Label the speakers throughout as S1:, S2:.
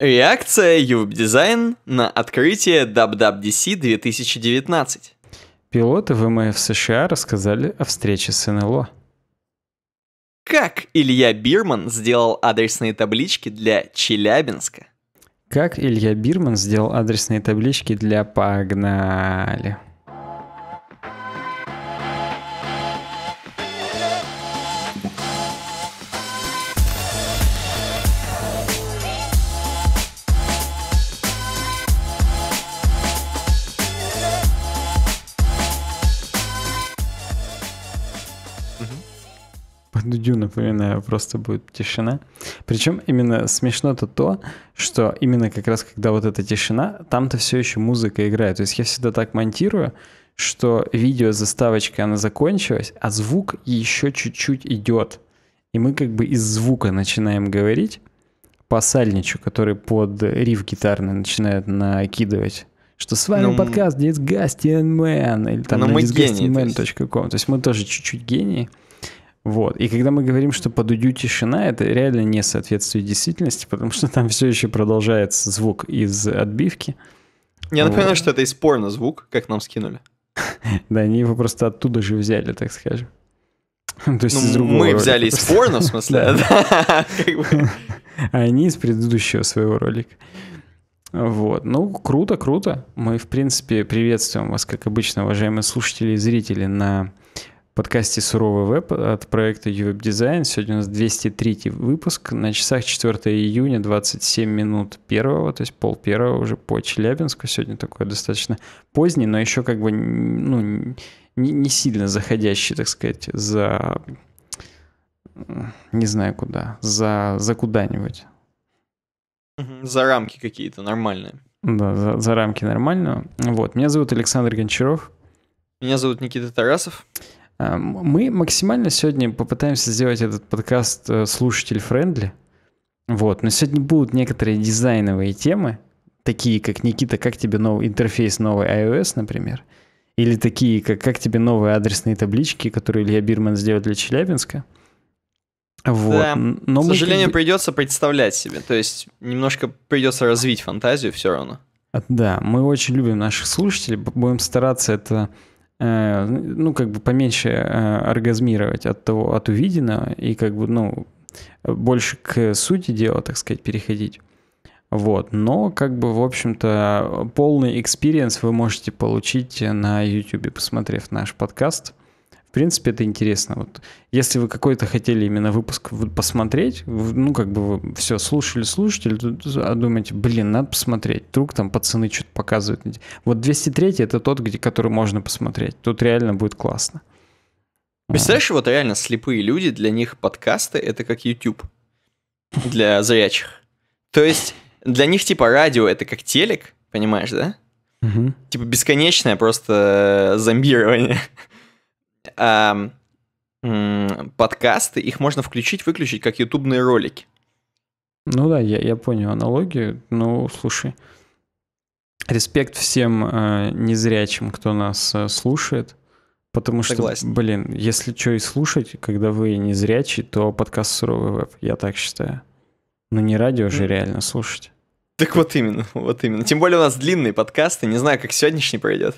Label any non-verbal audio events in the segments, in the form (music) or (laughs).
S1: Реакция Юб Дизайн на открытие WWDC 2019.
S2: Пилоты ВМФ США рассказали о встрече с НЛО.
S1: Как Илья Бирман сделал адресные таблички для Челябинска?
S2: Как Илья Бирман сделал адресные таблички для Погнали? дюдю, напоминаю, просто будет тишина. Причем именно смешно-то то, что именно как раз когда вот эта тишина, там-то все еще музыка играет. То есть я всегда так монтирую, что видео заставочка, она закончилась, а звук еще чуть-чуть идет. И мы как бы из звука начинаем говорить по сальничу, который под риф гитарный начинает накидывать что с вами но... Ну, подкаст Disgusting Man или там но ну, на disgustingman.com. То есть мы тоже чуть-чуть гении, вот. И когда мы говорим, что по дудю тишина, это реально не соответствует действительности, потому что там все еще продолжается звук из отбивки. Я вот. напоминаю,
S1: что это из порно звук, как нам скинули.
S2: (laughs) Да, они его просто оттуда же взяли, так скажем. (laughs) То есть ну, из ну, мы взяли
S3: из порно, в смысле. (laughs)
S2: А они из предыдущего своего ролика. Вот. Ну, круто, круто. Мы, в принципе, приветствуем вас, как обычно, уважаемые слушатели и зрители, на подкасте «Суровый веб» от проекта «Ювеб Дизайн». Сегодня у нас 203 выпуск. На часах 4 июня, 27 минут первого, то есть пол первого уже по Челябинску. Сегодня такое достаточно позднее, но еще как бы ну, не, не сильно заходящий, так сказать, за... Не знаю куда. За, за куда-нибудь.
S1: За рамки какие-то нормальные.
S2: Да, за, за рамки нормального. Вот. Меня зовут Александр Гончаров.
S1: Меня зовут Никита Тарасов.
S2: Э, мы максимально сегодня попытаемся сделать этот подкаст э, слушатель-френдли. Вот. Но сегодня будут некоторые дизайновые темы, такие как «Никита, как тебе новый интерфейс новой iOS», например, или такие как «Как тебе новые адресные таблички», которые Илья Бирман сделал для Челябинска. Вот. Да, Но к мы... сожалению,
S1: придется представлять себе, то есть немножко придется развить фантазию все равно.
S2: Да, мы очень любим наших слушателей, будем стараться это Э, ну, как бы поменьше э, оргазмировать от того, от увиденного и как бы, ну, больше к сути дела, так сказать, переходить. Вот, но как бы, в общем-то, полный экспириенс вы можете получить на YouTube, посмотрев наш подкаст. В принципе, это интересно. Вот если вы какой-то хотели именно выпуск посмотреть, ну, как бы вы все слушали, слушатели, а думаете, блин, надо посмотреть. Вдруг там пацаны что-то показывают. Вот 203 это тот, где, который можно посмотреть. Тут реально будет классно.
S1: Представляешь, вот реально слепые люди, для них подкасты это как YouTube. Для зрячих. То есть для них типа радио это как телек, понимаешь, да? Угу. Типа бесконечное просто э, зомбирование э, подкасты, их можно включить, выключить, как ютубные ролики.
S2: Ну да, я, я понял аналогию. Ну, слушай, респект всем э, незрячим, кто нас э, слушает. Потому Согласен. что, блин, если что и слушать, когда вы не зрячий, то подкаст «Суровый веб», я так считаю. Ну не радио же mm. реально слушать.
S1: Так вот именно, вот именно. Тем более у нас длинные подкасты, не знаю, как сегодняшний пройдет.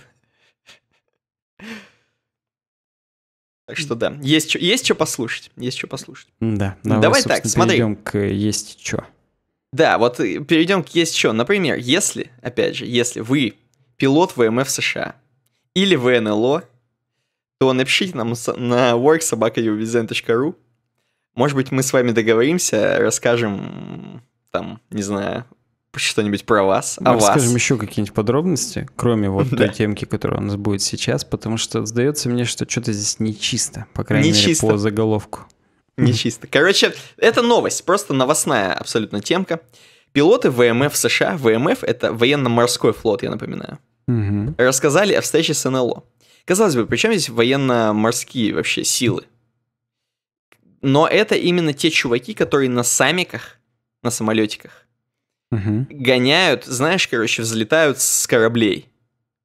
S1: Так что да, есть что есть чё послушать, есть что послушать.
S2: Да, ну а давай, давай так, смотри. Перейдем к есть что.
S1: Да, вот э, перейдем к есть что. Например, если, опять же, если вы пилот ВМФ США или ВНЛО, то напишите нам на worksobaka.uvzen.ru. Может быть, мы с вами договоримся, расскажем, там, не знаю, что-нибудь про вас, Мы о вас. Расскажем еще
S2: какие-нибудь подробности, кроме вот да. той темки, которая у нас будет сейчас, потому что сдается мне, что что-то здесь нечисто, по крайней не мере, по заголовку.
S1: (laughs) Нечисто. Короче, это новость, просто новостная абсолютно темка. Пилоты ВМФ США, ВМФ — это военно-морской флот, я напоминаю, угу. рассказали о встрече с НЛО. Казалось бы, при чем здесь военно-морские вообще силы? Но это именно те чуваки, которые на самиках, на самолетиках, угу. гоняют, знаешь, короче, взлетают с кораблей.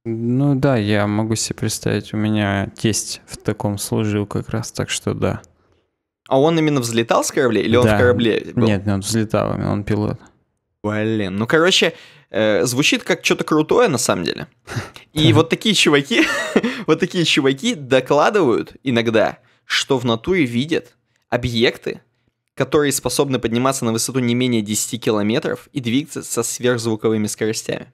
S2: Ну да, я могу себе представить, у меня тесть в таком служил как раз, так что да.
S1: А он именно взлетал с кораблей или да. он в корабле был?
S2: Нет, он взлетал, он пилот.
S1: Блин, ну короче, э, звучит как что-то крутое на самом деле. (laughs) И вот такие чуваки, (laughs) вот такие чуваки докладывают иногда, что в натуре видят объекты, которые способны подниматься на высоту не менее 10 километров и двигаться со сверхзвуковыми скоростями.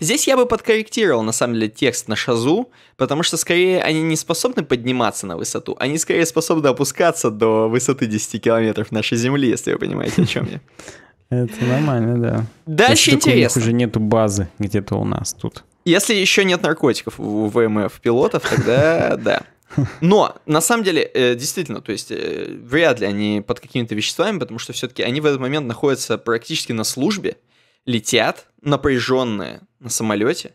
S1: Здесь я бы подкорректировал, на самом деле, текст на шазу, потому что скорее они не способны подниматься на высоту, они скорее способны опускаться до высоты 10 километров нашей Земли, если вы понимаете, о чем я.
S2: Это нормально, да. Дальше Значит, интересно. уже нету базы где-то у нас тут.
S1: Если еще нет наркотиков у ВМФ пилотов, тогда (laughs) да. Но на самом деле, э, действительно, то есть э, вряд ли они под какими-то веществами, потому что все-таки они в этот момент находятся практически на службе, летят напряженные на самолете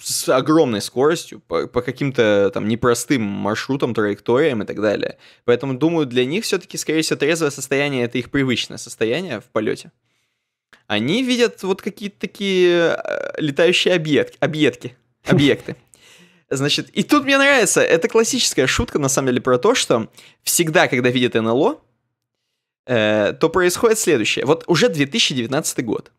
S1: с огромной скоростью, по, по каким-то там непростым маршрутам, траекториям и так далее. Поэтому, думаю, для них все-таки, скорее всего, трезвое состояние — это их привычное состояние в полете. Они видят вот какие-то такие э, летающие объект, объедки, объекты. Значит, и тут мне нравится, это классическая шутка, на самом деле, про то, что всегда, когда видят НЛО, э, то происходит следующее. Вот уже 2019 год.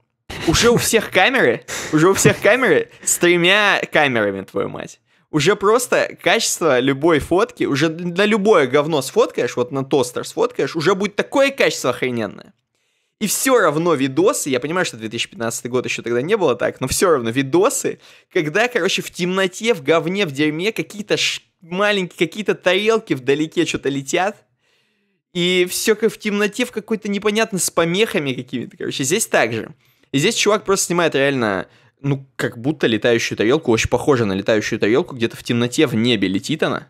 S1: Уже у всех камеры, уже у всех камеры с тремя камерами, твою мать. Уже просто качество любой фотки, уже на любое говно сфоткаешь, вот на тостер сфоткаешь, уже будет такое качество охрененное. И все равно видосы, я понимаю, что 2015 год еще тогда не было так, но все равно видосы, когда, короче, в темноте, в говне, в дерьме какие-то ш... маленькие, какие-то тарелки вдалеке что-то летят, и все как в темноте, в какой-то непонятно, с помехами какими-то, короче, здесь так же. И здесь чувак просто снимает реально, ну, как будто летающую тарелку, очень похоже на летающую тарелку, где-то в темноте в небе летит она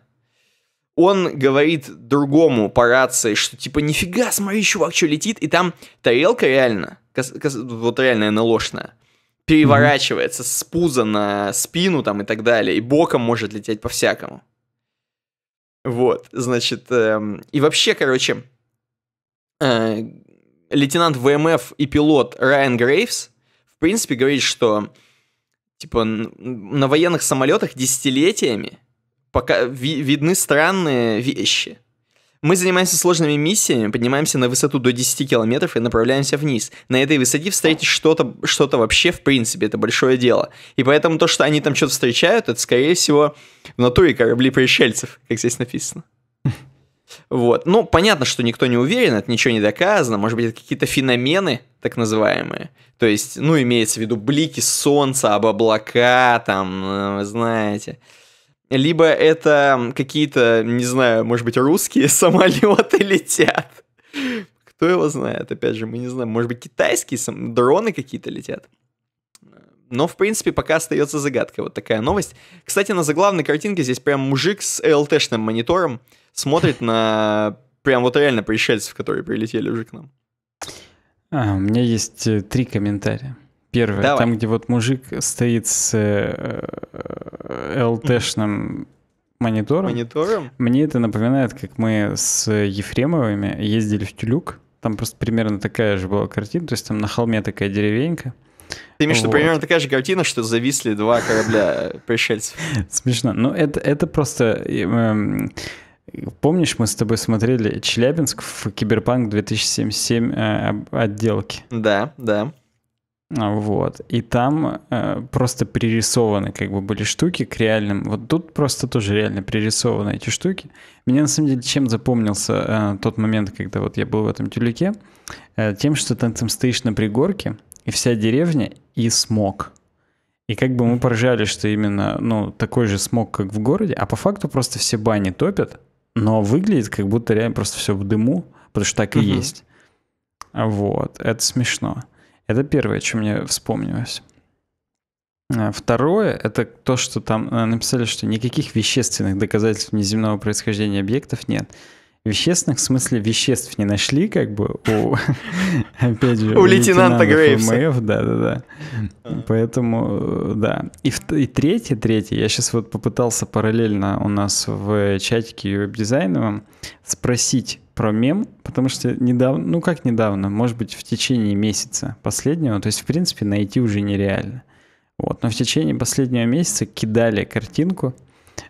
S1: он говорит другому по рации, что типа нифига, смотри, чувак, что летит, и там тарелка реально, вот реально НЛОшная, переворачивается mm-hmm. с пуза на спину там и так далее, и боком может лететь по-всякому. Вот, значит, эм, и вообще, короче, э, лейтенант ВМФ и пилот Райан Грейвс, в принципе, говорит, что типа на военных самолетах десятилетиями пока ви видны странные вещи. Мы занимаемся сложными миссиями, поднимаемся на высоту до 10 километров и направляемся вниз. На этой высоте встретить что-то что, -то, вообще, в принципе, это большое дело. И поэтому то, что они там что-то встречают, это, скорее всего, в натуре корабли пришельцев, как здесь написано. Вот. Ну, понятно, что никто не уверен, это ничего не доказано. Может быть, это какие-то феномены, так называемые. То есть, ну, имеется в виду блики солнца об облака, там, вы э, знаете либо это какие-то, не знаю, может быть, русские (laughs) самолеты летят. Кто его знает, опять же, мы не знаем. Может быть, китайские сам... дроны какие-то летят. Но, в принципе, пока остается загадкой вот такая новость. Кстати, на заглавной картинке здесь прям мужик с ЛТшным монитором смотрит (laughs) на прям вот реально пришельцев, которые прилетели уже к нам.
S2: А, у меня есть э, три комментария. Первое, Давай. там, где вот мужик стоит с э, э, ЛТшным монитором. Монитором? Мне это напоминает, как мы с Ефремовыми ездили в Тюлюк. Там просто примерно такая же была картина, то есть там на холме такая деревенька. Ты имеешь в вот. виду примерно
S1: такая же картина, что зависли два корабля э, пришельцев.
S2: (laughs) Смешно. Ну, это, это просто... Эм, помнишь, мы с тобой смотрели Челябинск в Киберпанк 2077 отделки? Да, да. А, вот. И там э, просто пририсованы как бы были штуки к реальным. Вот тут просто тоже реально пририсованы эти штуки. Меня на самом деле чем запомнился э, тот момент, когда вот я был в этом тюлюке? Э, тем, что ты там стоишь на пригорке, и вся деревня, и смог. И как бы мы поржали, что именно, ну, такой же смог, как в городе, а по факту просто все бани топят, но выглядит как будто реально просто все в дыму, потому что так и угу. есть. Вот, это смешно. Это первое, что мне вспомнилось. А, второе — это то, что там э, написали, что никаких вещественных доказательств неземного происхождения объектов нет. Вещественных, в смысле, веществ не нашли, как бы, у, (laughs) опять же, у лейтенанта Грейвса. МФ, да-да-да. А. Поэтому, э, да. И, и третье, третье, я сейчас вот попытался параллельно у нас в чатике веб-дизайновом спросить, про мем, потому что недавно, ну как недавно, может быть, в течение месяца последнего, то есть, в принципе, найти уже нереально. Вот, но в течение последнего месяца кидали картинку,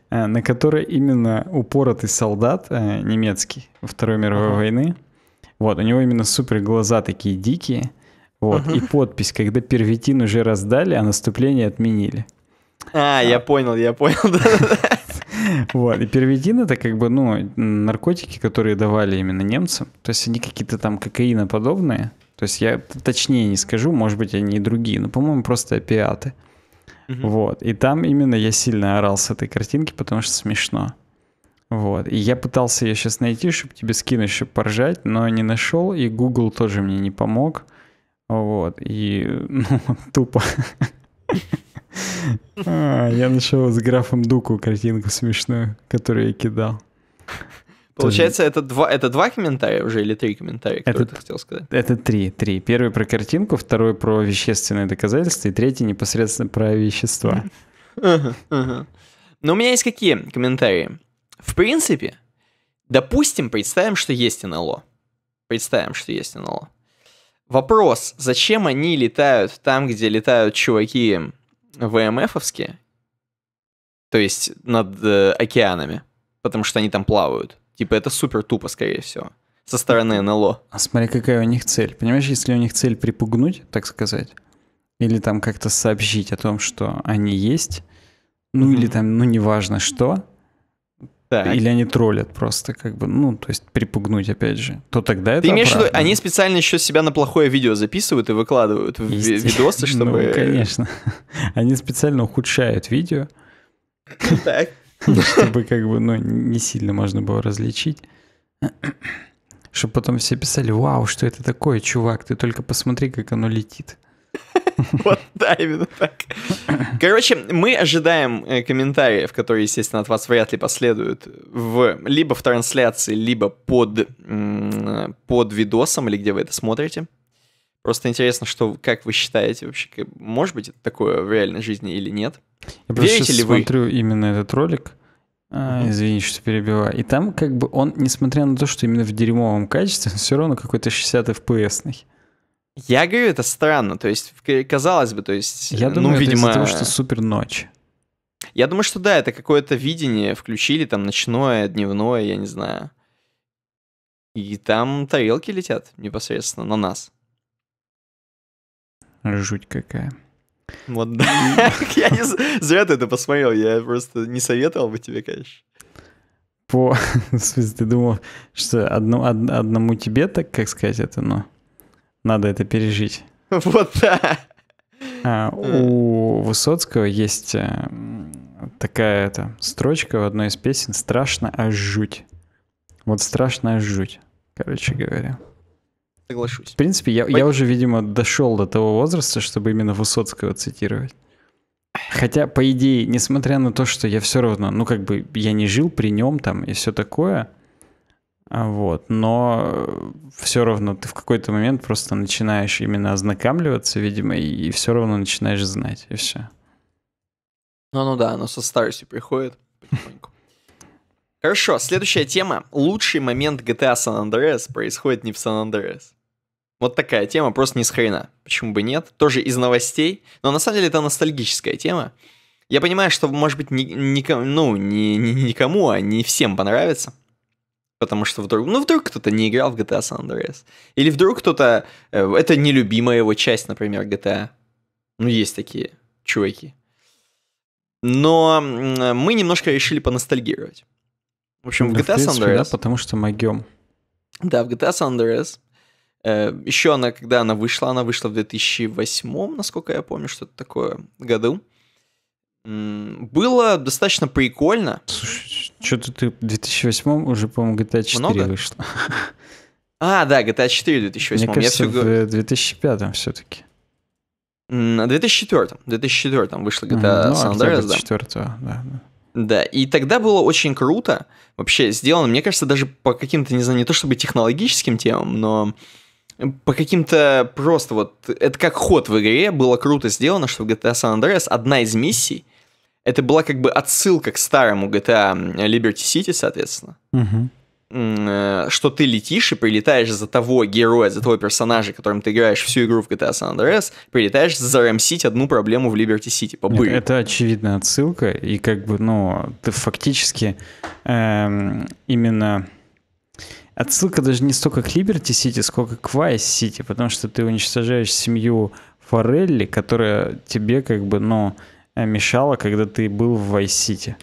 S2: э, на которой именно упоротый солдат э, немецкий Второй мировой uh-huh. войны. Вот, у него именно супер глаза такие дикие. Вот, uh-huh. и подпись, когда первитин уже раздали, а наступление отменили.
S1: А, а. я понял, я понял. (laughs)
S2: (laughs) Вот, и первидин это как бы, ну, наркотики, которые давали именно немцам. То есть они какие-то там кокаиноподобные. То есть я точнее не скажу, может быть, они и другие, но, по-моему, просто опиаты. Вот, и там именно я сильно орал с этой картинки, потому что смешно. Вот, и я пытался ее сейчас найти, чтобы тебе скинуть, чтобы поржать, но не нашел, и Google тоже мне не помог. Вот, и, (laughs) ну, тупо. (laughs) А, я нашел с графом Дуку картинку смешную, которую я кидал. Получается,
S1: это два, это два комментария уже или три комментария, которые это, ты хотел сказать?
S2: Это три, три. Первый про картинку, второй про вещественные доказательства и третий непосредственно про вещества.
S3: ага.
S1: Но у меня есть какие комментарии? В принципе, допустим, представим, что есть НЛО. Представим, что есть НЛО. Вопрос, зачем они летают там, где летают чуваки ВМФовские, то есть над э, океанами, потому что они там плавают. Типа это супер тупо, скорее всего, со стороны НЛО.
S2: А смотри, какая у них цель. Понимаешь, если у них цель припугнуть, так сказать, или там как-то сообщить о том, что они есть, ну mm-hmm. или там, ну неважно что, так. Или они троллят просто, как бы, ну, то есть припугнуть, опять же. То тогда это Ты имеешь в виду,
S1: они специально еще себя на плохое видео записывают и выкладывают в Есте... видосы, (laughs) ну, чтобы... Ну,
S2: конечно. (laughs) Они специально ухудшают видео. Ну так. (laughs) Чтобы, как бы, ну, не сильно можно было различить. Чтобы потом все писали, вау, что это такое, чувак, ты только посмотри, как оно летит.
S1: (laughs) Вот, да, именно так. Короче, мы ожидаем э, комментариев, которые, естественно, от вас вряд ли последуют в, либо в трансляции, либо под, под видосом, или где вы это смотрите. Просто интересно, что, как вы считаете вообще, может быть это такое в реальной жизни или нет?
S2: Я Верите ли вы? смотрю именно этот ролик, а, извини, что перебиваю. И там как бы он, несмотря на то, что именно в дерьмовом качестве, (laughs) все равно какой-то 60 FPS-ный.
S1: Я говорю, это странно, то есть, казалось бы, то есть... Я э, ну, думаю, видимо... это из-за того, что
S2: супер ночь.
S1: Я думаю, что да, это какое-то видение включили, там, ночное, дневное, я не знаю. И там тарелки летят непосредственно на нас.
S2: Жуть какая.
S1: Вот да. (laughs) Я не зря ты это посмотрел, я просто не советовал бы тебе, конечно.
S2: По... (laughs) В смысле, ты думал, что одному тебе так, как сказать, это, но... Ну, надо это пережить. (laughs) Вот да. А, э. у Высоцкого есть э, такая это, строчка в одной из песен «Страшно, а жуть». Вот страшно, а жуть, короче говоря. Соглашусь. В принципе, я, я уже, видимо, дошел до того возраста, чтобы именно Высоцкого цитировать. Хотя, по идее, несмотря на то, что я все равно, ну как бы я не жил при нем там и все такое, а, вот. Но э, все равно ты в какой-то момент просто начинаешь именно ознакомливаться, видимо, и все равно начинаешь знать, и все.
S1: Ну, ну да, оно со старостью приходит. Хорошо, следующая тема. Лучший момент GTA San Andreas происходит не в San Andreas. Вот такая тема, просто не с хрена. Почему бы нет? Тоже из новостей. Но на самом деле это ностальгическая тема. Я понимаю, что, может быть, ни, никому, ну, не ни, ни, никому, а не всем понравится. Потому что вдруг, ну вдруг кто-то не играл в GTA San Andreas. Или вдруг кто-то, э, это нелюбимая его часть, например, GTA. Ну есть такие чуваки. Но мы немножко решили поностальгировать.
S2: В общем, в GTA San Andreas... Да, э, потому что могем.
S1: Да, в GTA San Andreas. еще она, когда она вышла, она вышла в 2008, насколько я помню, что-то такое, году. Было достаточно прикольно. Слушай,
S2: что-то ты в 2008 уже, по-моему, GTA 4 Много? вышло. (laughs)
S1: А, да, GTA 4 в 2008. Мне кажется, Я все...
S2: в 2005 все-таки.
S1: на 2004, 2004 вышла GTA ну, San Andreas, 2004, да. да. Да, и тогда было очень круто вообще сделано, мне кажется, даже по каким-то, не знаю, не то чтобы технологическим темам, но по каким-то просто вот... Это как ход в игре, было круто сделано, что в GTA San Andreas одна из миссий, это была как бы отсылка к старому GTA а, Liberty City, соответственно. Угу что ты летишь и прилетаешь за того героя, за того персонажа, которым ты играешь всю игру в GTA San Andreas, прилетаешь зарамсить одну проблему в Liberty City. По Нет, это
S2: очевидная отсылка, и как бы, ну, ты фактически эм, именно отсылка даже не столько к Liberty City, сколько к Vice City, потому что ты уничтожаешь семью Форелли, которая тебе как бы, ну, э, мешала, когда ты был в Vice City.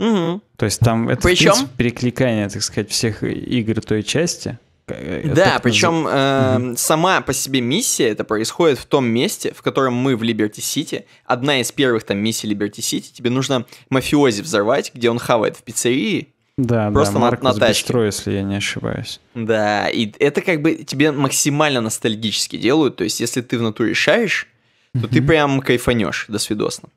S2: Угу. То есть там это причем... в принципе, перекликание, так сказать, всех игр той части. Э, э, да, причем э,
S1: угу. сама по себе миссия это происходит в том месте, в котором мы в Либерти Сити. Одна из первых там миссий Либерти Сити. Тебе нужно мафиози взорвать, где он хавает в пиццерии,
S2: да, Просто да, на, на тачке. Бестро, если я не ошибаюсь.
S1: Да, и это как бы тебе максимально ностальгически делают. То есть, если ты в натуре шаришь, то ты прям кайфанешь, до досвидосно.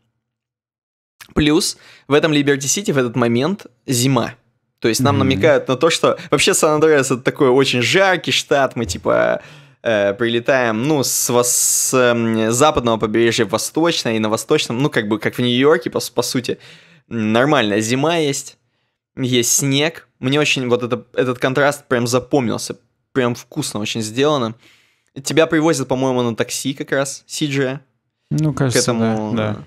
S1: Плюс в этом Liberty City в этот момент зима. То есть нам mm-hmm. намекают на то, что вообще Сан-Андреас это такой очень жаркий штат, мы типа э, прилетаем, ну, с, вос, с э, западного побережья в восточное и на восточном, ну, как бы как в Нью-Йорке, по, по сути, нормальная зима есть есть снег. Мне очень вот это, этот контраст прям запомнился. Прям вкусно очень сделано. Тебя привозят, по-моему, на такси как раз, Сиджи.
S2: Ну, кажется, к этому, да,
S1: да.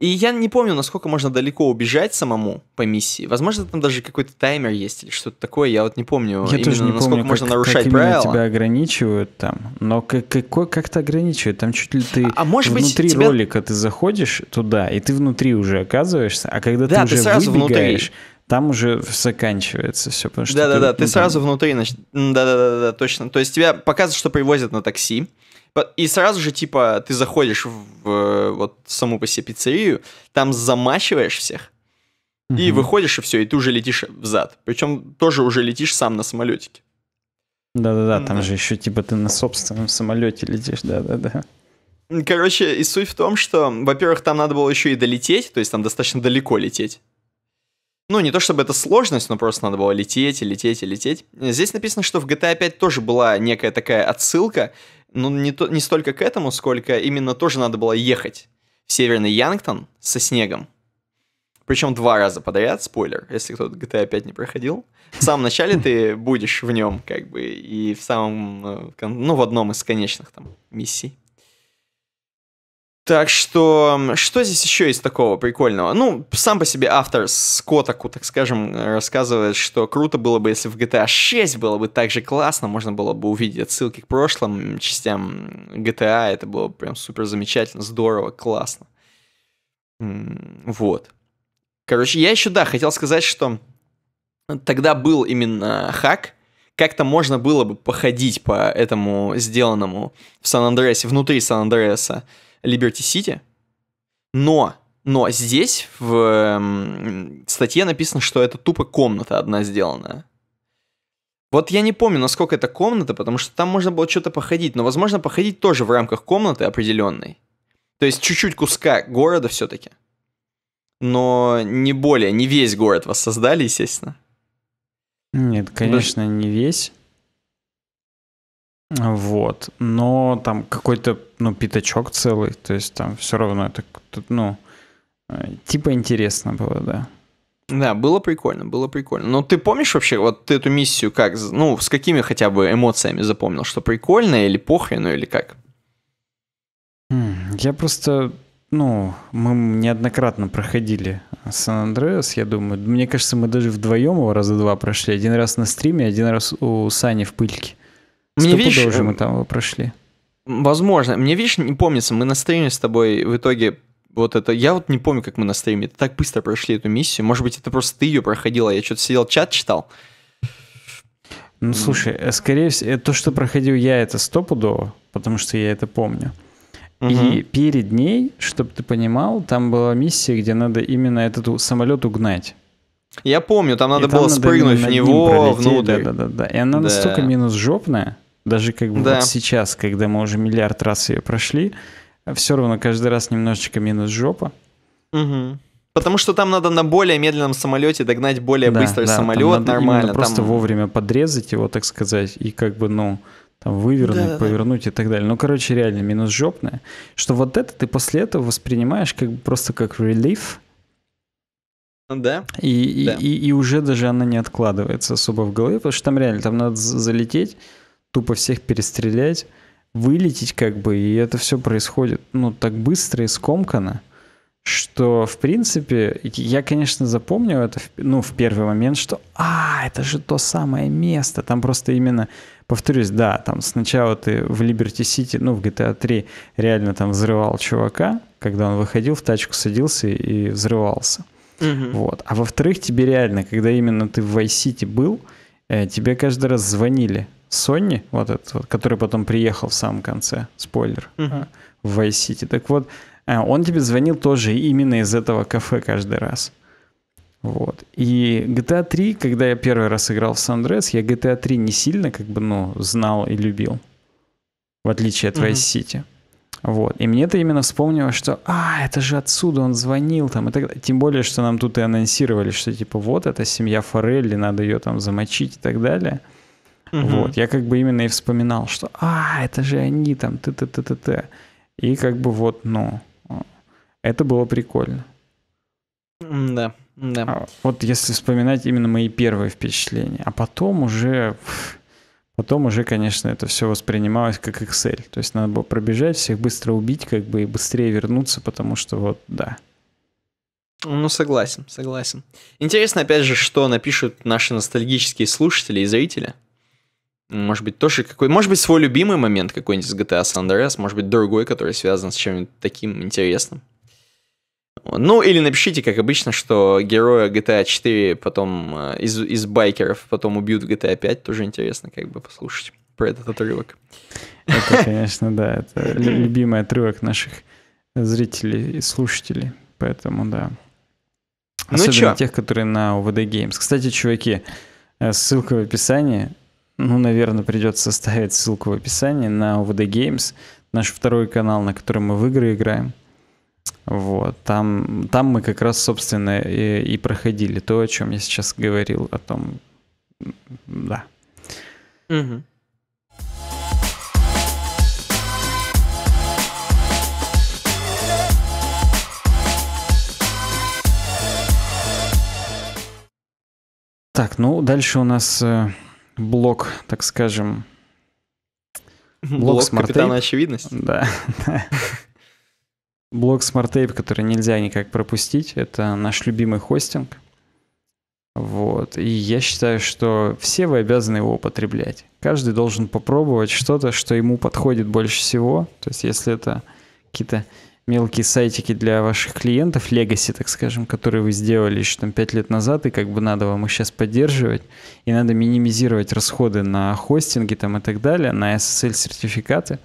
S1: И я не помню, насколько можно далеко убежать самому по миссии. Возможно, там даже какой-то таймер есть или что-то такое, я вот не помню. Я именно, тоже не насколько помню, можно как, нарушать как правила. тебя
S2: ограничивают там, но как, как, как-то ограничивают. Там чуть ли ты а, а может внутри быть, тебя... ролика ты заходишь туда, и ты внутри уже оказываешься, а когда да, ты уже ты сразу выбегаешь, внутри там уже заканчивается все. Потому что да, да, да, ты, ты ну, сразу
S1: внутри, значит, да, да, да, да, точно. То есть тебя показывают, что привозят на такси, и сразу же, типа, ты заходишь в вот саму по себе пиццерию, там замачиваешь всех, угу. и выходишь, и все, и ты уже летишь взад. Причем тоже уже летишь сам на самолетике.
S2: Да-да-да, там же еще, типа, ты на собственном самолете летишь, да-да-да.
S1: Короче, и суть в том, что, во-первых, там надо было еще и долететь, то есть там достаточно далеко лететь. Ну, не то чтобы это сложность, но просто надо было лететь и лететь и лететь. Здесь написано, что в GTA 5 тоже была некая такая отсылка, но не, то, не столько к этому, сколько именно тоже надо было ехать в северный Янгтон со снегом. Причем два раза подряд, спойлер, если кто-то GTA 5 не проходил. В самом начале ты будешь в нем, как бы, и в самом, э, ну, в одном из конечных там миссий. Так что, что здесь еще есть такого прикольного? Ну, сам по себе автор Скотаку, так скажем, рассказывает, что круто было бы, если в GTA 6 было бы так же классно, можно было бы увидеть отсылки к прошлым частям GTA, это было бы прям супер замечательно, здорово, классно. Вот. Короче, я еще, да, хотел сказать, что тогда был именно хак, как-то можно было бы походить по этому сделанному в Сан-Андреасе, внутри Сан-Андреаса, Liberty City. Но, но здесь в эм, статье написано, что это тупо комната одна сделанная. Вот я не помню, насколько это комната, потому что там можно было что-то походить, но, возможно, походить тоже в рамках комнаты определенной. То есть чуть-чуть куска города все-таки. Но не более, не весь город воссоздали, естественно.
S2: Нет, конечно, да. не весь. Вот. Но там какой-то, ну, пятачок целый. То есть там все равно это, ну, э, типа интересно было, да.
S1: Да, было прикольно, было прикольно. Но ты помнишь вообще вот эту миссию как, ну, с какими хотя бы эмоциями запомнил, что прикольно или похрену или как?
S2: Я просто, ну, мы неоднократно проходили э, Сан Андреас, я думаю. Мне кажется, мы даже вдвоем его раза два прошли. Один раз на стриме, один раз у Сани в пыльке. Мне видишь, уже э, мы там его прошли.
S1: Возможно. Мне, видишь, не помнится, мы на стриме с тобой в итоге вот это... Я вот не помню, как мы на стриме так быстро прошли эту миссию. Может быть, это просто ты ее проходила, я что-то сидел, чат читал.
S2: Ну, слушай, э, скорее всего, э, то, что проходил я, это стопудово, потому что я это помню. Угу. И перед ней, чтобы ты понимал, там была миссия, где надо именно этот самолет угнать.
S1: Я помню, там надо и было там надо спрыгнуть в него внутрь. Да, да, да, да. И она да. настолько
S2: минус жопная, даже как бы да. вот сейчас, когда мы уже миллиард раз ее прошли, все равно каждый раз немножечко минус жопа.
S3: Угу.
S1: Потому что там надо на более медленном самолете догнать более да, быстрый да, самолет, там нормально. Там... Просто
S2: вовремя подрезать его, так сказать, и как бы, ну, там вывернуть, да, повернуть да. и так далее. Ну, короче, реально минус жопное, Что вот это ты после этого воспринимаешь как бы просто как релиф. Ну да. И, да. и, и уже даже она не откладывается особо в голове, потому что там реально, там надо залететь тупо всех перестрелять, вылететь как бы, и это все происходит, ну, так быстро и скомканно, что, в принципе, я, конечно, запомнил это, ну, в первый момент, что, а, это же то самое место, там просто именно, повторюсь, да, там сначала ты в Liberty City, ну, в GTA 3 реально там взрывал чувака, когда он выходил, в тачку садился и взрывался. Угу. Вот. А во-вторых, тебе реально, когда именно ты в Vice City был, э, тебе каждый раз звонили Сонни, вот этот, который потом приехал в самом конце, спойлер, uh-huh. в Vice City. Так вот, э, он тебе звонил тоже именно из этого кафе каждый раз. Вот. И GTA 3, когда я первый раз играл в Сандрес, я GTA 3 не сильно как бы, ну, знал и любил. В отличие от Vice mm-hmm. City. Вот. И мне это именно вспомнило, что «А, это же отсюда он звонил там». И так... Тем более, что нам тут и анонсировали, что типа вот эта семья Форелли, надо ее там замочить и так далее. Угу. Вот, я как бы именно и вспоминал, что «А, это же они там, ты-ты-ты-ты-ты». И как бы вот, ну, а, это было прикольно. Да, да. А вот если вспоминать именно мои первые впечатления. А потом уже... Потом уже, конечно, это все воспринималось как Excel. То есть надо было пробежать, всех быстро убить, как бы и быстрее вернуться, потому что вот, да.
S1: Ну, согласен, согласен. Интересно, опять же, что напишут наши ностальгические слушатели и зрители. Может быть, тоже какой Может быть, свой любимый момент какой-нибудь из GTA San Andreas, может быть, другой, который связан с чем-нибудь таким интересным. Ну, или напишите, как обычно, что героя GTA 4 потом э, из, из байкеров потом убьют в GTA 5. Тоже интересно, как бы послушать про этот отрывок.
S2: Это, конечно, да. Это (laughs) любимый отрывок наших зрителей и слушателей. Поэтому, да. Ну Особенно ну, тех, которые на OVD Games. Кстати, чуваки, э, ссылка в описании. Ну, наверное, придется оставить ссылку в описании на VD Games, наш второй канал, на котором мы в игры играем. Вот, там, там мы как раз, собственно, и, и проходили то, о чем я сейчас говорил, о том, да. Угу. Так, ну дальше у нас э, блок, так скажем.
S3: Блок, блок Smart
S2: очевидность? Да. блок SmartTape, который нельзя никак пропустить, это наш любимый хостинг. Вот. И я считаю, что все вы обязаны его употреблять. Каждый должен попробовать что-то, что ему подходит больше всего. То есть если это какие-то мелкие сайтики для ваших клиентов, легаси, так скажем, которые вы сделали еще там 5 лет назад, и как бы надо вам их сейчас поддерживать, и надо минимизировать расходы на хостинги там и так далее, на SSL-сертификаты,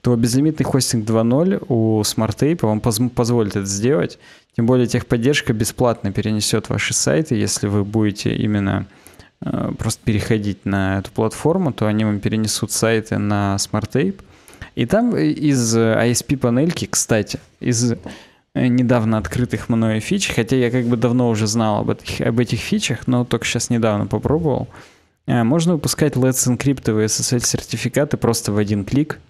S2: то безлимитный хостинг 2.0 у SmartApe вам позволит это сделать. Тем более техподдержка бесплатно перенесет ваши сайты, если вы будете именно э, просто переходить на эту платформу, то они вам перенесут сайты на SmartApe – и там э, из ISP-панельки, э, кстати, из э, недавно открытых мною фич, хотя я как бы давно уже знал об этих, об этих фичах, но только сейчас недавно попробовал, можно выпускать Let's Encrypt и SSL-сертификаты просто в один клик.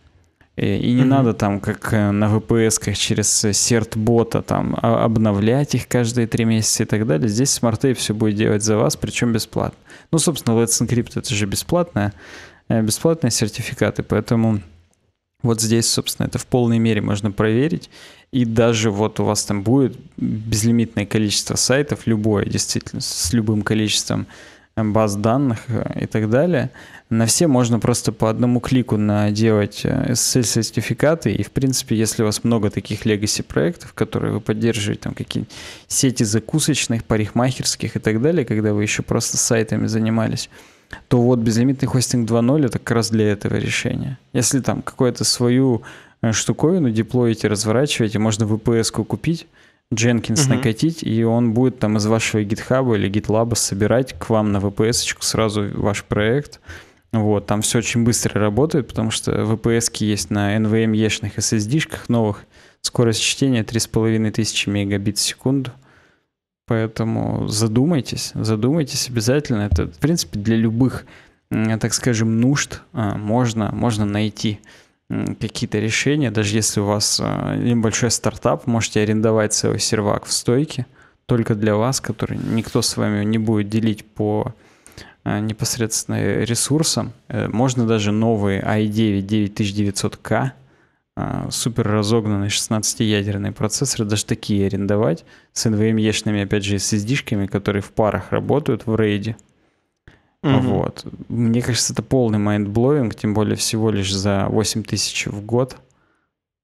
S2: И не mm-hmm. надо там, как на VPS, через серт-бота, там, а, обновлять их каждые три месяца и так далее. Здесь SmartApe все будет делать за вас, причем бесплатно. Ну, собственно, Let's Encrypt это же бесплатное, бесплатные сертификаты, поэтому вот здесь, собственно, это в полной мере можно проверить. И даже вот у вас там будет безлимитное количество сайтов, любое, действительно, с любым количеством э, баз данных э, и так далее. На все можно просто по одному клику наделать э, SSL-сертификаты, и, в принципе, если у вас много таких легаси проектов, которые вы поддерживаете, там какие сети закусочных, парикмахерских и так далее, когда вы еще просто сайтами занимались, то вот безлимитный хостинг 2.0 это как раз для этого решения. Если там какую-то свою э, штуковину деплоите, разворачиваете, можно VPS-ку купить, Jenkins угу. накатить, и он будет там из вашего GitHub или GitLab собирать к вам на VPS-очку сразу ваш проект. Вот, там все очень быстро работает, потому что VPS-ки есть на NVMe-шных SSD-шках новых. Скорость чтения 3500 мегабит в секунду. Поэтому задумайтесь, задумайтесь обязательно. Это, в принципе, для любых, так скажем, нужд а, можно, можно найти какие-то решения. Даже если у вас а, небольшой стартап, можете арендовать свой сервак в стойке только для вас, который никто с вами не будет делить по а, непосредственно ресурсам. Э, можно даже новый i9 9900K а, супер разогнанный 16-ядерный процессор, даже такие арендовать, с NVMe-шными, опять же, SSD-шками, которые в парах работают в рейде. mm Вот. Мне кажется, это полный майндблоинг, тем более всего лишь за 8 тысяч в год.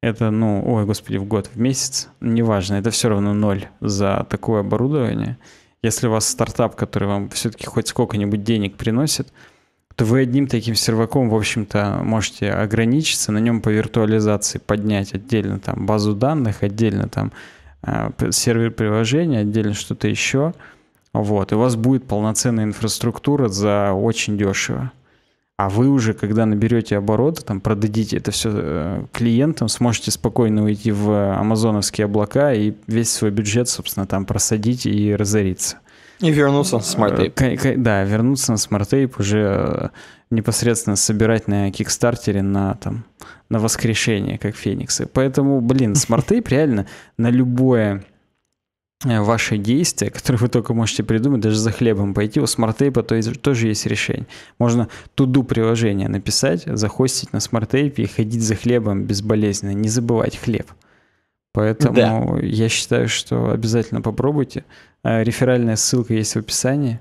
S2: Это, ну, ой, господи, в год, в месяц, неважно, это все равно ноль за такое оборудование. Если у вас стартап, который вам все-таки хоть сколько-нибудь денег приносит, то вы одним таким серваком, в общем-то, можете ограничиться, на нем по виртуализации поднять отдельно там базу данных, отдельно там э, сервер приложения, отдельно что-то еще. Вот, и у вас будет полноценная инфраструктура за очень дешево. А вы уже, когда наберете обороты, там продадите это все э, клиентам, сможете спокойно уйти в э, амазоновские облака и весь свой бюджет, собственно, там просадить и разориться. И вернуться на смарт э, Да, вернуться на смарт уже э, непосредственно собирать на Кикстартере на там на воскрешение, как Фениксы. Поэтому, блин, смарт (laughs) реально на любое э, ваше действие, которое вы только можете придумать, даже за хлебом пойти, у смарт-тейпа тоже есть решение. Можно туду приложение написать, захостить на смарт и ходить за хлебом безболезненно, не забывать хлеб. Поэтому да. я считаю, что обязательно попробуйте. А, реферальная ссылка есть в описании.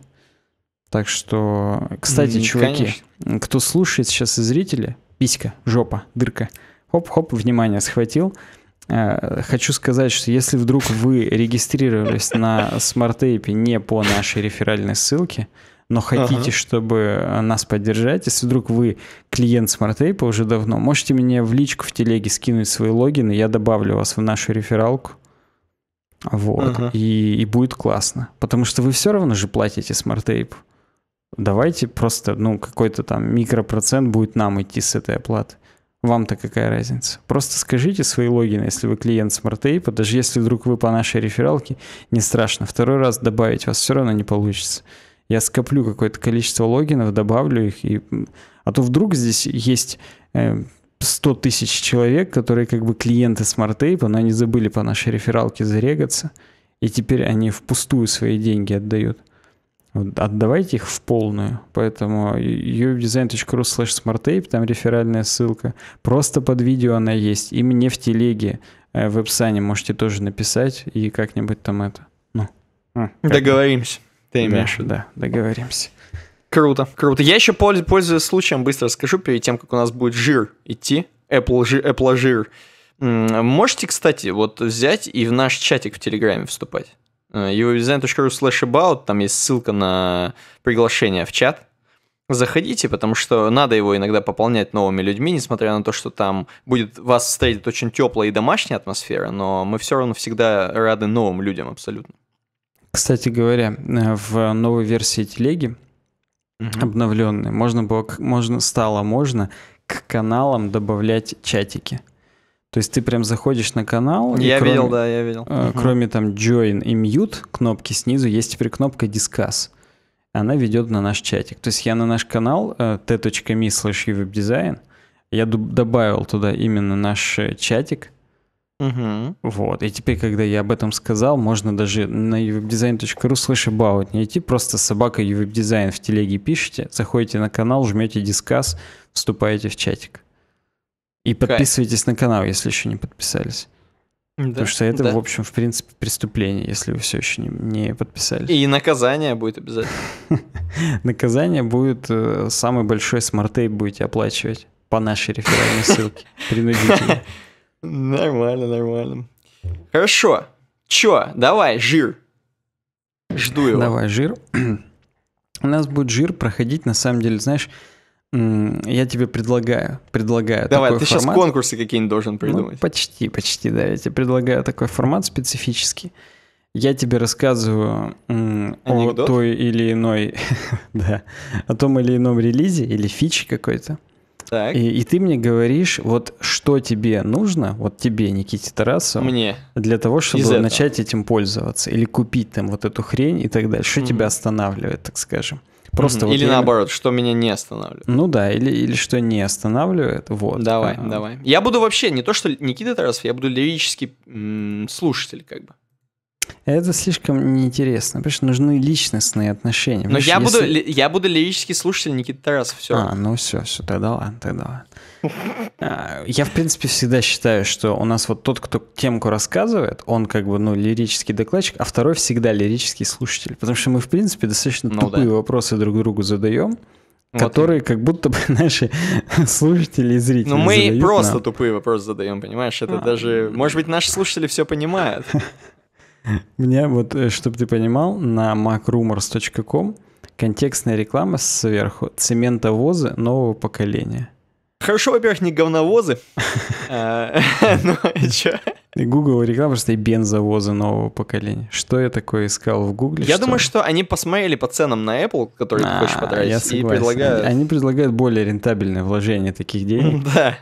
S2: Так что, кстати, mm, чуваки, конечно. кто слушает сейчас и зрители, писька, жопа, дырка. Хоп-хоп, внимание, схватил. А, хочу сказать, что если вдруг вы регистрировались на смарт не по нашей реферальной ссылке, но хотите, ага. чтобы э, нас поддержать, если вдруг вы клиент SmartApe уже давно, можете мне в личку в телеге скинуть свои логины, я добавлю вас в нашу рефералку. Вот. Ага. И, и будет классно. Потому что вы все равно же платите SmartApe. Давайте просто, ну, какой-то там микропроцент будет нам идти с этой оплаты. Вам-то какая разница? Просто скажите свои логины, если вы клиент SmartApe, даже если вдруг вы по нашей рефералке, не страшно. Второй раз добавить вас все равно не получится я скоплю какое-то количество логинов, добавлю их, и... а то вдруг здесь есть 100 э, тысяч человек, которые как бы клиенты SmartApe, но они забыли по нашей рефералке зарегаться, и теперь они впустую свои деньги отдают. Вот, отдавайте их в полную. Поэтому uwebdesign.ru slash smartape, там реферальная ссылка. Просто под видео она есть. И мне в телеге э, в описании можете тоже написать и как-нибудь там это. Ну, Договоримся.
S1: Ты имеешь в виду. Да,
S2: договоримся.
S1: Круто, круто. Я еще, пользуясь случаем, быстро скажу, перед тем, как у нас будет жир идти, Apple, жир, Apple жир. Можете, кстати, вот взять и в наш чатик в Телеграме вступать. uwebdesign.ru э, slash about, там есть ссылка на приглашение в чат. Заходите, потому что надо его иногда пополнять новыми людьми, несмотря на то, что там будет вас встретит очень теплая и домашняя атмосфера, но мы все равно всегда рады новым людям абсолютно.
S2: Кстати говоря, э, в новой версии телеги угу. обновленной можно было, можно стало можно к каналам добавлять чатики. То есть ты прям заходишь на канал. Я кроме, видел, да, я видел. Э, угу. Кроме там join и mute кнопки снизу есть теперь кнопка discuss. Она ведет на наш чатик. То есть я на наш канал э, t.me slash webdesign я добавил туда именно наш э, чатик, Угу. Вот. И теперь, когда я об этом сказал, можно даже на uwebdesign.ru слышь about не идти, просто собака uwebdesign в телеге пишите, заходите на канал, жмете дискас, вступаете в чатик. И подписывайтесь Кайф. на канал, если еще не подписались. Да, Потому что это, да. в общем, в принципе, преступление, если вы все еще не, не подписались.
S1: И наказание будет обязательно. (laughs)
S2: Наказание будет э, самый большой смарт будете оплачивать по нашей реферальной ссылке. (laughs) Принудительно. Нормально, нормально.
S1: Хорошо. Чё, давай, жир. Жду его. Давай,
S2: жир. У нас будет жир проходить, на самом деле, знаешь, я тебе предлагаю, предлагаю Давай, такой ты формат. сейчас
S1: конкурсы какие-нибудь должен ну, придумать. Ну,
S2: почти, почти, да. Я тебе предлагаю такой формат специфический. Я тебе рассказываю Анекдот? о той или иной, (laughs) да, о том или ином релизе или фиче какой-то. Так. И, и ты мне говоришь, вот что тебе нужно, вот тебе, Никите Тарасу, мне. для того, чтобы Из начать этого. этим пользоваться, или купить там вот эту хрень и так далее. Что mm-hmm. тебя останавливает, так скажем? Просто mm-hmm. вот или я...
S1: наоборот, что меня не останавливает.
S2: Ну да, или, или что не останавливает. Вот. Давай, а, давай.
S1: Я буду вообще не то, что Никита Тарасов, я буду лирический слушатель, как бы.
S2: Это слишком неинтересно. Потому что нужны личностные отношения. Но Понимаешь, я, если... буду,
S1: я буду лирический слушатель Никиты Тарасов. Все. А,
S2: ну все, все, тогда ладно, тогда ладно. А, я, в принципе, всегда считаю, что у нас вот тот, кто темку рассказывает, он как бы, ну, лирический докладчик, а второй всегда лирический слушатель. Потому что мы, в принципе, достаточно ну, тупые да. вопросы друг другу задаем. Вот которые как будто бы (laughs) наши слушатели и зрители. Ну, мы просто нам.
S1: тупые вопросы задаем, понимаешь? Это а. даже. Может быть, наши слушатели все понимают. (laughs)
S2: Мне вот, э, чтобы ты понимал, на macrumors.com контекстная реклама сверху. Цементовозы нового поколения.
S1: Хорошо, во-первых, не говновозы. (laughs) Э, (laughs) ну, а чё?
S2: И Google реклама просто и бензовозы нового поколения. Что я такое искал в Google? Я что? думаю,
S1: что они посмотрели по ценам на Apple, которые а, ты хочешь потратить, я и предлагают... Они,
S2: предлагают более рентабельное вложение таких денег.
S1: (laughs) Да.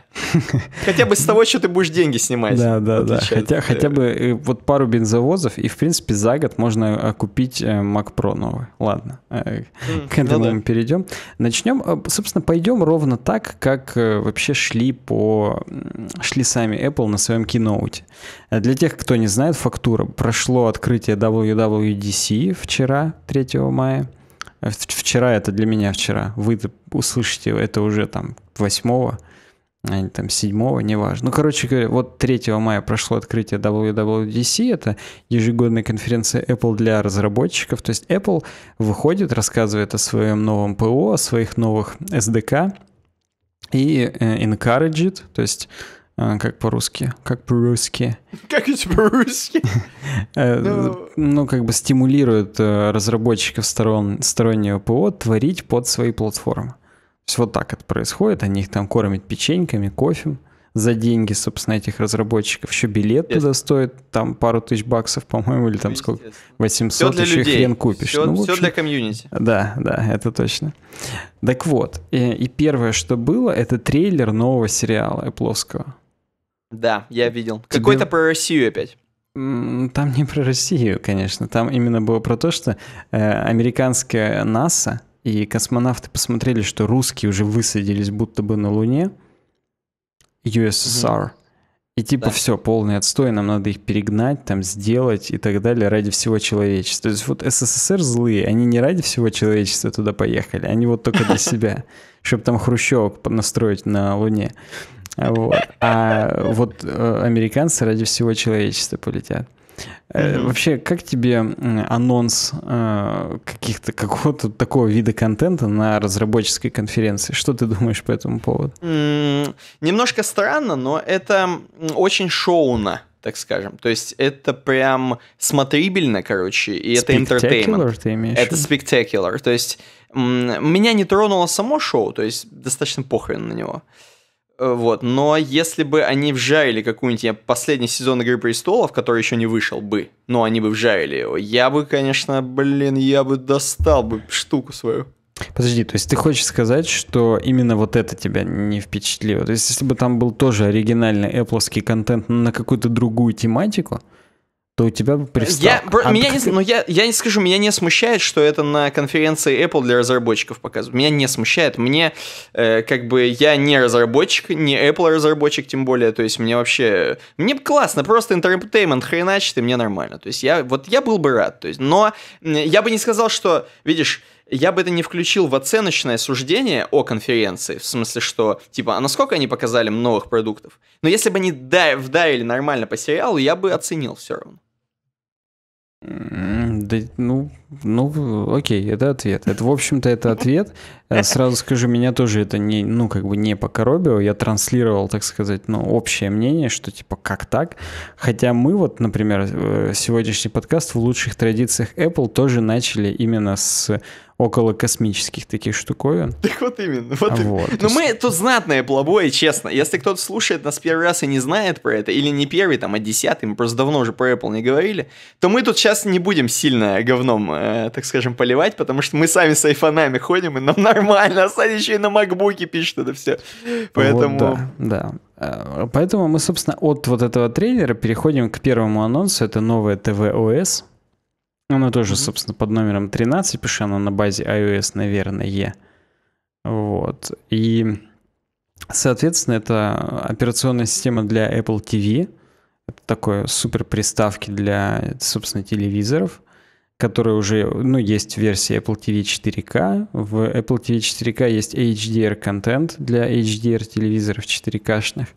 S1: Хотя бы с того, что ты будешь деньги снимать. Да, да, да. Хотя, хотя
S2: бы э, вот пару бензовозов, и, в принципе, за год можно э, купить э, Mac Pro новый. Ладно, к этому ну мы перейдем. Начнем, собственно, пойдем ровно так, как вообще шли по... шли сами Apple на своем киноуте. Для тех, кто не знает, фактура. Прошло открытие WWDC вчера, 3 мая. Вчера это для меня вчера. Вы услышите это уже там 8 а там 7 неважно. Ну, короче говоря, вот 3 мая прошло открытие WWDC, это ежегодная конференция Apple для разработчиков, то есть Apple выходит, рассказывает о своем новом ПО, о своих новых SDK и э, encouraged, то есть а, как по-русски? Как по-русски?
S3: (laughs) Как это по-русски?
S2: Э, ну, ну, как бы стимулирует э, разработчиков сторон, стороннего ПО творить под свои платформы. Все вот так это происходит. Они их там кормят печеньками, кофем за деньги, собственно, этих разработчиков. Еще билет туда стоит там пару тысяч баксов, по-моему, или там сколько, 800, все еще людей. хрен купишь. Все, ну, для комьюнити. Да, да, это точно. Так вот, и, и первое, что было, это трейлер нового сериала Эпловского.
S1: Да, я видел. Тебе... Какой-то про Россию опять.
S2: Там не про Россию, конечно. Там именно было про то, что э, американская НАСА и космонавты посмотрели, что русские уже высадились будто бы на Луне, USSR, угу. и типа да. все, полный отстой, нам надо их перегнать, там сделать и так далее ради всего человечества. То есть вот СССР злые, они не ради всего человечества туда поехали, они вот только для (laughs) себя, чтобы там хрущевок настроить на Луне. Вот. А вот э, американцы ради всего человечества полетят. Э, вообще, как тебе анонс э, каких-то какого-то такого вида контента на разработческой конференции? Что ты думаешь по этому поводу?
S1: Немножко странно, но это очень шоуно, так скажем. То есть это прям смотрибельно, короче, и это entertainment. это спектакуляр. То есть меня не тронуло само шоу, то есть достаточно похрен на него. Э, вот, но если бы они вжарили какую-нибудь последний сезон Игры престолов, который еще не вышел бы, но они бы вжарили его, я бы, конечно, блин, я бы достал бы штуку свою.
S2: Подожди, то есть ты хочешь сказать, что именно вот это тебя не впечатлило? То есть если бы там был тоже оригинальный Apple контент на какую-то другую тематику, то у тебя пристав... Э, я, бро, а меня ты... не, ну,
S1: я, я не скажу, меня не смущает, что это на конференции Apple для разработчиков показывают. Меня не смущает. Мне, э, как бы, я не разработчик, не Apple разработчик, тем более. То есть, мне вообще... Мне классно, просто интертеймент хреначит, и мне нормально. То есть, я, вот, я был бы рад. То есть, но я бы не сказал, что, видишь, я бы это не включил в оценочное суждение о конференции, в смысле, что, типа, а насколько они показали новых продуктов? Но если бы они вдарили нормально по сериалу, я бы оценил все равно.
S2: Да, ну, ну, окей, это ответ. Это, в общем-то, это ответ. Э, сразу скажу, меня тоже это не, ну, как бы не покоробило. Я транслировал, так сказать, ну, общее мнение, что типа как так. Хотя мы вот, например, э, сегодняшний подкаст в лучших традициях Apple тоже начали именно с около космических таких штуковин.
S1: Так вот именно. Вот а Вот. Но ну, мы тут знатное плобое, честно. Если кто-то слушает нас первый раз и не знает про это, или не первый, там, а десятый, мы просто давно уже про Apple не говорили, то мы тут сейчас не будем сильно говном э, Э, так скажем, поливать, потому что мы сами с айфонами ходим, и нам (laughs) нормально, а Саня еще и на макбуке пишет это все. Поэтому... Вот,
S2: да, да. Э, поэтому мы, собственно, от вот этого трейлера переходим к первому анонсу. Это новая ТВОС. Она тоже, mm-hmm. собственно, под номером 13, потому что она на базе iOS, наверное. Вот. И, соответственно, это операционная система для Apple TV. Это такое супер приставки для, собственно, телевизоров которые уже, ну, есть версия Apple TV 4K. В Apple TV 4K есть HDR-контент для HDR-телевизоров 4K-шных.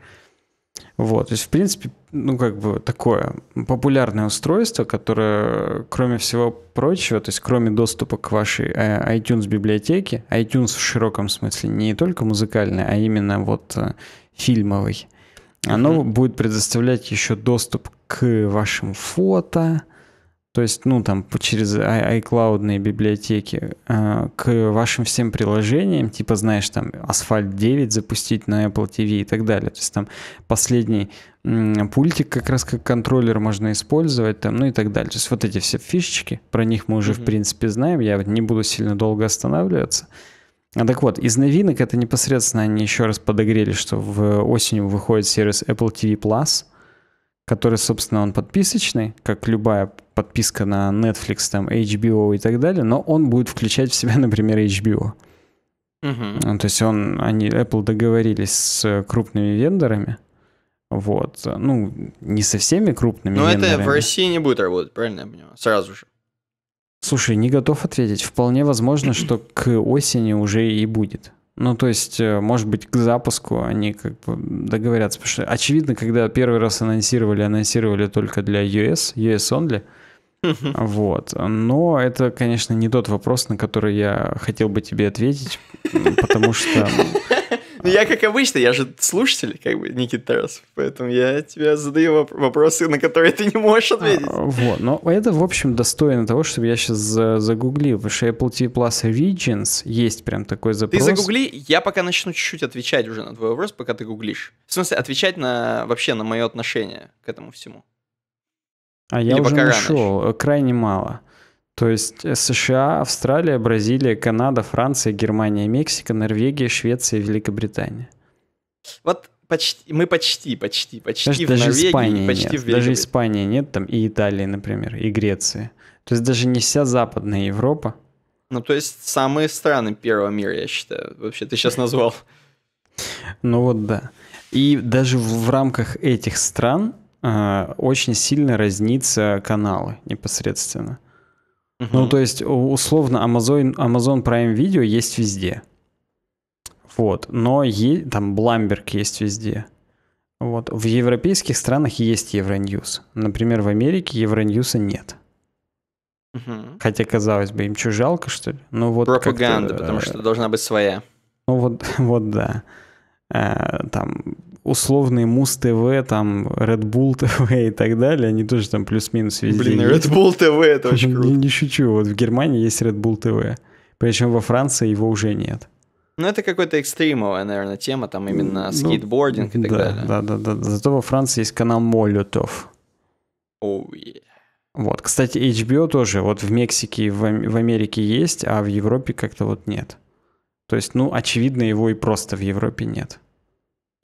S2: Вот, то есть, в принципе, ну, как бы такое популярное устройство, которое, кроме всего прочего, то есть, кроме доступа к вашей э, iTunes-библиотеке, iTunes в широком смысле, не только музыкальный, а именно вот э, фильмовый, оно mm-hmm. будет предоставлять еще доступ к вашим фото, то есть, ну, там, через а, iCloud библиотеки, а, к вашим всем приложениям, типа, знаешь, там, Asphalt 9 запустить на Apple TV и так далее. То есть там последний пультик как раз как контроллер можно использовать, там, ну и так далее. То есть вот эти все фишечки, про них мы уже, mm-hmm. в принципе, знаем, я не буду сильно долго останавливаться. А Так вот, из новинок это непосредственно они еще раз подогрели, что в осенью выходит сервис Apple TV+, Plus, который, собственно, он подписочный, как любая подписка на Netflix, там, HBO и так далее, но он будет включать в себя, например, HBO. Угу. Ну, то есть он, они, Apple договорились с крупными вендорами, вот, ну, не со всеми крупными Но вендорами. это в
S1: России не будет работать, правильно я понимаю? Сразу же.
S2: Слушай, не готов ответить. Вполне возможно, что к осени уже и будет. Ну, то есть, э, может быть, к запуску они как бы договорятся. Потому что, очевидно, когда первый раз анонсировали, анонсировали только для US, US only. Вот. Но это, конечно, не тот вопрос, на который я хотел бы тебе ответить, потому что...
S1: Ну, я, как обычно, я же слушатель, как бы, Никита Тарасов, поэтому я тебе задаю воп- вопросы, на которые ты не можешь а, ответить.
S2: А, вот, но это, в общем, достойно того, чтобы я сейчас загуглил, потому что Apple TV Plus Origins есть прям такой запрос. Ты загугли,
S1: я пока начну чуть-чуть отвечать уже на твой вопрос, пока ты гуглишь. В смысле, отвечать на вообще на мое отношение к этому всему.
S2: А я Либо уже Караныч. нашел, э, крайне мало. То есть э, США, Австралия, Бразилия, Канада, Франция, Германия, Мексика, Норвегия, Швеция, Великобритания.
S1: Вот почти, мы почти, почти, почти даже, в даже Норвегии, Испании почти нет, в Даже
S2: Испании нет, там и Италии, например, и Греции. То есть даже не вся Западная Европа.
S1: Ну, то есть самые страны первого мира, я считаю, вообще ты сейчас назвал.
S2: Ну вот да. И даже в рамках этих стран а, очень сильно разнится каналы непосредственно. Угу. Ну, то есть, условно, Amazon, Amazon Prime Video есть везде. Вот. Но е- там Бламберг есть везде. Вот. В европейских странах есть Евроньюз. Например, в Америке Евроньюса нет. Угу. Хотя, казалось бы, им что, жалко, что ли? Ну, вот Пропаганда, потому что
S1: должна быть своя.
S2: Ну, вот, (laughs) вот да. А, там условные Муз ТВ, там, Red Bull ТВ и так далее, они тоже там плюс-минус везде. Блин, Red Bull ТВ, это (laughs) очень круто. Не, не шучу, вот в Германии есть Red Bull ТВ, причем во Франции его уже нет.
S1: Ну, это какой то экстримовая, наверное, тема, там именно ну, скейтбординг и так да, далее.
S2: Да, да, да. Зато во Франции есть канал Молютов. Oh, yeah. Вот, кстати, HBO тоже вот в Мексике, в, в Америке есть, а в Европе как-то вот нет. То есть, ну, очевидно, его и просто в Европе нет.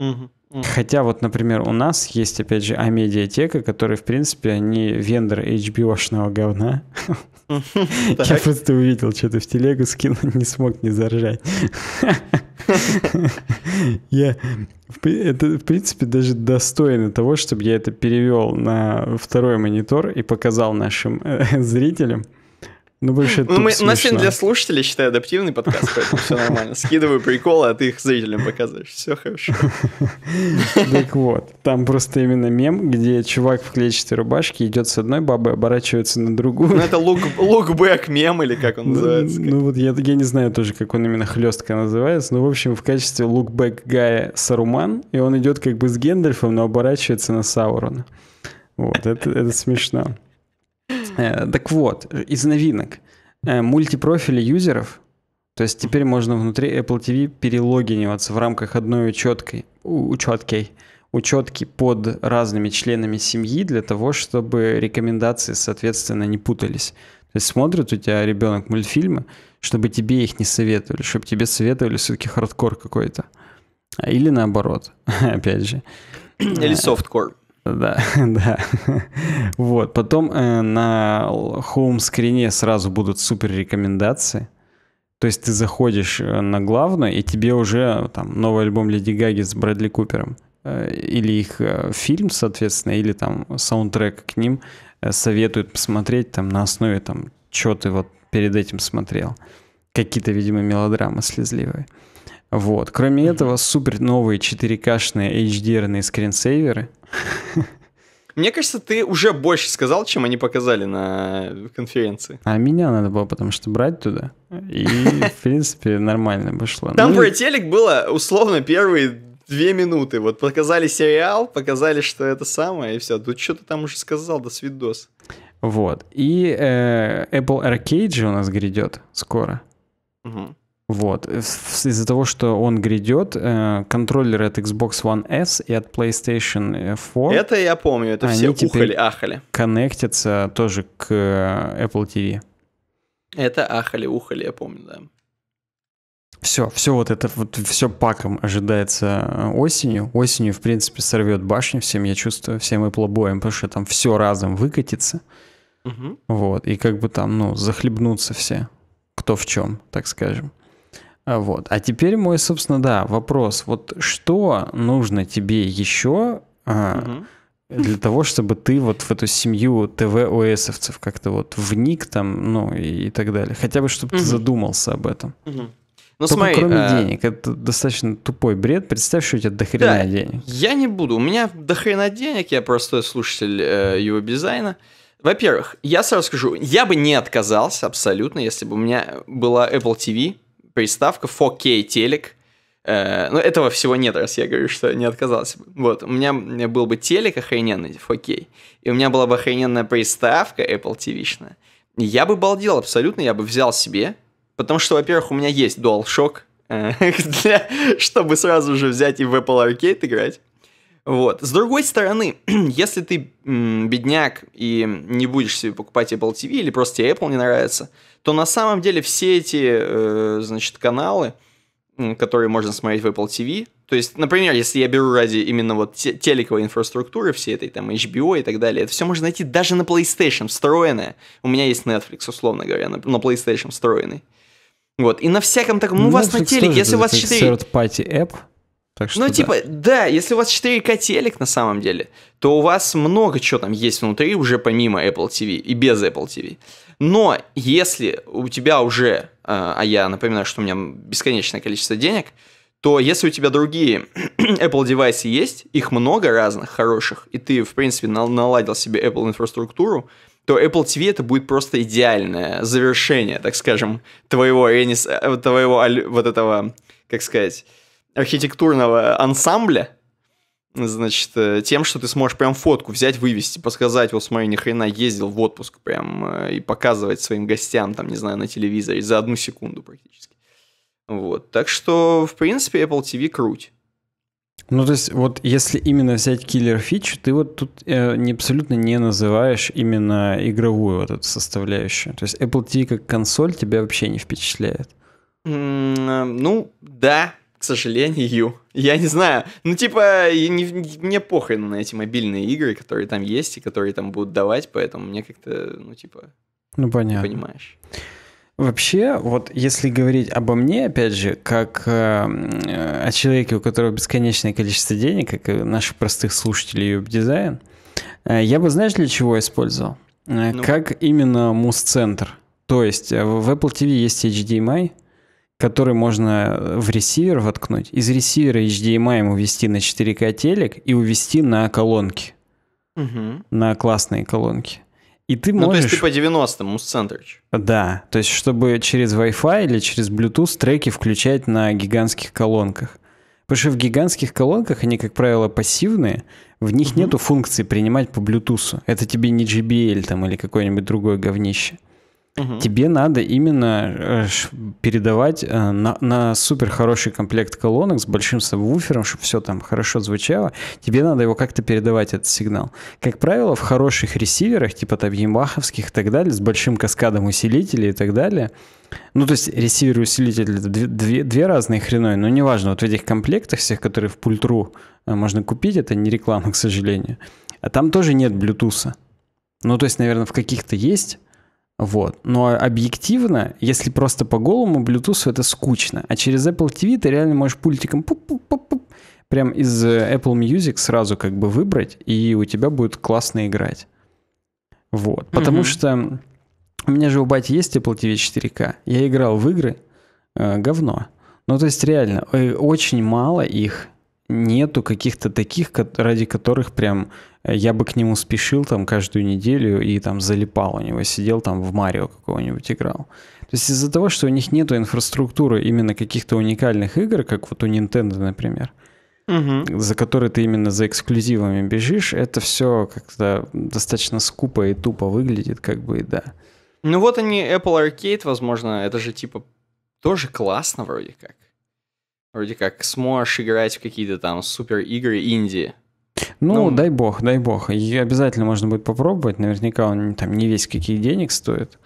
S2: Угу. Хотя вот, например, у нас есть, опять же, Амедиатека, которые, в принципе, они вендор HBO-шного говна. Я просто увидел, что-то в телегу скинул, не смог не заржать. Я, это, в принципе, даже достойно того, чтобы я это перевел на второй монитор и показал нашим э, зрителям. Ну, вы ну, мы, у нас сегодня для
S1: слушателей, считаю, адаптивный подкаст, поэтому все нормально. Скидываю приколы, а ты их зрителям показываешь. Все хорошо. (laughs)
S2: Так вот, там просто именно мем, где чувак в клетчатой рубашке идет с одной бабой, оборачивается на другую. Ну, это
S1: лукбэк мем или как он ну, называется?
S2: Ну, вот я не знаю тоже, как он именно хлестко называется, но, в общем, в качестве лукбэк Гая Саруман, и он идет как бы с Гендальфом, но оборачивается на Саурона. Вот, это смешно. Э, так вот, из новинок. Э, мультипрофили юзеров, то есть теперь можно внутри Apple TV перелогиниваться в рамках одной учеткой, учеткой, учетки под разными членами семьи для того, чтобы рекомендации, соответственно, не путались. То есть смотрит у тебя ребенок мультфильмы, чтобы тебе их не советовали, чтобы тебе советовали все-таки хардкор какой-то. Или наоборот, (laughs) опять же. Или софткор. Э, да, (laughs) да. Вот. Потом э, на хоум-скрине сразу будут супер рекомендации. То есть ты заходишь э, на главную, и тебе уже э, там новый альбом Леди Гаги с Брэдли Купером э, или их э, фильм, соответственно, или там саундтрек к ним э, советуют посмотреть там на основе там, чего ты вот перед этим смотрел. Какие-то, видимо, мелодрамы слезливые. Вот. Кроме mm-hmm. этого, супер новые 4К-шные HDR-ные скринсейверы.
S1: Мне кажется, ты уже больше сказал, чем они показали на конференции.
S2: А меня надо было потому что брать туда. И, в принципе, нормально вышло. Там ну про
S1: телек было, условно, первые две минуты. Вот показали сериал, показали, что это самое, и все. Тут что ты там уже сказал, до свидос.
S2: Вот. И э, Apple Arcade же у нас грядет скоро. Угу. Вот. Э, из-за того, что он грядет, э, контроллеры от Xbox One S и от PlayStation 4... Э, это я помню, это все ухали, ахали. коннектятся тоже к Apple TV.
S1: Это ахали, ухали, я помню, да.
S2: Все, все вот это, вот все паком ожидается осенью. Осенью, в принципе, сорвет башню всем, я чувствую, всем и плобоем, потому что там все разом выкатится. Угу. Вот, и как бы там, ну, захлебнутся все, кто в чем, так скажем. А, вот. А теперь мой, собственно, да, вопрос. Вот что нужно тебе еще а, для того, чтобы ты вот в эту семью ТВ-ОСовцев как-то вот вник там, ну и, так далее. Хотя бы, чтобы ты задумался об этом.
S1: Ну, Только смотри, кроме а...
S2: денег. Это достаточно тупой бред. Представь, что у тебя дохрена да, денег.
S1: Я не буду. У меня дохрена денег. Я простой слушатель э, его дизайна. Во-первых, я сразу скажу, я бы не отказался абсолютно, если бы у меня была Apple TV приставка, 4K телек. Э, ну, этого всего нет, раз я говорю, что не отказался бы. Вот, у меня был бы телек охрененный, 4K, и у меня была бы охрененная приставка Apple TV-шная. Я бы балдел абсолютно, я бы взял себе, потому что, во-первых, у меня есть DualShock, э, (laughs) для, чтобы сразу же взять и в Apple Arcade играть. Вот. С другой стороны, (clears throat) если ты м, бедняк и не будешь себе покупать Apple TV или просто тебе Apple не нравится, то на самом деле все эти, э, значит, каналы, которые можно смотреть в Apple TV, то есть, например, если я беру ради именно вот телековой инфраструктуры, все этой там HBO и так далее, это все можно найти даже на PlayStation встроенное. У меня есть Netflix, условно говоря, на, на PlayStation встроенный. Вот, и на всяком таком, ну, у вас на телеке, если у вас 4... Third
S2: party app,
S1: так что ну, да. типа, да, если у вас 4К телек на самом деле, то у вас много чего там есть внутри, уже помимо Apple TV и без Apple TV. Но если у тебя уже, а, а я напоминаю, что у меня бесконечное количество денег, то если у тебя другие (clears throat) Apple девайсы есть, их много разных, хороших, и ты, в принципе, наладил себе Apple инфраструктуру, то Apple TV это будет просто идеальное завершение, так скажем, твоего, ренес... Э, твоего вот этого, как сказать, архитектурного ансамбля, значит, э, тем, что ты сможешь прям фотку взять, вывести, подсказать, вот смотри, ни хрена ездил в отпуск прям э, и показывать своим гостям, там, не знаю, на телевизоре за одну секунду практически. Вот, так что, в принципе, Apple TV круть.
S2: Ну, то есть, вот если именно взять киллер фич, ты вот тут э, не, абсолютно не называешь именно игровую вот эту составляющую. То есть Apple TV как консоль тебя вообще не впечатляет.
S1: Mm, ну, да, к сожалению, (laughs) я не знаю. Ну, типа, не, не, мне похрену на эти мобильные игры, которые там есть и которые там будут давать, поэтому мне как-то, ну, типа...
S2: Ну, понятно. понимаешь. Вообще, вот если говорить обо мне, опять же, как э, э, о человеке, у которого бесконечное количество денег, как и наших простых слушателей веб-дизайн, э, я бы, знаешь, для чего использовал? Э, ну. Как именно муз центр То есть э, в Apple TV есть HDMI, который можно э, в ресивер воткнуть, из ресивера HDMI ему ввести на 4К телек и увести на колонки. Угу. На классные колонки. И ты можешь... Ну, то есть ты
S1: по 90-м,
S2: Мусцентрич. Да, то есть чтобы через Wi-Fi или через Bluetooth треки включать на гигантских колонках. Потому что в гигантских колонках они, как правило, пассивные, в них угу. нету функции принимать по Bluetooth. Это тебе не JBL там или какое-нибудь другое говнище. Угу. Тебе надо именно э, передавать э, на, на супер хороший комплект колонок с большим сабвуфером, чтобы все там хорошо звучало. Тебе надо его как-то передавать, этот сигнал. Как правило, в хороших ресиверах, типа там ямаховских и так далее, с большим каскадом усилителей и так далее, ну, то есть ресивер и усилитель это две, две, две разные хреной, но неважно, вот в этих комплектах всех, которые в пультру э, можно купить, это не реклама, к сожалению. А там тоже нет блютуса. Ну, то есть, наверное, в каких-то есть, вот. Но объективно, если просто по голому Bluetooth это скучно. А через Apple TV ты реально можешь пультиком пуп -пуп -пуп прям из э, Apple Music сразу как бы выбрать, и у тебя будет классно играть. Вот. Потому mm что у меня же у бати есть Apple TV 4K. Я играл в игры, э, говно. Ну, то есть реально, э, очень мало их нету каких-то таких, ради которых прям э, я бы к нему спешил там каждую неделю и там залипал у него, сидел там в Марио какого-нибудь играл. То есть из-за того, что у них нету инфраструктуры именно каких-то уникальных игр, как вот у Nintendo, например, угу. за которые ты именно за эксклюзивами бежишь, это все как-то достаточно скупо и тупо выглядит, как бы и да.
S1: Ну вот они, Apple Arcade, возможно, это же типа тоже классно вроде как вроде как сможешь играть в какие-то там супер игры Индии.
S2: Ну, ну, дай бог, дай бог. И обязательно можно будет попробовать. Наверняка он там не весь какие денег стоит.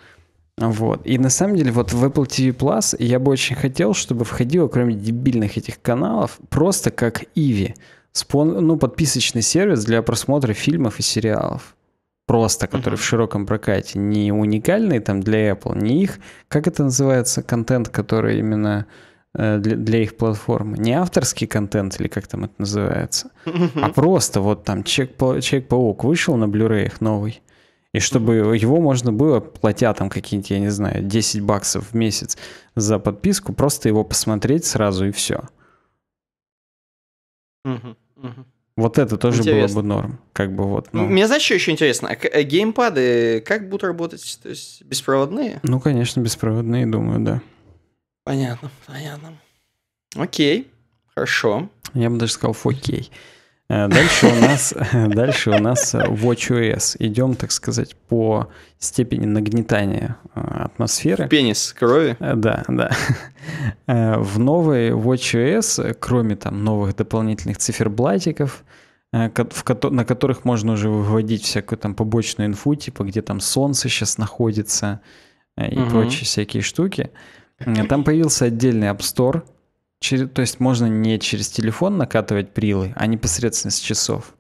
S2: Вот. И на самом деле вот в Apple TV Plus я бы очень хотел, чтобы входило, кроме дебильных этих каналов, просто как Иви, спон... ну, подписочный сервис для просмотра фильмов и сериалов. Просто, который uh-huh. в широком прокате. Не уникальный там для Apple, не их, как это называется, контент, который именно Э, для, для их платформы. Не авторский контент, или как там это называется, а просто вот там Человек-паук вышел на Blu-ray новый, и чтобы его можно было, платя там какие-нибудь, я не знаю, 10 баксов в месяц за подписку, просто его посмотреть сразу и все. Вот это тоже интересно. было бы норм, как бы вот. Ну. Мне
S1: знаешь, что еще интересно? А э, геймпады как будут работать? То есть беспроводные?
S2: Ну, конечно, беспроводные, думаю, да. Понятно, понятно.
S1: Окей, хорошо.
S2: Я бы даже сказал окей. Э, дальше у нас, (laughs) дальше у нас э, WatchOS. Идем, так сказать, по степени нагнетания э, атмосферы. В пенис крови. Да, да. В новой WatchOS, кроме там новых дополнительных циферблатиков, на которых можно уже выводить всякую там побочную инфу, типа где там солнце сейчас находится и угу. прочие всякие штуки, Э, там появился отдельный App Store, то есть можно не через телефон накатывать прилы, а непосредственно с часов.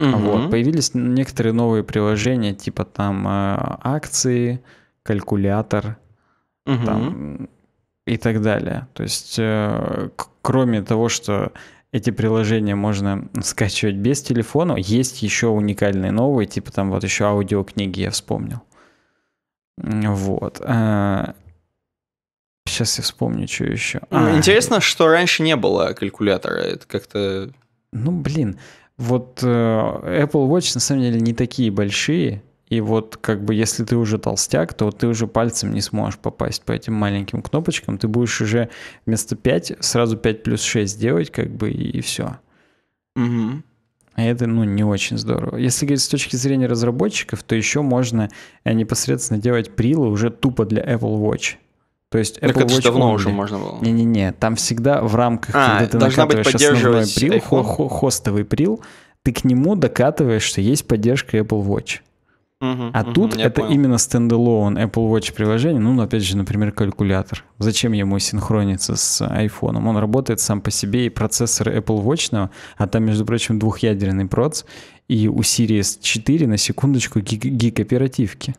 S2: Угу. Вот. Появились некоторые новые приложения, типа там э, акции, калькулятор угу. там, и так далее. То есть, э, кроме того, что эти приложения можно скачивать без телефона, есть еще уникальные новые, типа там вот еще аудиокниги я вспомнил. Вот. Э, Сейчас я вспомню, что еще. Ну, а, Интересно,
S1: что раньше не было калькулятора. Это как-то...
S2: Ну, блин. Вот э, Apple Watch на самом деле не такие большие. И вот как бы если ты уже толстяк, то ты уже пальцем не сможешь попасть по этим маленьким кнопочкам. Ты будешь уже вместо 5 сразу 5 плюс 6 делать как бы и, и все. Угу. А это, ну, не очень здорово. Если говорить с точки зрения разработчиков, то еще можно э, непосредственно делать прилы уже тупо для Apple Watch. То есть ну, Apple это Watch давно only. уже можно было. Не-не-не, там всегда в рамках, а, когда ты должна быть поддерживать основной прил, iPhone. хостовый прил, ты к нему докатываешь, что есть поддержка Apple Watch. а угу, тут это понял. именно стендалон Apple Watch приложение, ну, опять же, например, калькулятор. Зачем ему синхрониться с iPhone? Он работает сам по себе, и процессор Apple Watch, а там, между прочим, двухъядерный проц, и у Series 4 на секундочку гиг, гиг оперативки.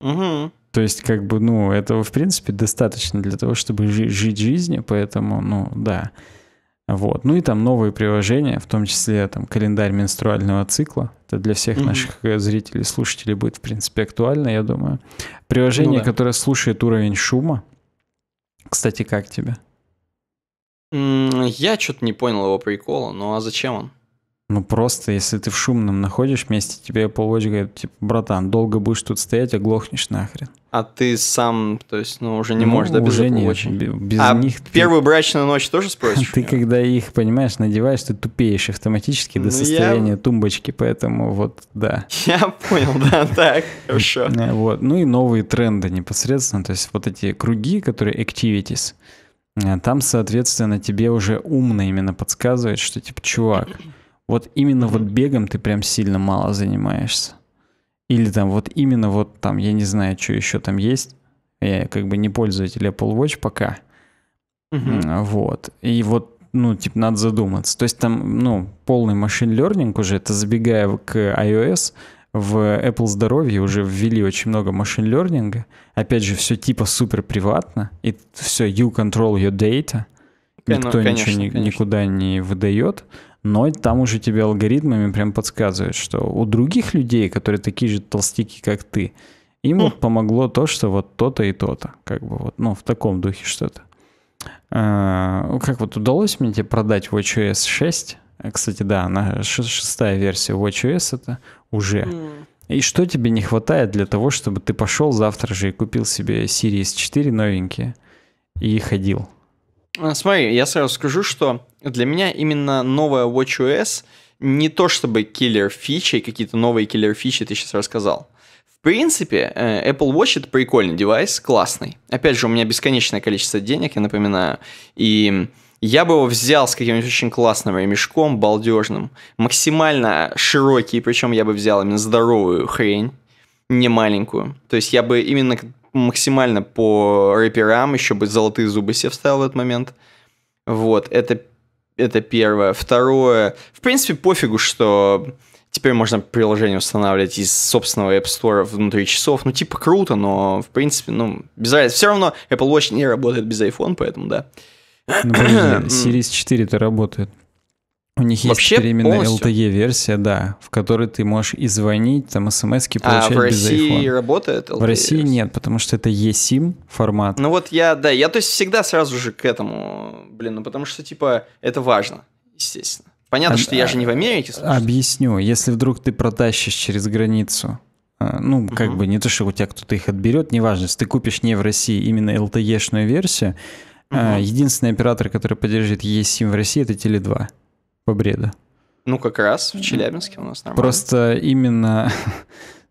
S2: Угу. То есть, как бы, ну, этого, в принципе, достаточно для того, чтобы жи- жить жизнью, поэтому, ну, да. Вот. Ну и там новые приложения, в том числе там календарь менструального цикла. Это для всех mm-hmm. наших э, зрителей, слушателей будет, в принципе, актуально, я думаю. Приложение, ну, да. которое слушает уровень шума. Кстати, как тебе?
S1: Я что-то не понял его прикола, ну а зачем он?
S2: Ну просто, если ты в шумном находишь месте, тебе Apple Watch говорит, типа, братан, долго будешь тут стоять, оглохнешь нахрен.
S1: А ты сам, то есть, ну, уже не ну, можешь, да, без уже Apple нет, Без а них первую ты... брачную ночь тоже спросишь? (laughs)
S2: Ты когда их, понимаешь, надеваешь, ты тупеешь автоматически ну, до состояния я... тумбочки, поэтому вот, да. (laughs) Я
S1: понял, да, (laughs) так,
S2: хорошо. Э, вот, ну и новые тренды непосредственно, то есть вот эти круги, которые activities, э, там, соответственно, тебе уже умно именно подсказывает, что, типа, чувак, вот именно вот бегом ты прям сильно мало занимаешься. Или там вот именно вот там, я не знаю, что еще там есть. Я как бы не пользователь Apple Watch пока. Mm-hmm. Вот. И вот, ну, типа, надо задуматься. То есть там, ну, полный машин learning уже, это забегая к iOS, в Apple здоровье уже ввели очень много машин лернинга. Опять же, все типа супер приватно. И все, you control your data. Никто конечно, ничего конечно. никуда не выдает но там уже тебе алгоритмами прям подсказывают, что у других людей, которые такие же толстики, как ты, им вот хм. помогло то, что вот то-то и то-то, как бы вот, ну, в таком духе что-то. А, как вот удалось мне тебе продать WatchOS 6? Э, кстати, да, она шестая версия WatchOS это уже. Хм. И что тебе не хватает для того, чтобы ты пошел завтра же и купил себе Series 4 новенькие и ходил?
S1: А, смотри, я сразу скажу, что для меня именно новая WatchOS не то чтобы киллер фичи, какие-то новые киллер фичи ты сейчас рассказал. В принципе, э, Apple Watch это прикольный девайс, классный. Опять же, у меня бесконечное количество денег, я напоминаю. И я бы его взял с каким-нибудь очень классным ремешком, балдежным. Максимально широкий, причем я бы взял именно здоровую хрень, не маленькую. То есть я бы именно максимально по рэперам еще бы золотые зубы себе вставил в этот момент. Вот, это это первое. Второе, в принципе, пофигу, что теперь можно приложение устанавливать из собственного App Store внутри часов. Ну, типа, круто,
S2: но, в принципе, ну,
S1: без разницы. Все равно Apple Watch не работает без iPhone, поэтому да. Ну, подожди, Series
S2: 4-то работает. У них Вообще есть временная полностью? LTE-версия, да, в которой ты можешь и звонить, там смс эм а, получать а в без России iPhone. работает LTE? В России нет, потому что это eSIM формат.
S1: Ну вот я, да, я то есть всегда сразу же к этому, блин, ну потому что, типа, это важно, естественно. Понятно, а, что я же не в а, Америке.
S2: Слушайте. Объясню, если вдруг ты протащишь через границу э, ну, как uh-huh. бы не то, что у тебя кто-то их отберет, неважно, если ты купишь не в России именно LTE-шную версию, uh-huh. единственный оператор, который поддерживает eSIM в России, это Теле2 бреда.
S1: Ну, как раз в Челябинске у нас нормально.
S2: Просто именно... (laughs)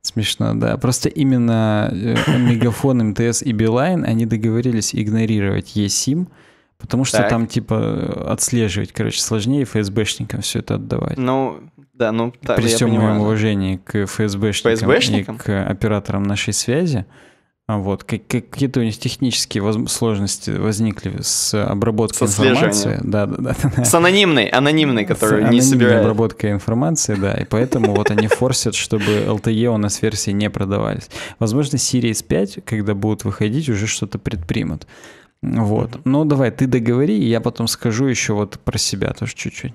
S2: Смешно, да. Просто именно э, Мегафон, МТС и Билайн, они договорились игнорировать eSIM, потому что так. там, типа, отслеживать, короче, сложнее ФСБшникам все это отдавать.
S1: Ну, да,
S2: ну, так, При всем моем уважении к ФСБшникам, ФСБшникам и к операторам нашей связи, а вот. Какие-то у них технические сложности возникли с обработкой Со информации. Да, да, да. С
S1: анонимной, анонимной, которую с не собирают.
S2: обработка информации, да. И поэтому вот они форсят, чтобы LTE у нас версии не продавались. Возможно, Series 5, когда будут выходить, уже что-то предпримут. Вот. Ну, давай, ты договори, и я потом скажу еще вот про себя тоже чуть-чуть.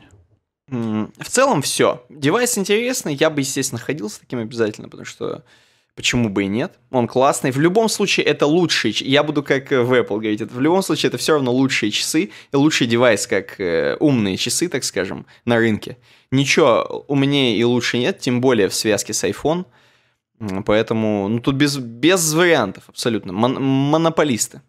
S1: В целом все. Девайс интересный, я бы, естественно, ходил с таким обязательно, потому что Почему бы и нет? Он классный. В любом случае, это лучшие... Я буду как э, в Apple говорить. в любом случае, это все равно лучшие часы и лучший девайс, как э, умные часы, так скажем, на рынке. Ничего умнее и лучше нет, тем более в связке с iPhone. Поэтому ну, тут без, без вариантов абсолютно. Мон, монополисты.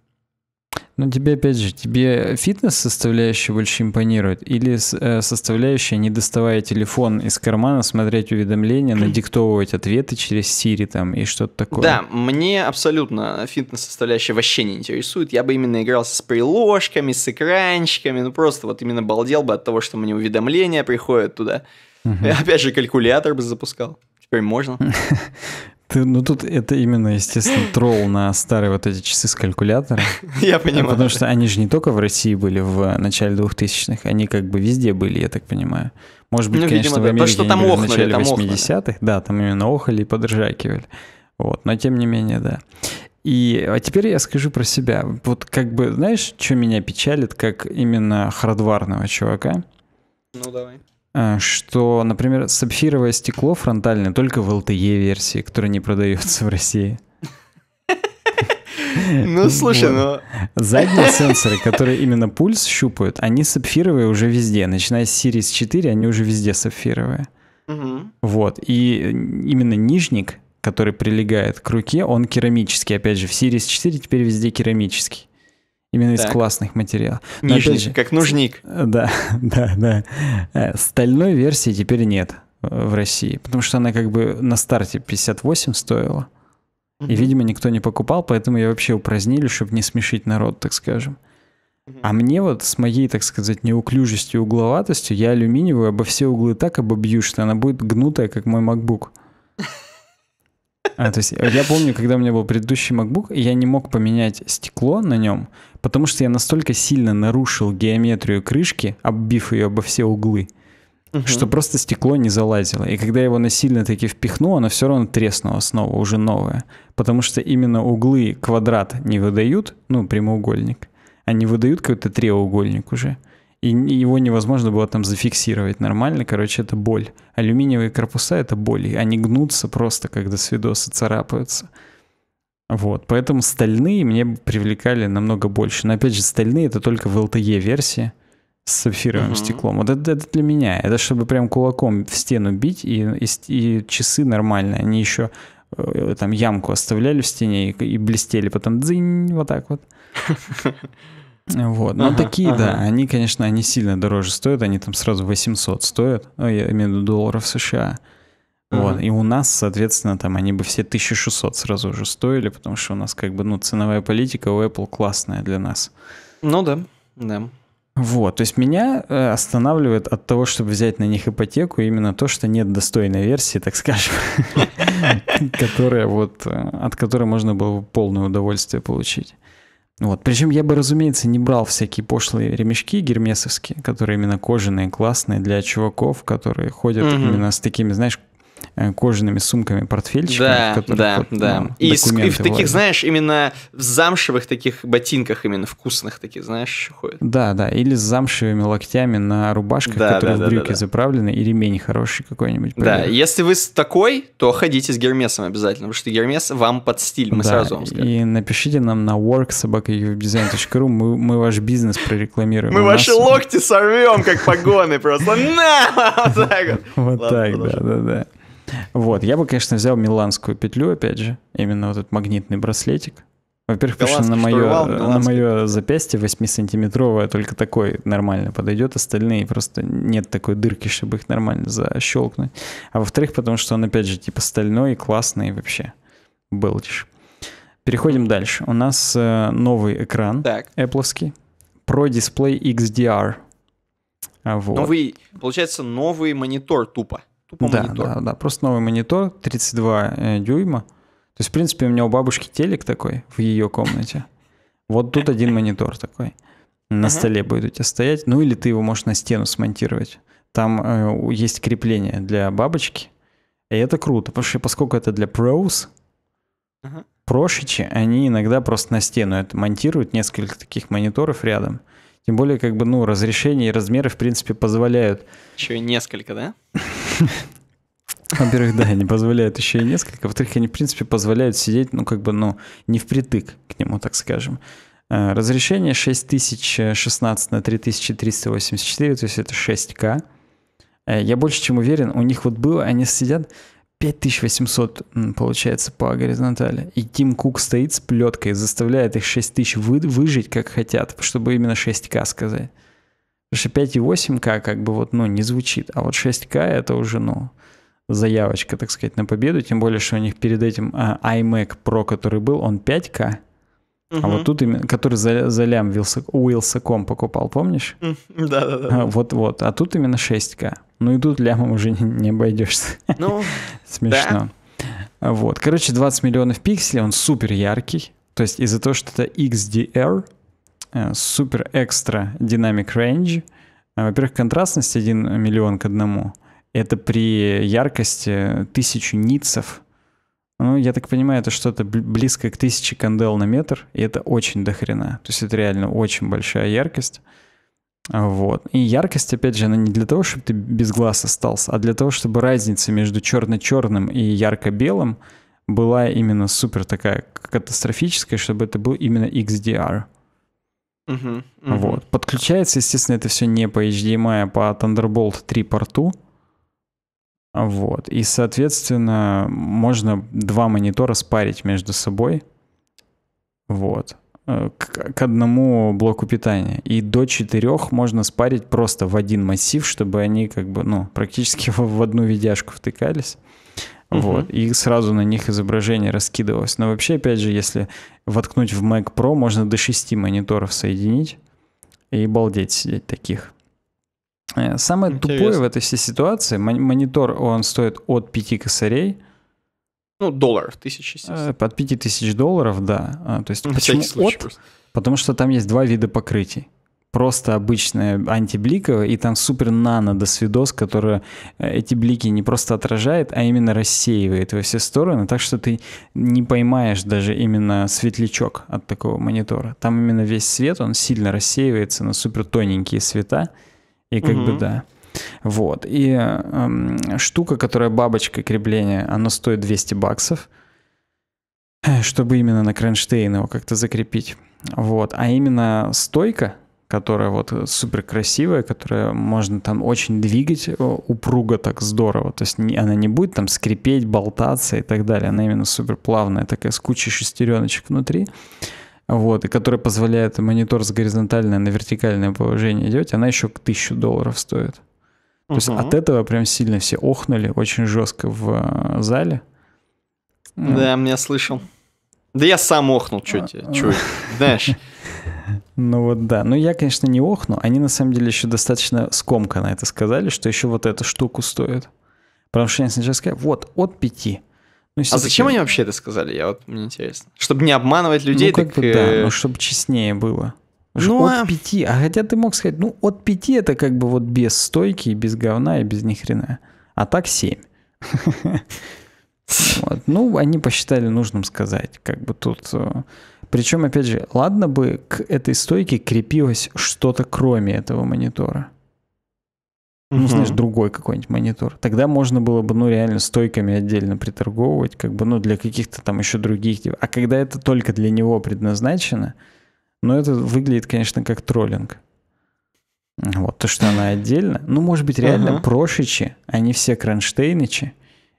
S2: Но ну, тебе, опять же, тебе фитнес-составляющая больше импонирует или э, составляющая, не доставая телефон из кармана, смотреть уведомления, надиктовывать ответы через Siri там и что-то такое? Да,
S1: мне абсолютно фитнес-составляющая вообще не интересует. Я бы именно игрался с приложками, с экранчиками, ну просто вот именно балдел бы от того, что мне уведомления приходят туда. Угу. Я, опять же, калькулятор бы запускал. Теперь можно.
S2: (laughs) Ты, ну тут это именно, естественно, тролл на старые вот эти часы с калькулятором. (laughs) Я понимаю. Потому что они же не только в России были в начале 2000-х, они как бы везде были, я так понимаю. Может быть, ну, конечно, видимо, в Америке что там они охнули, в начале 80-х, да, там именно охали и подржакивали. Вот, но тем не менее, да. И а теперь я скажу про себя. Вот как бы, знаешь, что меня печалит, как именно хардварного чувака? Ну, давай. Э, что, например, сапфировое стекло фронтальное только в LTE-версии, которая не продается в России. Ну, слушай, вот. ну... Задние сенсоры, которые именно пульс щупают, они сапфировые уже везде. Начиная с Series 4, они уже везде сапфировые. Угу. Вот. И э, именно нижник, который прилегает к руке, он керамический. Опять же, в Series 4 теперь везде керамический. Именно так. из классных материалов. Но Нижний, же, как нужник. Да, (laughs) да, да. Э, стальной версии теперь нет э, в России, потому что она как бы на старте 58 стоила. mm И, видимо, никто не покупал, поэтому ее вообще упразднили, чтобы не смешить народ, так скажем. А мне вот с моей, так сказать, неуклюжестью и угловатостью я алюминиевую обо все углы так обобью, что она будет гнутая, как мой MacBook. (laughs) А, то есть э, я помню, когда у меня был предыдущий MacBook, я не мог поменять стекло на нем, потому что я настолько сильно нарушил геометрию крышки, оббив ее обо все углы, угу. что просто стекло не залазило. И когда я его насильно таки впихнул, оно все равно треснуло снова, уже новое. Потому что именно углы квадрат не выдают, ну, прямоугольник, они выдают какой-то треугольник уже и его невозможно было там зафиксировать нормально, короче, это боль. Алюминиевые корпуса — это боль, они гнутся просто, когда свидосы царапаются. Вот, поэтому стальные мне привлекали намного больше. Но опять же, стальные — это только в LTE-версии с сапфировым угу. стеклом. Вот это, это для меня. Это чтобы прям кулаком в стену бить, и, и, и часы нормальные. Они еще э, там ямку оставляли в стене и, и блестели потом дзынь, вот так вот. (laughs) Вот, но ну, ага, такие, ага. да, они, конечно, они сильно дороже стоят, они там сразу 800 стоят, ну, я имею в виду долларов США. Ага. Вот, и у нас, соответственно, там они бы все 1600 сразу уже стоили, потому что у нас как бы, ну, ценовая политика у Apple классная для нас.
S1: Ну да, да.
S2: Вот, то есть меня э, останавливает от того, чтобы взять на них ипотеку, именно то, что нет достойной версии, так скажем, (laughs) которая вот, э, от которой можно было бы полное удовольствие получить. Вот. Причем я бы, разумеется, не брал всякие пошлые ремешки гермесовские, которые именно кожаные, классные для чуваков, которые ходят угу. именно с такими, знаешь, Э, кожаными сумками, портфельчиками. Да, да, вот, да. Ну, и, и в таких, влазят.
S1: знаешь, именно в замшевых таких ботинках, именно вкусных таких, знаешь, еще
S2: ходят. Да, да, или с замшевыми локтями на рубашках, да, которые да, в брюки да, да, заправлены, и ремень хороший какой-нибудь. Да, проверю.
S1: если вы такой, то ходите с Гермесом обязательно, потому что Гермес вам под стиль, мы да, сразу вам скажем.
S2: И напишите нам на worksobaka.design.ru, мы, мы ваш бизнес прорекламируем. Мы ваши нас... (laughs)
S1: локти сорвем, как погоны просто. На!
S2: (laughs) Вот так, да, да, да. Вот, я бы, конечно, взял миланскую петлю, опять же, именно вот этот магнитный браслетик. Во-первых, потому что на мое, на мое запястье 8-сантиметровое только такой нормально подойдет, остальные просто нет такой дырки, чтобы их нормально защелкнуть. А во-вторых, потому что он, опять же, типа стальной и классный вообще. Белдиш. Переходим дальше. У нас э, новый экран так. Apple Pro Display XDR. Вот. Новый,
S1: получается, новый монитор тупо.
S2: Тупо да, монитор. Да, да, просто новый монитор, 32 э, дюйма. То есть, в принципе, у меня у бабушки телек такой в ее комнате. Вот тут один монитор такой на столе будет у тебя стоять. Ну или ты его можешь на стену смонтировать. Там э, есть крепление для бабочки. И это круто, потому что поскольку это для проус, uh-huh. прошичи, они иногда просто на стену это монтируют, несколько таких мониторов рядом. Тем более, как бы, ну, разрешение и размеры, в принципе, позволяют.
S1: Еще и несколько, да? (laughs)
S2: Во-первых, да, они позволяют еще и несколько. Во-вторых, они, в принципе, позволяют сидеть, ну, как бы, ну, не впритык к нему, так скажем. Э, разрешение 6016 на 3384, то есть это 6К. Э, я больше чем уверен, у них вот было, они сидят, 5800, получается, по горизонтали. И Тим Кук стоит с плеткой, заставляет их 6000 вы, выжить, как хотят, чтобы именно 6К сказать. Потому что 5,8К как бы вот, ну, не звучит. А вот 6К это уже, ну, заявочка, так сказать, на победу. Тем более, что у них перед этим а, iMac Pro, который был, он 5К. А вот тут именно, который за, за лям Вилсак, Уилсаком покупал, помнишь? (laughs)
S3: Да-да-да. А,
S2: вот-вот. А тут именно 6К. Ну и тут лямом уже не, не обойдешься. Ну, (laughs) Смешно. Да. Вот. Короче, 20 миллионов пикселей, он супер яркий. То есть из-за того, что это XDR, э, супер экстра динамик range. А, во-первых, контрастность 1 миллион к одному. Это при яркости тысячу нитсов. Ну, я так понимаю, это что-то близко к 1000 кандел на метр, и это очень дохрена. То есть это реально очень большая яркость. Вот. И яркость, опять же, она не для того, чтобы ты без глаз остался, а для того, чтобы разница между черно-черным и ярко-белым была именно супер такая катастрофическая, чтобы это был именно XDR.
S3: Угу, угу. Вот.
S2: Подключается, естественно, это все не по HDMI, эм а, а по Thunderbolt 3 порту. Вот. И, соответственно, можно два монитора спарить между собой. Вот. Э, к, к одному блоку питания. И до четырех можно спарить просто в один массив, чтобы они как бы, ну, практически в, (laughs) в одну видяшку втыкались. Угу. Вот. И сразу на них изображение раскидывалось. Но вообще, опять же, если воткнуть в Mac Pro, можно до шести мониторов соединить и балдеть сидеть таких. Э, самое Интересно. тупое в этой всей ситуации, монитор, он стоит от 5 косарей. Ну, долларов, 1700. Э, под тысяч долларов, да. А, то есть ну, почему от? Потому что там есть два вида покрытий. Просто обычное антибликовое, и там супер нано досвидос, которое э, эти блики не просто отражает, а именно рассеивает во все стороны, так что ты не поймаешь даже именно светлячок от такого монитора. Там именно весь свет, он сильно рассеивается на супер тоненькие света. И как угу. бы да. Вот. И эм, штука, которая бабочка крепления, она стоит 200 баксов, э, чтобы именно на кронштейн его как-то закрепить. Вот. А именно стойка, которая вот супер красивая, которая можно там очень двигать э, упруго так здорово. То есть она не будет там скрипеть, болтаться и так далее. Она именно супер плавная, такая с кучей шестереночек внутри вот, и которая позволяет монитор с горизонтальное на вертикальное положение делать, она еще к 1000 долларов стоит. То угу. есть от этого прям сильно все охнули, очень жестко в э, зале.
S1: Да, mm. я слышал. Да я сам охнул чуть, а, а. чуть, знаешь.
S2: (laughs) Ну вот да. Ну я, конечно, не охну. Они на самом деле еще достаточно скомка на это сказали, что еще вот эту штуку стоит. Потому что они сначала сказали, вот, от пяти. Ну, а зачем они
S1: вообще это сказали? Я вот мне интересно.
S2: Чтобы не обманывать людей, ну, как так... бы, да, э, но ну, чтобы честнее было. Ну, от а... 5, а хотя ты мог сказать, ну, от пяти это как бы вот без стойки, без говна и без нихрена. А так семь. (laughs) Вот. Ну, они посчитали нужным сказать, как бы тут... Э, Причем, опять же, ладно бы к этой стойке крепилось что-то кроме этого монитора. Uh-huh. Ну, знаешь, другой какой-нибудь монитор. Тогда можно было бы, ну, реально стойками отдельно приторговывать, как бы, ну, для каких-то там еще других. А когда это только для него предназначено, ну, это выглядит, конечно, как троллинг. Вот, то, что она отдельно. Ну, может быть, реально uh-huh. прошичи, они все кронштейнычи,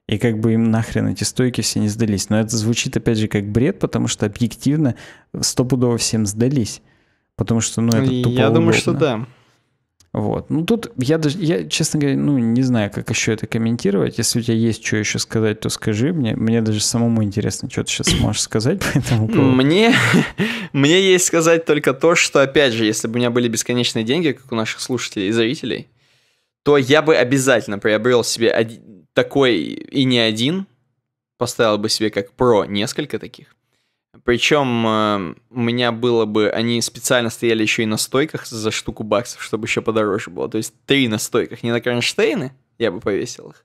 S2: и как бы им нахрен эти стойки все не сдались. Но это звучит, опять же, как бред, потому что объективно стопудово всем сдались. Потому что, ну, это тупо Я удобно. думаю, что да. Вот. Ну, тут я, даже, я, честно говоря, ну, не знаю, как еще это комментировать. Если у тебя есть что еще сказать, то скажи мне. Мне даже самому интересно, что ты сейчас можешь сказать по этому поводу.
S1: Мне, мне есть сказать только то, что, опять же, если бы у меня были бесконечные деньги, как у наших слушателей и зрителей, то я бы обязательно приобрел себе один, такой и не один, поставил бы себе как про несколько таких. Причем эм, у меня было бы... Они специально стояли еще и на стойках за штуку баксов, чтобы еще подороже было. То есть три на стойках. Не на кронштейны, я бы повесил их.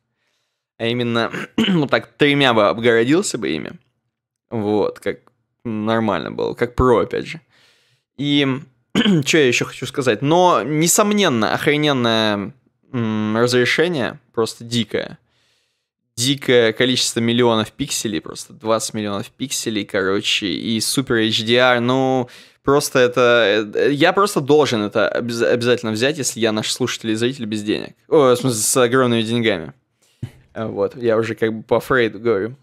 S1: А именно, ну (clears throat) так, тремя бы обгородился бы ими. Вот, как нормально было. Как про, опять же. И (clears throat) что я еще хочу сказать? Но, несомненно, охрененное разрешение, просто дикое дикое количество миллионов пикселей, просто 20 миллионов пикселей, короче, и супер HDR, ну, просто это... Э, э, я просто должен это обязательно взять, если я наш слушатель и зритель без денег. О, в смысле, с огромными деньгами. Э, вот, я уже как бы по Фрейду говорю.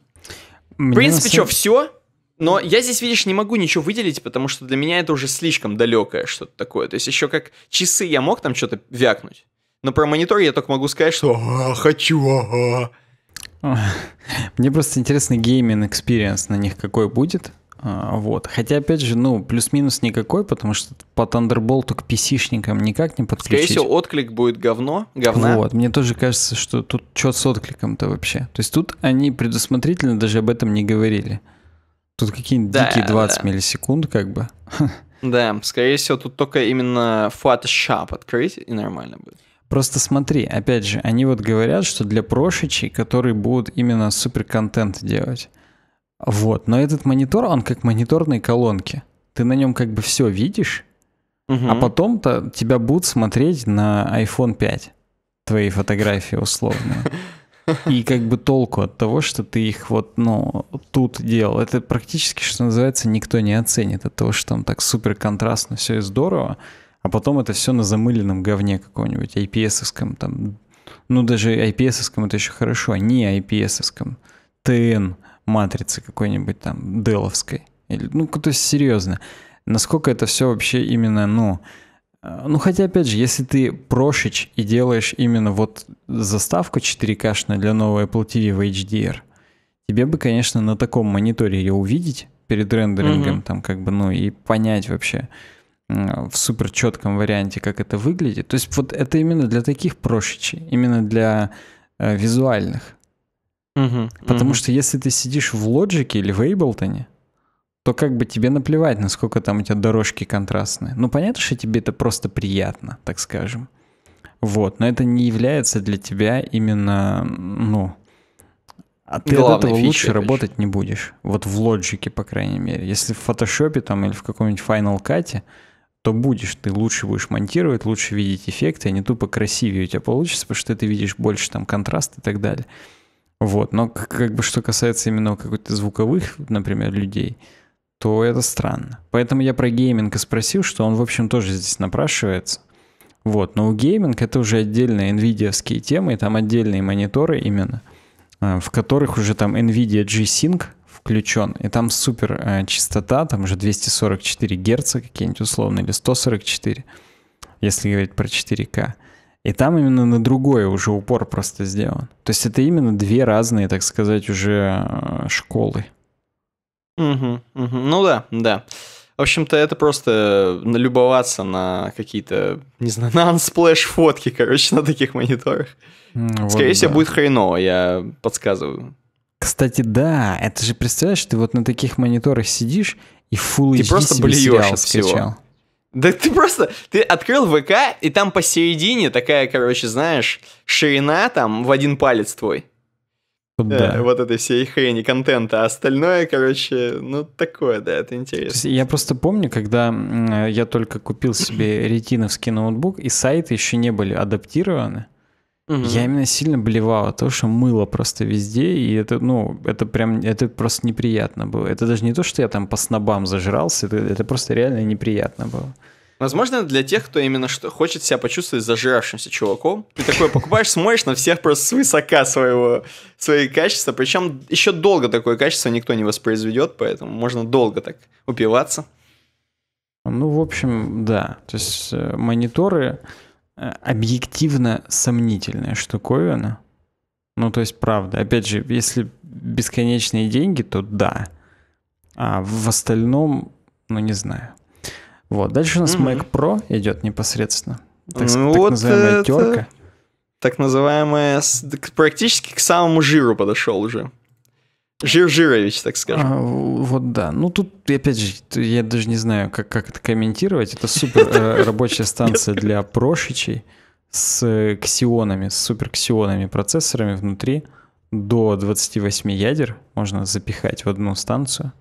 S3: Мне в принципе, что,
S1: все? Но я здесь, видишь, не могу ничего выделить, потому что для меня это уже слишком далекое что-то такое. То есть еще как часы я мог там что-то вякнуть, но про монитор я только могу сказать, что
S2: «А, хочу, ага». -а". Мне просто интересно гейминг экспириенс на них какой будет. А, вот. Хотя, опять же, ну, плюс-минус никакой, потому что по Thunderbolt к PC-шникам никак не подключить. Скорее всего,
S1: отклик будет говно, говна. Вот,
S2: мне тоже кажется, что тут что с откликом-то вообще. То есть тут они предусмотрительно даже об этом не говорили. Тут какие-нибудь да, дикие 20 да. миллисекунд как бы.
S1: (laughs) Да, скорее всего, тут только именно Photoshop открыть, и нормально будет.
S2: Просто смотри, опять же, они вот говорят, что для прошичей, которые будут именно супер контент делать. Вот, но этот монитор, он как мониторные колонки. Ты на нем как бы все видишь, угу. а потом-то тебя будут смотреть на iPhone 5, твои фотографии условные. (laughs) И как бы толку от того, что ты их вот, ну, тут делал. Это практически, что называется, никто не оценит от того, что там так супер контрастно все и здорово а потом это все на замыленном говне каком-нибудь, IPS-овском там. Ну, даже IPS-овском это еще хорошо, а не IPS-овском. ТН матрицы какой-нибудь там, Деловской. Или, ну, то есть серьезно. Насколько это все вообще именно, ну... Э, ну, хотя, опять же, если ты прошич и делаешь именно вот заставку 4К для нового Apple TV в HDR, тебе бы, конечно, на таком мониторе ее увидеть перед рендерингом, mm там как бы, ну, и понять вообще, в супер четком варианте, как это выглядит. То есть вот это именно для таких прошечей, именно для э, визуальных.
S3: Угу, Потому угу. что
S2: если ты сидишь в лоджике или в Эйблтоне, то как бы тебе наплевать, насколько там у тебя дорожки контрастные. Ну, понятно, что тебе это просто приятно, так скажем. Вот, но это не является для тебя именно, ну, а ты Главной от этого фичи, лучше конечно. работать не будешь. Вот в лоджике, по крайней мере. Если в фотошопе там или в каком-нибудь Final Cut, то будешь, ты лучше будешь монтировать, лучше видеть эффекты, они тупо красивее у тебя получится, потому что ты видишь больше там контраст и так далее. Вот, но как, как бы что касается именно какой-то звуковых, например, людей, то это странно. Поэтому я про гейминг и спросил, что он, в общем, тоже здесь напрашивается. Вот, но у гейминг это уже отдельные nvidia темы, там отдельные мониторы именно, а, в которых уже там NVIDIA G-Sync включен, и там супер э, чистота, там уже 244 герца какие-нибудь условно, или 144, если говорить про 4К. И там именно на другое уже упор просто сделан. То есть это именно две разные, так сказать, уже э, школы.
S3: Угу,
S1: угу. Ну да, да. В общем-то, это просто э, налюбоваться на какие-то, не знаю, (laughs) на ансплэш фотки, короче, на таких мониторах. Вот, Скорее да. всего, будет хреново, я подсказываю.
S2: Кстати, да, это же представляешь, ты вот на таких мониторах сидишь и Full ты HD просто себе всего. скачал.
S1: Да ты просто, ты открыл ВК, и там посередине такая, короче, знаешь, ширина там в один палец твой. Э, да. Э, вот этой всей хрени контента, а остальное, короче, ну такое, да, это интересно. я
S2: просто помню, когда э, я только купил себе (clears throat) ретиновский ноутбук, и сайты еще не были адаптированы. Угу. Я именно сильно блевала, то, что мыло просто везде, и это, ну, это прям, это просто неприятно было. Это даже не то, что я там по снобам зажрался, это, это просто реально неприятно было.
S1: Возможно, для тех, кто именно что хочет себя почувствовать зажиравшимся чуваком, ты такое покупаешь, смотришь на всех просто с высока своего, свои качества, причем еще долго такое качество никто не воспроизведет, поэтому можно долго так упиваться.
S2: Ну, в общем, да. То есть э, мониторы, Э, объективно сомнительная штуковина. Ну, то есть, правда. Опять же, если бесконечные деньги, то да. А в остальном, ну, не знаю. Вот. Дальше у нас mm-hmm. Mac Pro идет непосредственно. Так, ну, так вот называемая это... терка.
S1: Так называемая... Практически к самому жиру подошел уже. Жир-жирович, так скажем. А,
S2: вот да. Ну тут, опять же, я даже не знаю, как, как это комментировать. Это супер э, (laughs) рабочая станция для прошичей с ксионами, с суперксионами процессорами внутри. До 28 ядер можно запихать в одну станцию.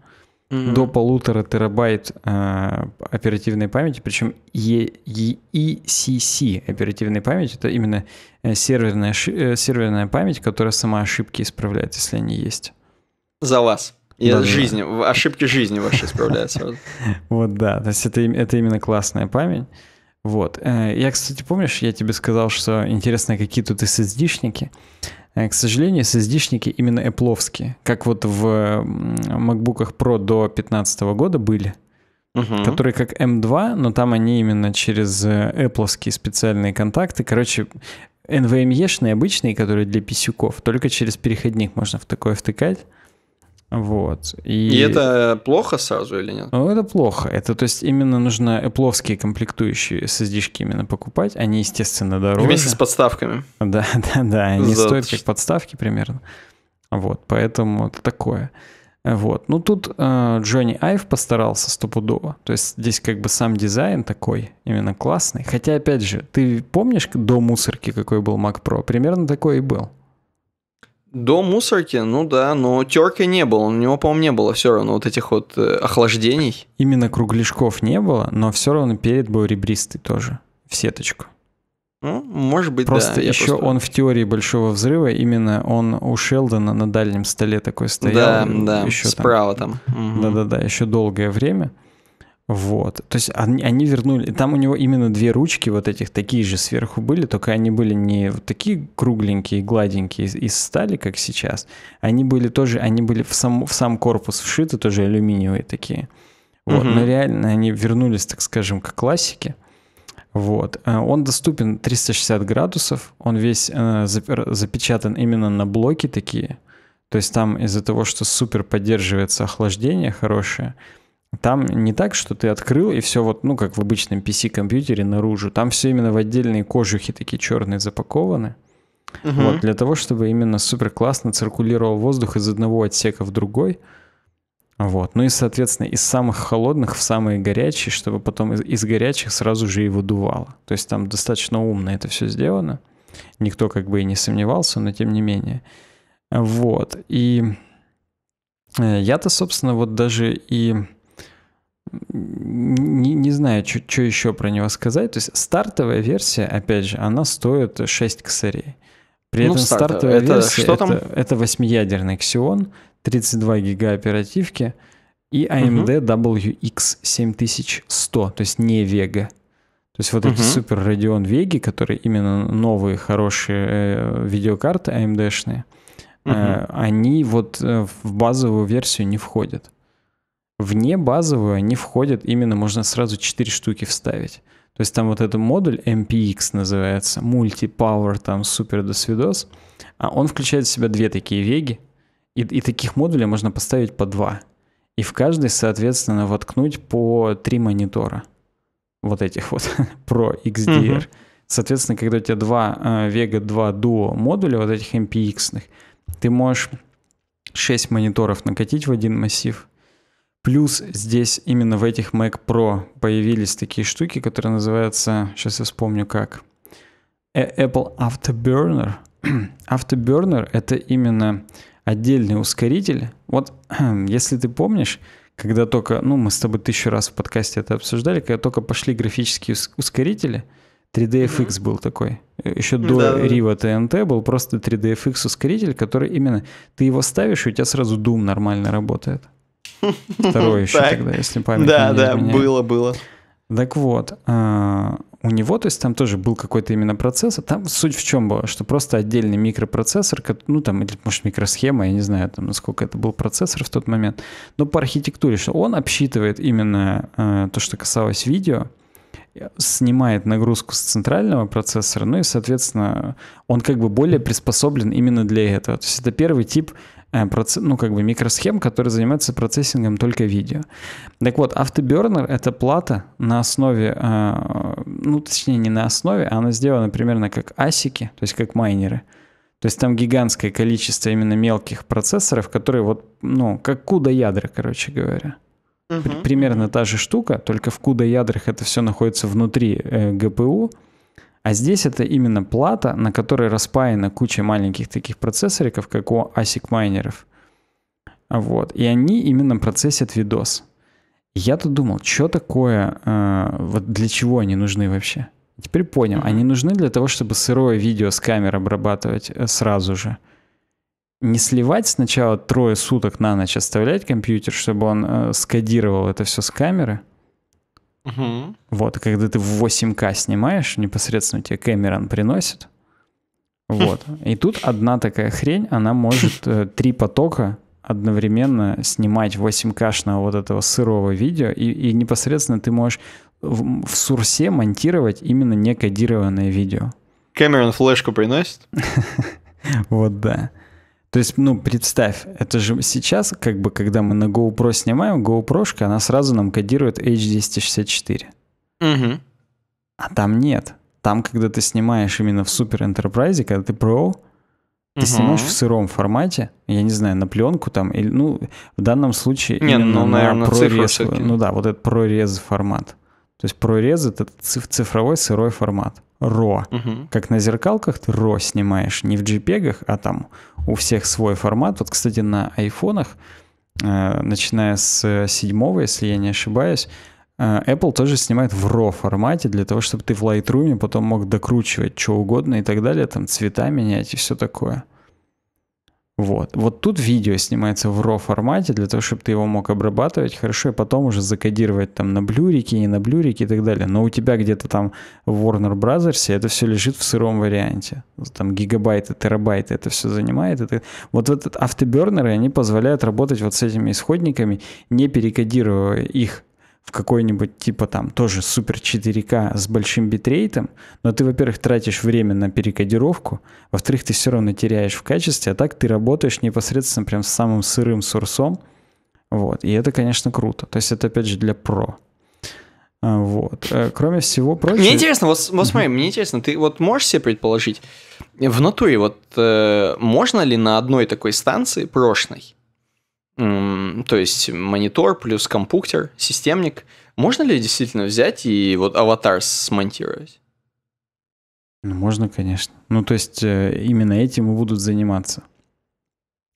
S2: Mm-hmm. До полутора терабайт э, оперативной памяти, причем ECC оперативной памяти, это именно э, серверная, э, серверная память, которая сама ошибки исправляет, если они есть
S1: за вас. И да, жизни, да. ошибки жизни ваши исправляются.
S2: (laughs) Вот, да. То есть это, это именно классная память. Вот. Э, я, кстати, помнишь, я тебе сказал, что интересно, какие тут SSD-шники. Э, к сожалению, SSD-шники именно Apple, как вот в MacBook Pro до 2015 года были, угу. которые как M2, эм но там они именно через Apple э, специальные контакты. Короче, NVMe-шные обычные, которые для писюков, только через переходник можно в такое втыкать. Вот. И... и
S1: это плохо сразу или нет? Ну,
S2: это плохо. Это, то есть, именно нужно эпловские комплектующие SSD именно покупать. Они, естественно, дороже. Вместе с подставками. Да, (laughs) да, да. Они За... стоят как подставки примерно. Вот, поэтому это такое. Вот. Ну, тут э, Джонни Айв постарался стопудово. То есть здесь как бы сам дизайн такой, именно классный. Хотя, опять же, ты помнишь до мусорки, какой был Mac Pro? Примерно такой и был.
S1: До мусорки, ну да, но терка не было. У него, по-моему, не было все равно вот этих вот э, охлаждений.
S2: Именно кругляшков не было, но все равно перед был ребристый тоже, в сеточку. Ну, может быть, просто да. еще просто... он в теории большого взрыва именно он у Шелдона на дальнем столе такой стоял. Да, да. Еще справа там. Да-да-да, еще долгое время. Вот, то есть они, они вернули, там у него именно две ручки вот этих такие же сверху были, только они были не вот такие кругленькие, гладенькие из, стали, как сейчас, они были тоже, они были в сам, в сам корпус вшиты, тоже алюминиевые такие. Вот, угу. но реально они вернулись, так скажем, к классике. Вот. Э, он доступен 360 градусов, он весь э, запечатан именно на блоки такие. То есть там из-за того, что супер поддерживается охлаждение хорошее, там не так, что ты открыл и все вот, ну, как в обычном PC-компьютере наружу. Там все именно в отдельные кожухи такие черные запакованы. Угу. Вот, для того, чтобы именно супер классно циркулировал воздух из одного отсека в другой. Вот. Ну и, соответственно, из самых холодных в самые горячие, чтобы потом из, из горячих сразу же и выдувало. То есть там достаточно умно это все сделано. Никто как бы и не сомневался, но тем не менее. Вот. И э, я-то, собственно, вот даже и не, не знаю, что еще про него сказать. То есть стартовая версия, опять же, она стоит 6 косарей. При ну, этом старт, стартовая это версия что там? Это, это восьмиядерный Xeon, 32 гига оперативки и AMD угу. WX 7100, то есть не Vega. То есть вот угу. эти супер Radeon Веги, которые именно новые хорошие э, видеокарты AMD-шные, угу. э, они вот э, в базовую версию не входят. Вне базовую они входят, именно можно сразу 4 штуки вставить. То есть там вот этот модуль MPX называется, Multi-Power, там супер досвидос, а он включает в себя две такие веги, и, и таких модулей можно поставить по два. И в каждый, соответственно, воткнуть по три монитора. Вот этих вот, Pro XDR. Mm-hmm. Соответственно, когда у тебя два э, Vega два Duo модуля, вот этих MPX, ты можешь 6 мониторов накатить в один массив, Плюс здесь именно в этих Mac Pro появились такие штуки, которые называются, сейчас я вспомню как, э, Apple Afterburner. (clears throat) Afterburner — это именно отдельный ускоритель. Вот (clears throat) если ты помнишь, когда только, ну, мы с тобой тысячу раз в подкасте это обсуждали, когда только пошли графические ускорители, 3DFX mm-hmm. был такой. Э, Еще до да. Riva TNT был просто 3DFX ускоритель, который именно ты его ставишь, и у тебя сразу Doom нормально работает. (laughs) Второй еще тогда, если память Да, да, было, было. Так вот, а, у него, то есть там тоже был какой-то именно процессор. Там суть в чем была, что просто отдельный микропроцессор, ну там, или, может, микросхема, я не знаю, там, насколько это был процессор в тот момент, но по архитектуре, что он обсчитывает именно э, то, что касалось видео, снимает нагрузку с центрального процессора, ну и, соответственно, он как бы более приспособлен именно для этого. То есть это первый тип Э, проц, ну, как бы микросхем, которые занимаются процессингом только видео. Так вот, Afterburner — это плата на основе, э, ну, точнее, не на основе, а она сделана примерно как асики, то есть как майнеры. То есть там гигантское количество именно мелких процессоров, которые вот, ну, как куда ядра, короче говоря. Угу. Примерно та же штука, только в куда ядрах это все находится внутри э, ГПУ, а здесь это именно плата, на которой распаяна куча маленьких таких процессориков, как у ASIC майнеров. Вот. И они именно процессят видос. Я тут думал, что такое, э, вот для чего они нужны вообще? Теперь понял, они нужны для того, чтобы сырое видео с камер обрабатывать э, сразу же. Не сливать сначала трое суток на ночь, оставлять компьютер, чтобы он э, скодировал это все с камеры – Угу. Вот, когда ты в 8К снимаешь, непосредственно тебе Кэмерон приносит. Вот. И тут одна такая хрень, она может э, три потока одновременно снимать 8К-шного вот этого сырого видео, и, и непосредственно ты можешь в, в сурсе монтировать именно некодированное видео.
S1: Кэмерон флешку приносит? (laughs)
S2: Вот да. То есть, ну, представь, это же сейчас, как бы, когда мы на GoPro снимаем, GoPro, она сразу нам кодирует H264. Угу. А там нет. Там, когда ты снимаешь именно в Super Enterprise, когда ты Pro, ты снимаешь в сыром формате, я не знаю, на пленку там, или, ну, в данном случае... Не, ну, на наверное, на, на прорез, Ну да, вот этот прорез формат. То есть ProRes — это цифровой сырой формат. RAW. Угу. Как на зеркалках ты RAW снимаешь не в JPEG, а там у всех свой формат. Вот, кстати, на айфонах, э, начиная с э, седьмого, если я не ошибаюсь, э, Apple тоже снимает в RAW формате для того, чтобы ты в Lightroom потом мог докручивать что угодно и так далее, там цвета менять и все такое. Вот. Вот тут видео снимается в RAW формате для того, чтобы ты его мог обрабатывать хорошо и потом уже закодировать там на блюрике, не на блюрике и так далее. Но у тебя где-то там в Warner Brothers это все лежит в сыром варианте. Там гигабайты, терабайты это все занимает. Это... Вот этот автобернеры, они позволяют работать вот с этими исходниками, не перекодируя их в какой-нибудь типа там тоже супер 4К с большим битрейтом, но ты, во-первых, тратишь время на перекодировку, во-вторых, ты все равно теряешь в качестве, а так ты работаешь непосредственно прям с самым сырым сурсом, вот, и это, конечно, круто. То есть это, опять же, для про. А, вот. Э, кроме всего прочего... Мне интересно,
S1: вот, вот смотри, мне интересно, ты вот можешь себе предположить, в натуре вот э, можно ли на одной такой станции, прошной, то есть монитор плюс компьютер, системник. Можно ли действительно взять и вот аватар смонтировать?
S2: Ну, можно, конечно. Ну, то есть э, именно этим и будут заниматься.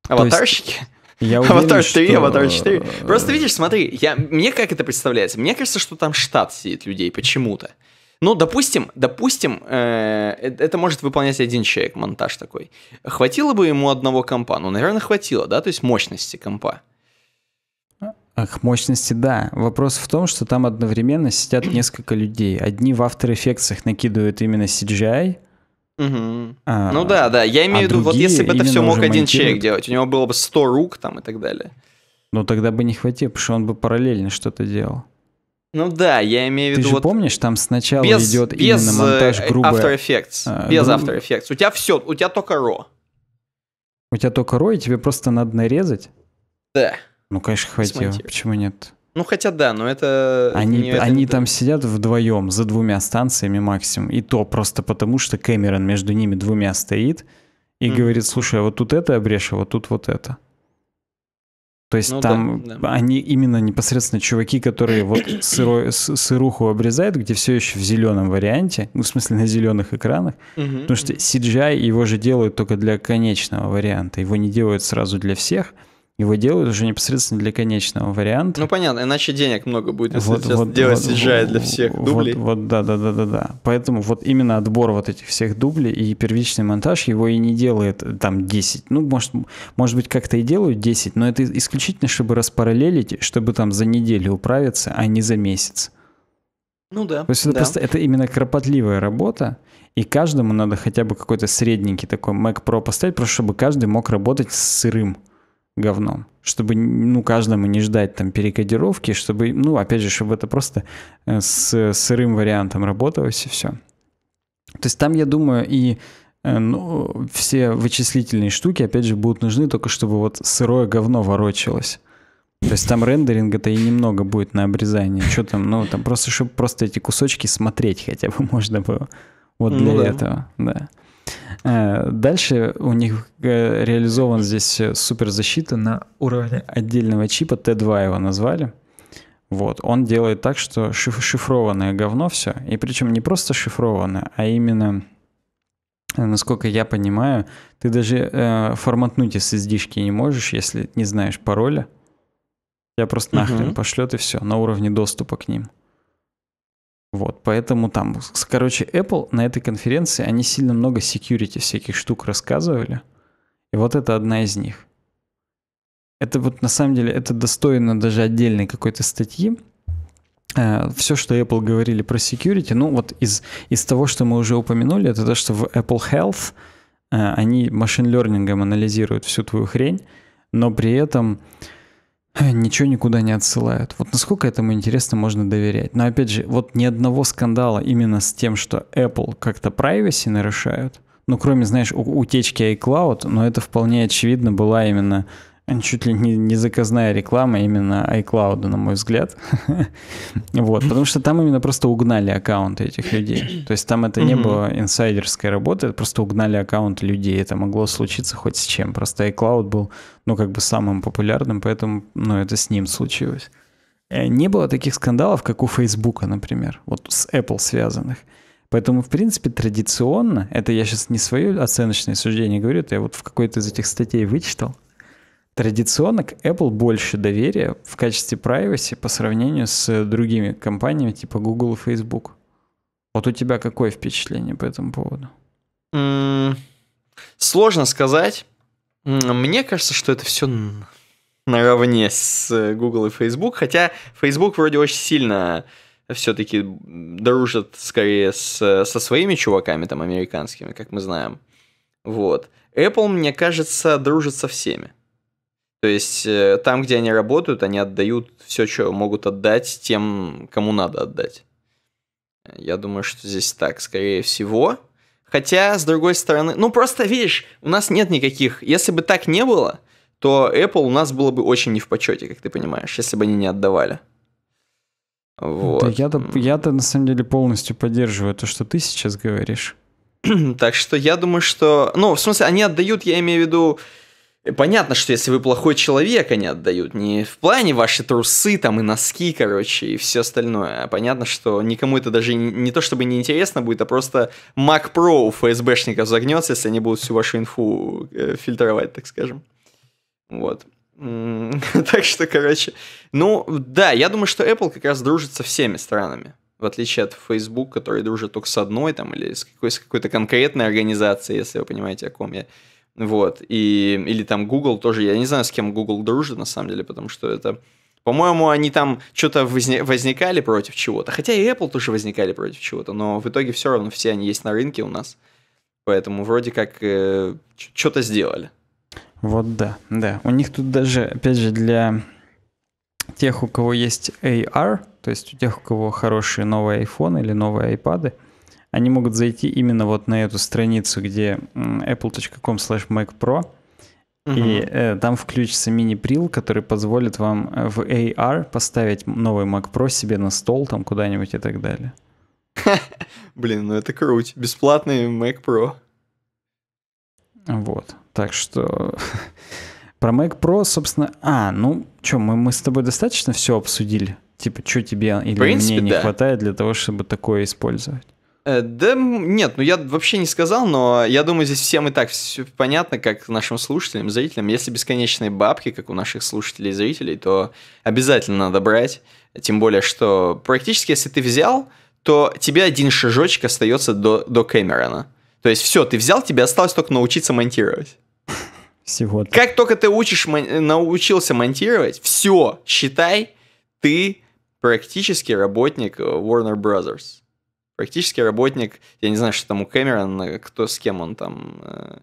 S2: Аватарщики? Я уверен, Аватар 3, что... Аватар 4. Э, Просто
S1: видишь, смотри, я, мне как это представляется? Мне кажется, что там штат сидит людей почему-то. Ну, допустим, допустим, э, э, это может выполнять один человек, монтаж такой. Хватило бы ему одного компа? Ну, наверное, хватило, да, то есть мощности компа.
S2: К мощности, да. Вопрос в том, что там одновременно сидят (clears throat) несколько людей. Одни в After Effects накидывают именно CGI. Угу. А, ну да, да. Я имею а в виду, вот если бы это все мог один монтируют. человек
S1: делать, у него было бы 100 рук там и так далее.
S2: Ну тогда бы не хватило, потому что он бы параллельно что-то делал.
S1: Ну да, я имею в виду. Ты же вот
S2: помнишь, там сначала без, идет без именно монтаж э, грубо. After Effects. А, без гру... After
S1: Effects. У тебя все, у тебя только RAW.
S2: У тебя только RAW, и тебе просто надо нарезать? Да. Ну, конечно, хватило. Почему нет?
S1: Ну, хотя да, но это... Они, не, они
S2: там сидят вдвоем, за двумя станциями максимум. И то просто потому, что Кэмерон между ними двумя стоит и mm. говорит, слушай, а вот тут это обрежь, а вот тут вот это.
S3: То есть ну, там да, да. они
S2: именно непосредственно чуваки, которые вот (clears throat) сырой, сыруху обрезают, где все еще в зеленом варианте, ну, в смысле на зеленых экранах, угу, потому что CGI его же делают только для конечного варианта, его не делают сразу для всех его делают уже непосредственно для конечного варианта.
S1: Ну понятно, иначе денег много будет, если вот, сейчас вот, делать вот, CGI для всех дублей.
S2: Вот, вот, да, да, да, да, да. Поэтому вот именно отбор вот этих всех дублей и первичный монтаж его и не делает э, там 10. Ну, может, может быть, как-то и делают 10, но это исключительно, чтобы распараллелить, чтобы там за неделю управиться, а не за месяц.
S1: Ну да. То есть это да. просто
S2: это именно кропотливая работа, и каждому надо хотя бы какой-то средненький такой Mac Pro поставить, просто чтобы каждый мог работать с сырым говном, чтобы, ну, каждому не ждать там перекодировки, чтобы, ну, опять же, чтобы это просто э, с сырым вариантом работалось и все. То есть там, я думаю, и э, ну, все вычислительные штуки, опять же, будут нужны только, чтобы вот сырое говно ворочалось. То есть там рендеринга-то и немного будет на обрезание. Что там, ну, там просто, чтобы просто эти кусочки смотреть хотя бы (laughs) можно было. Вот ну для ну, да. этого, да. Э, дальше у них э, реализован здесь э, суперзащита на уровне отдельного чипа, Т2 его назвали. Вот, он делает так, что шиф- шифрованное говно все, и причем не просто шифрованное, а именно, насколько я понимаю, ты даже э, форматнуть из sd не можешь, если не знаешь пароля. Я просто угу. нахрен пошлет и все, на уровне доступа к ним. Вот, поэтому там, короче, Apple на этой конференции, они сильно много security всяких штук рассказывали. И вот это одна из них. Это вот на самом деле, это достойно даже отдельной какой-то статьи. Э, Все, что Apple говорили про security, ну вот из, из того, что мы уже упомянули, это то, что в Apple Health э, они машин-лернингом анализируют всю твою хрень, но при этом ничего никуда не отсылают. Вот насколько этому интересно можно доверять. Но опять же, вот ни одного скандала именно с тем, что Apple как-то privacy нарушают, ну, кроме, знаешь, утечки iCloud, но это вполне очевидно была именно чуть ли не, не заказная реклама именно iCloud, на мой взгляд. (laughs) вот, потому что там именно просто угнали аккаунты этих людей. То есть там это не было инсайдерской работы, это просто угнали аккаунты людей. Это могло случиться хоть с чем. Просто iCloud был, ну, как бы самым популярным, поэтому, ну, это с ним случилось. Э, не было таких скандалов, как у Facebook, например, вот с Apple связанных. Поэтому, в принципе, традиционно, это я сейчас не свое оценочное суждение говорю, это я вот в какой-то из этих статей вычитал, Традиционно к Apple больше доверия в качестве privacy по сравнению с другими компаниями типа Google и Facebook. Вот у тебя какое впечатление по этому поводу?
S1: Mm, сложно сказать. Мне кажется, что это все наравне с Google и Facebook, хотя Facebook вроде очень сильно все-таки дружит, скорее с, со своими чуваками там американскими, как мы знаем. Вот. Apple, мне кажется, дружит со всеми. То есть э, там, где они работают, они отдают все, что могут отдать тем, кому надо отдать. Я думаю, что здесь так, скорее всего. Хотя, с другой стороны, ну просто, видишь, у нас нет никаких... Если бы так не было, то Apple у нас было бы очень не в почете, как ты понимаешь, если бы они не отдавали.
S2: Вот. Да я-то, я-то на самом деле полностью поддерживаю то, что ты сейчас говоришь.
S1: (clears throat) так что я думаю, что... Ну, в смысле, они отдают, я имею в виду Э, понятно, что если вы плохой человек, они отдают. Не в плане ваши трусы там и носки, короче, и все остальное. А понятно, что никому это даже не, не то чтобы не интересно будет, а просто Mac Pro у ФСБшников загнется, если они будут всю вашу инфу э, фильтровать, так скажем. Вот. (laughs) так что, короче, ну да, я думаю, что Apple как раз дружит со всеми странами. В отличие от Facebook, который дружит только с одной там или с, какой- с какой-то конкретной организацией, если вы понимаете, о ком я. Вот. И, или там Google тоже. Я не знаю, с кем Google дружит, на самом деле, потому что это... По-моему, они там что-то возникали против чего-то. Хотя и Apple тоже возникали против чего-то, но в итоге все равно все они есть на рынке у нас. Поэтому вроде как э, что-то сделали.
S2: Вот да, да. У них тут даже, опять же, для тех, у кого есть AR, то есть у тех, у кого хорошие новые iPhone или новые iPad, они могут зайти именно вот на эту страницу, где apple.com slash macpro, угу. и э, там включится мини-прил, который позволит вам э, в AR поставить новый Mac Pro себе на стол там куда-нибудь и так далее. (laughs)
S1: Блин, ну это круть. Бесплатный Mac Pro.
S2: Вот, так что... (laughs) Про Mac Pro, собственно... А, ну, что, мы, мы с тобой достаточно все обсудили? Типа, что тебе или принципе, мне не да. хватает для того, чтобы такое использовать?
S1: Э, да нет, ну я вообще не сказал, но я думаю, здесь всем и так все понятно, как нашим слушателям, зрителям. Если бесконечные бабки, как у наших слушателей и зрителей, то обязательно надо брать. Тем более, что практически, если ты взял, то тебе один шажочек остается до, до Кэмерона. То есть все, ты взял, тебе осталось только научиться монтировать. Всего. -то. Как только ты учишь, э, научился монтировать, все, считай, ты практически работник э, Warner Brothers практически работник, я не знаю, что там у Кэмерона, кто с кем он там, э,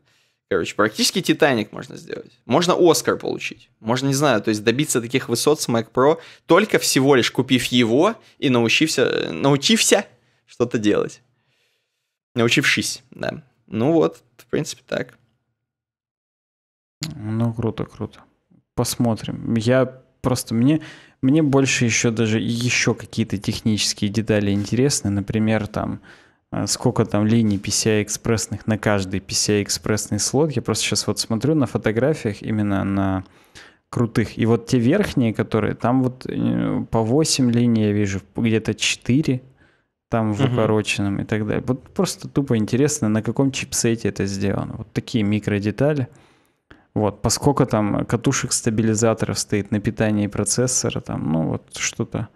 S1: короче, практически Титаник можно сделать. Можно Оскар получить, можно, не знаю, то есть добиться таких высот с Mac Pro, только всего лишь купив его и научився, научився что-то делать. Научившись,
S2: да. Ну вот, в принципе, так. Ну, круто, круто. Посмотрим. Я просто мне, мне больше еще даже еще какие-то технические детали интересны. Например, там э, сколько там линий PCI-экспрессных на каждый PCI-экспрессный слот. Я просто сейчас вот смотрю на фотографиях именно на крутых. И вот те верхние, которые, там вот э, по 8 линий я вижу, где-то 4 там в укороченном uh и так далее. Вот просто тупо интересно, на каком чипсете это сделано. Вот такие микродетали. детали вот, поскольку там катушек стабилизаторов стоит на питании процессора, там, ну вот что-то,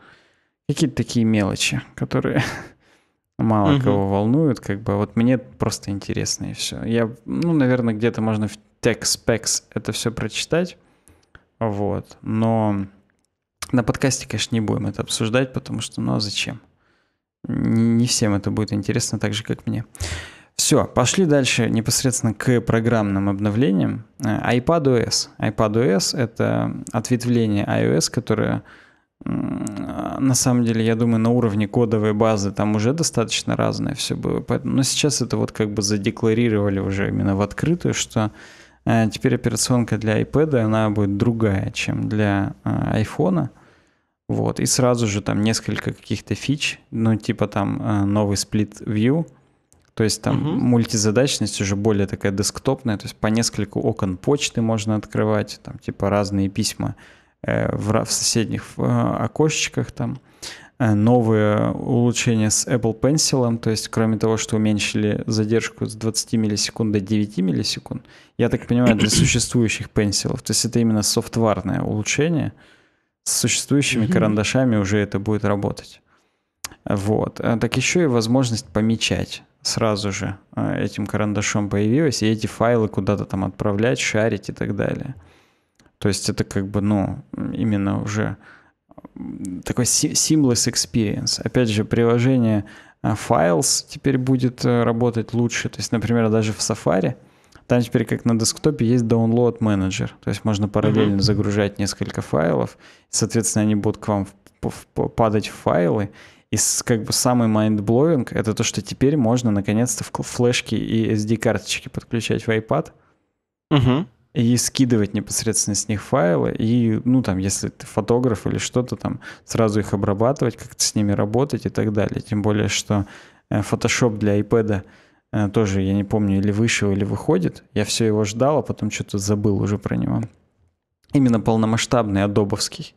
S2: какие-то такие мелочи, которые (laughs) мало угу. кого волнуют, как бы вот мне просто интересно и все. Я, ну, наверное, где-то можно в Tech Specs это все прочитать, вот, но на подкасте, конечно, не будем это обсуждать, потому что, ну, а зачем? Не всем это будет интересно так же, как мне. Все, пошли дальше непосредственно к программным обновлениям. Э, iPadOS. iPadOS — это ответвление iOS, которое на самом деле, я думаю, на уровне кодовой базы там уже достаточно разное все было. Поэтому, но сейчас это вот как бы задекларировали уже именно в открытую, что э, теперь операционка для iPad, она будет другая, чем для э, iPhone. Вот, и сразу же там несколько каких-то фич, ну типа там новый split view — то есть там угу. мультизадачность уже более такая десктопная, то есть по несколько окон почты можно открывать, там типа разные письма э, в, в соседних э, окошечках там э, новые улучшения с Apple Pencil, то есть кроме того, что уменьшили задержку с 20 миллисекунд до 9 миллисекунд, я так понимаю, для существующих Pencil, то есть это именно софтварное улучшение, с существующими mm-hmm. карандашами уже это будет работать. Вот. Э, так еще и возможность помечать сразу же а, этим карандашом появилось, и эти файлы куда-то там отправлять, шарить и так далее. То есть это как бы, ну, именно уже такой seamless experience. Опять же, приложение а, Files теперь будет э, работать лучше. То есть, например, даже в Safari, там теперь как на десктопе есть download менеджер. То есть можно параллельно mm-hmm. загружать несколько файлов. Соответственно, они будут к вам падать в файлы. И как бы самый майндблоинг — это то, что теперь можно наконец-то флешки и SD-карточки подключать в iPad. Угу. И скидывать непосредственно с них файлы. И, ну, там, если ты фотограф или что-то там, сразу их обрабатывать, как-то с ними работать и так далее. Тем более, что э, Photoshop для iPad э, тоже, я не помню, или вышел, или выходит. Я все его ждал, а потом что-то забыл уже про него. Именно полномасштабный, адобовский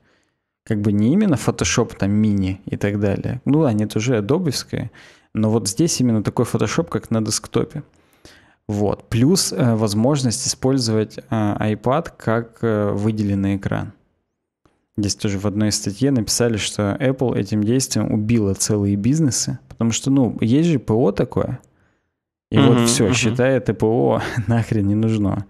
S2: как бы не именно Photoshop там мини и так далее. Ну да, нет, уже адобовское, но вот здесь именно такой Photoshop, как на десктопе. Вот. Плюс э, возможность использовать э, iPad как э, выделенный экран. Здесь тоже в одной статье написали, что Apple этим действием убила целые бизнесы, потому что, ну, есть же ПО такое,
S3: и mm-hmm, вот все, mm-hmm. считай,
S2: это (laughs) нахрен не нужно.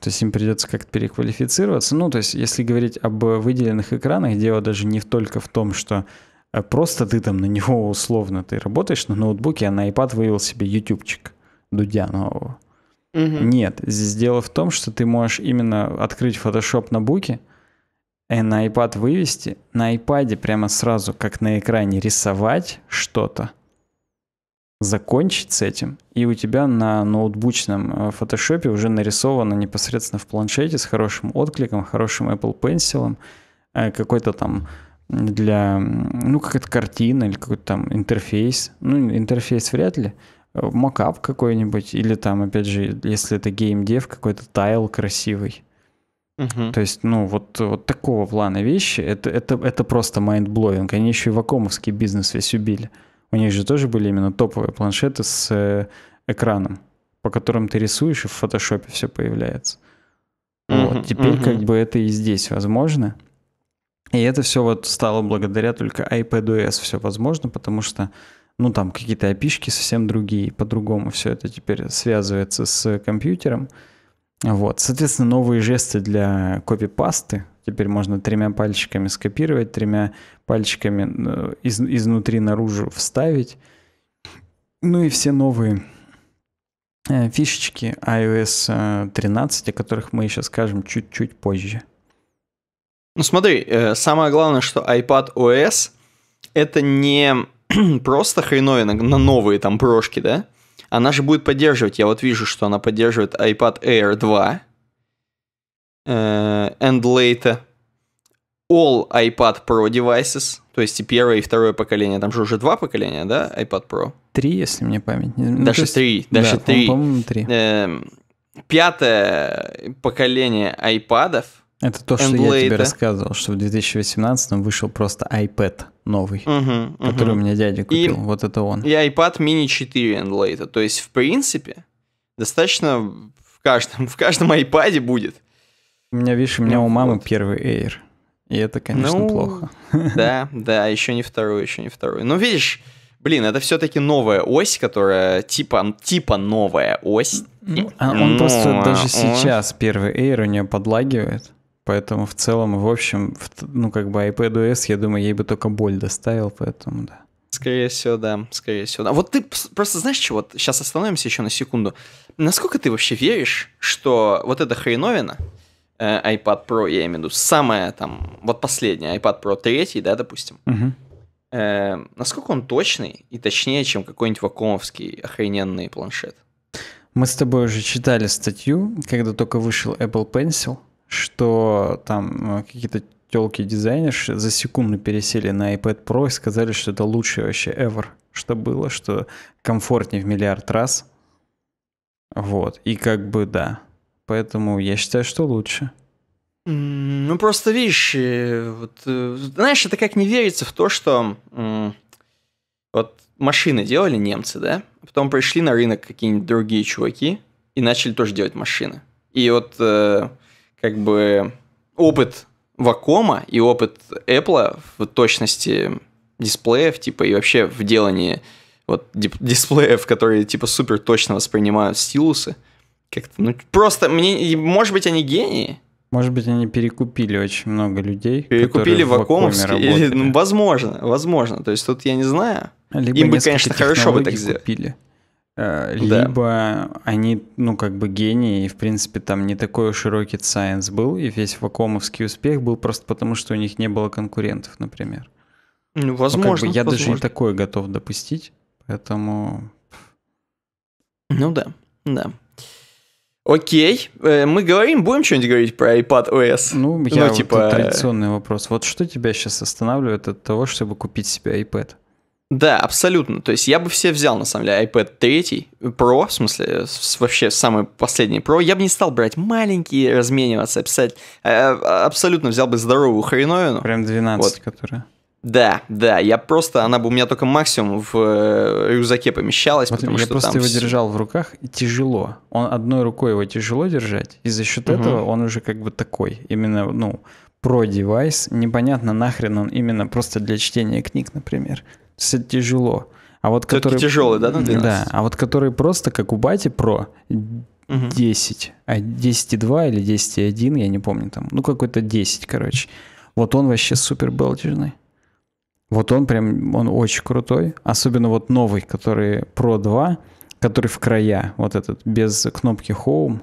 S2: То есть им придется как-то переквалифицироваться. Ну, то есть если говорить об выделенных экранах, дело даже не только в том, что э, просто ты там на него условно, ты работаешь на ноутбуке, а на iPad вывел себе ютубчик Дудя нового. Угу. Нет, здесь дело в том, что ты можешь именно открыть Photoshop на буке, и э, на iPad вывести, на iPad прямо сразу, как на экране, рисовать что-то, закончить с этим, и у тебя на ноутбучном э, фотошопе уже нарисовано непосредственно в планшете с хорошим откликом, хорошим Apple Pencil, э, какой-то там для, ну, какая-то картина или какой-то там интерфейс. Ну, интерфейс вряд ли. Э, Мокап какой-нибудь, или там, опять же, если это геймдев, какой-то тайл красивый. Угу. То есть, ну, вот, вот такого плана вещи, это, это, это просто майндблоинг. Они еще и вакомовский бизнес весь убили. Угу у них же тоже были именно топовые планшеты с э, экраном, по которым ты рисуешь, и в фотошопе все появляется. Mm-hmm, вот. Теперь mm-hmm. как бы это и здесь возможно. И это все вот стало благодаря только iPadOS все возможно, потому что ну там какие-то опишки совсем другие, по-другому все это теперь связывается с компьютером. Вот, соответственно, новые жесты для копипасты, Теперь можно тремя пальчиками скопировать, тремя пальчиками э, из, изнутри наружу вставить. Ну и все новые э, фишечки iOS 13, э, о которых мы еще скажем чуть-чуть позже.
S1: Ну смотри, самое главное, что iPad OS это не (clears throat) просто хреновина на новые там прошки, да? Она же будет поддерживать, я вот вижу, что она поддерживает iPad Air 2, Э, and later all iPad Pro devices, то есть и первое, и второе поколение. Там же уже два поколения, да, iPad Pro?
S2: Три, если мне память не... Ну, даже есть... три, даже да, три.
S1: По-моему, три. Эм, пятое поколение iPad'ов. Это то, что я тебе
S2: рассказывал, что в 2018 вышел просто iPad новый, угу, который угу. у меня дядя купил. И, вот это он.
S1: И iPad mini 4 later, То есть, в принципе, достаточно в каждом, (laughs) в каждом iPad будет
S2: у меня, видишь, у меня ну, у мамы вот. первый Air. И это, конечно, ну, плохо.
S3: (laughs)
S1: Да, да, а еще не вторую, еще не вторую. Ну видишь, блин, это все-таки новая ось, которая типа, типа новая ось.
S2: Ну, а он Но... просто ну, даже сейчас первый Air у нее подлагивает. Поэтому в целом, в общем, ну как бы iPadOS, я думаю, ей бы только боль доставил, поэтому да.
S1: Скорее всего, да, скорее всего. Да. Вот ты просто знаешь что вот Сейчас остановимся еще на секунду. Насколько ты вообще веришь, что вот эта хреновина, э, iPad Pro, я имею в виду, самая там, вот последняя, iPad Pro 3, да, допустим, угу. э, насколько он точный и точнее, чем какой-нибудь вакуумовский охрененный
S2: планшет? Мы с тобой уже читали статью, когда только вышел Apple Pencil, что там э, какие-то телки дизайнерши за секунду пересели на iPad Pro и сказали, что это лучшее вообще ever, что было, что комфортнее в миллиард раз. Вот, и как бы да. Поэтому я считаю, что лучше.
S1: Ну, просто видишь, э, вот, э, знаешь, это как не верится в то, что вот машины делали немцы, да? Потом пришли на рынок какие-нибудь другие чуваки и начали тоже делать машины. И вот э, как бы опыт Вакома и опыт Apple в точности дисплеев, типа, и вообще в делании вот (laughs) дисплеев, которые типа супер точно воспринимают стилусы – как-то, ну, просто мне, может быть, они гении?
S2: Может быть, они перекупили очень много людей. Перекупили в Акомовске? Или,
S1: ну, возможно, возможно. То есть тут я не знаю. Либо Им бы, конечно, хорошо бы так сделали.
S2: Э, либо да. они, ну, как бы гении, и, в принципе, там не такой уж широкий rocket был, и весь вакуумовский успех был просто потому, что у них не было конкурентов, например. Ну, возможно. Ну, как бы я возможно. даже не такое готов допустить, поэтому... Ну
S1: да, да. Окей, э, мы говорим, будем что-нибудь говорить про iPad OS? Ну, ну, я ну, типа... вот традиционный
S2: вопрос. Вот что тебя сейчас останавливает от того, чтобы купить себе iPad?
S1: Да, абсолютно. То есть я бы все взял, на самом деле, iPad 3 Pro, в смысле, вообще самый последний Pro. Я бы не стал брать маленький, размениваться, писать. Э, э, абсолютно взял бы здоровую хреновину. Прям 12, вот. которая. Да, да, я просто, она бы у меня только максимум в э, рюкзаке помещалась, Смотри, потому я что просто там... его держал
S2: в руках и тяжело. Он одной рукой его тяжело держать, и за счет угу. этого он уже как бы такой, именно, ну, про девайс. Непонятно нахрен он именно просто для чтения книг, например. То есть это тяжело. А вот Все-таки который... тяжелый, да, на 12? Да, а вот который просто, как у Бати про 10, а 10,2 или 10,1, я не помню там, ну какой-то 10, короче. Вот он вообще супер был тяжелый. Вот он прям, он очень крутой. Особенно вот новый, который Pro 2, который в края, вот этот, без кнопки Home.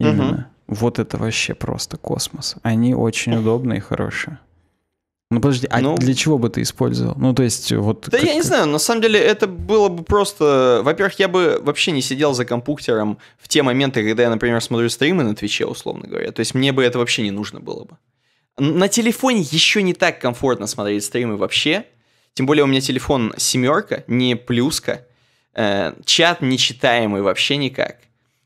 S2: Именно. Угу. Вот это вообще просто космос. Они очень удобные и хорошие. Ну подожди, а ну, для чего бы ты использовал? Ну то есть вот...
S1: Да как... я не знаю, на самом деле это было бы просто... Во-первых, я бы вообще не сидел за компьютером в те моменты, когда я, например, смотрю стримы на Твиче, условно говоря. То есть мне бы это вообще не нужно было бы. На телефоне еще не так комфортно смотреть стримы вообще. Тем более у меня телефон семерка, не плюска. Э, чат нечитаемый вообще никак.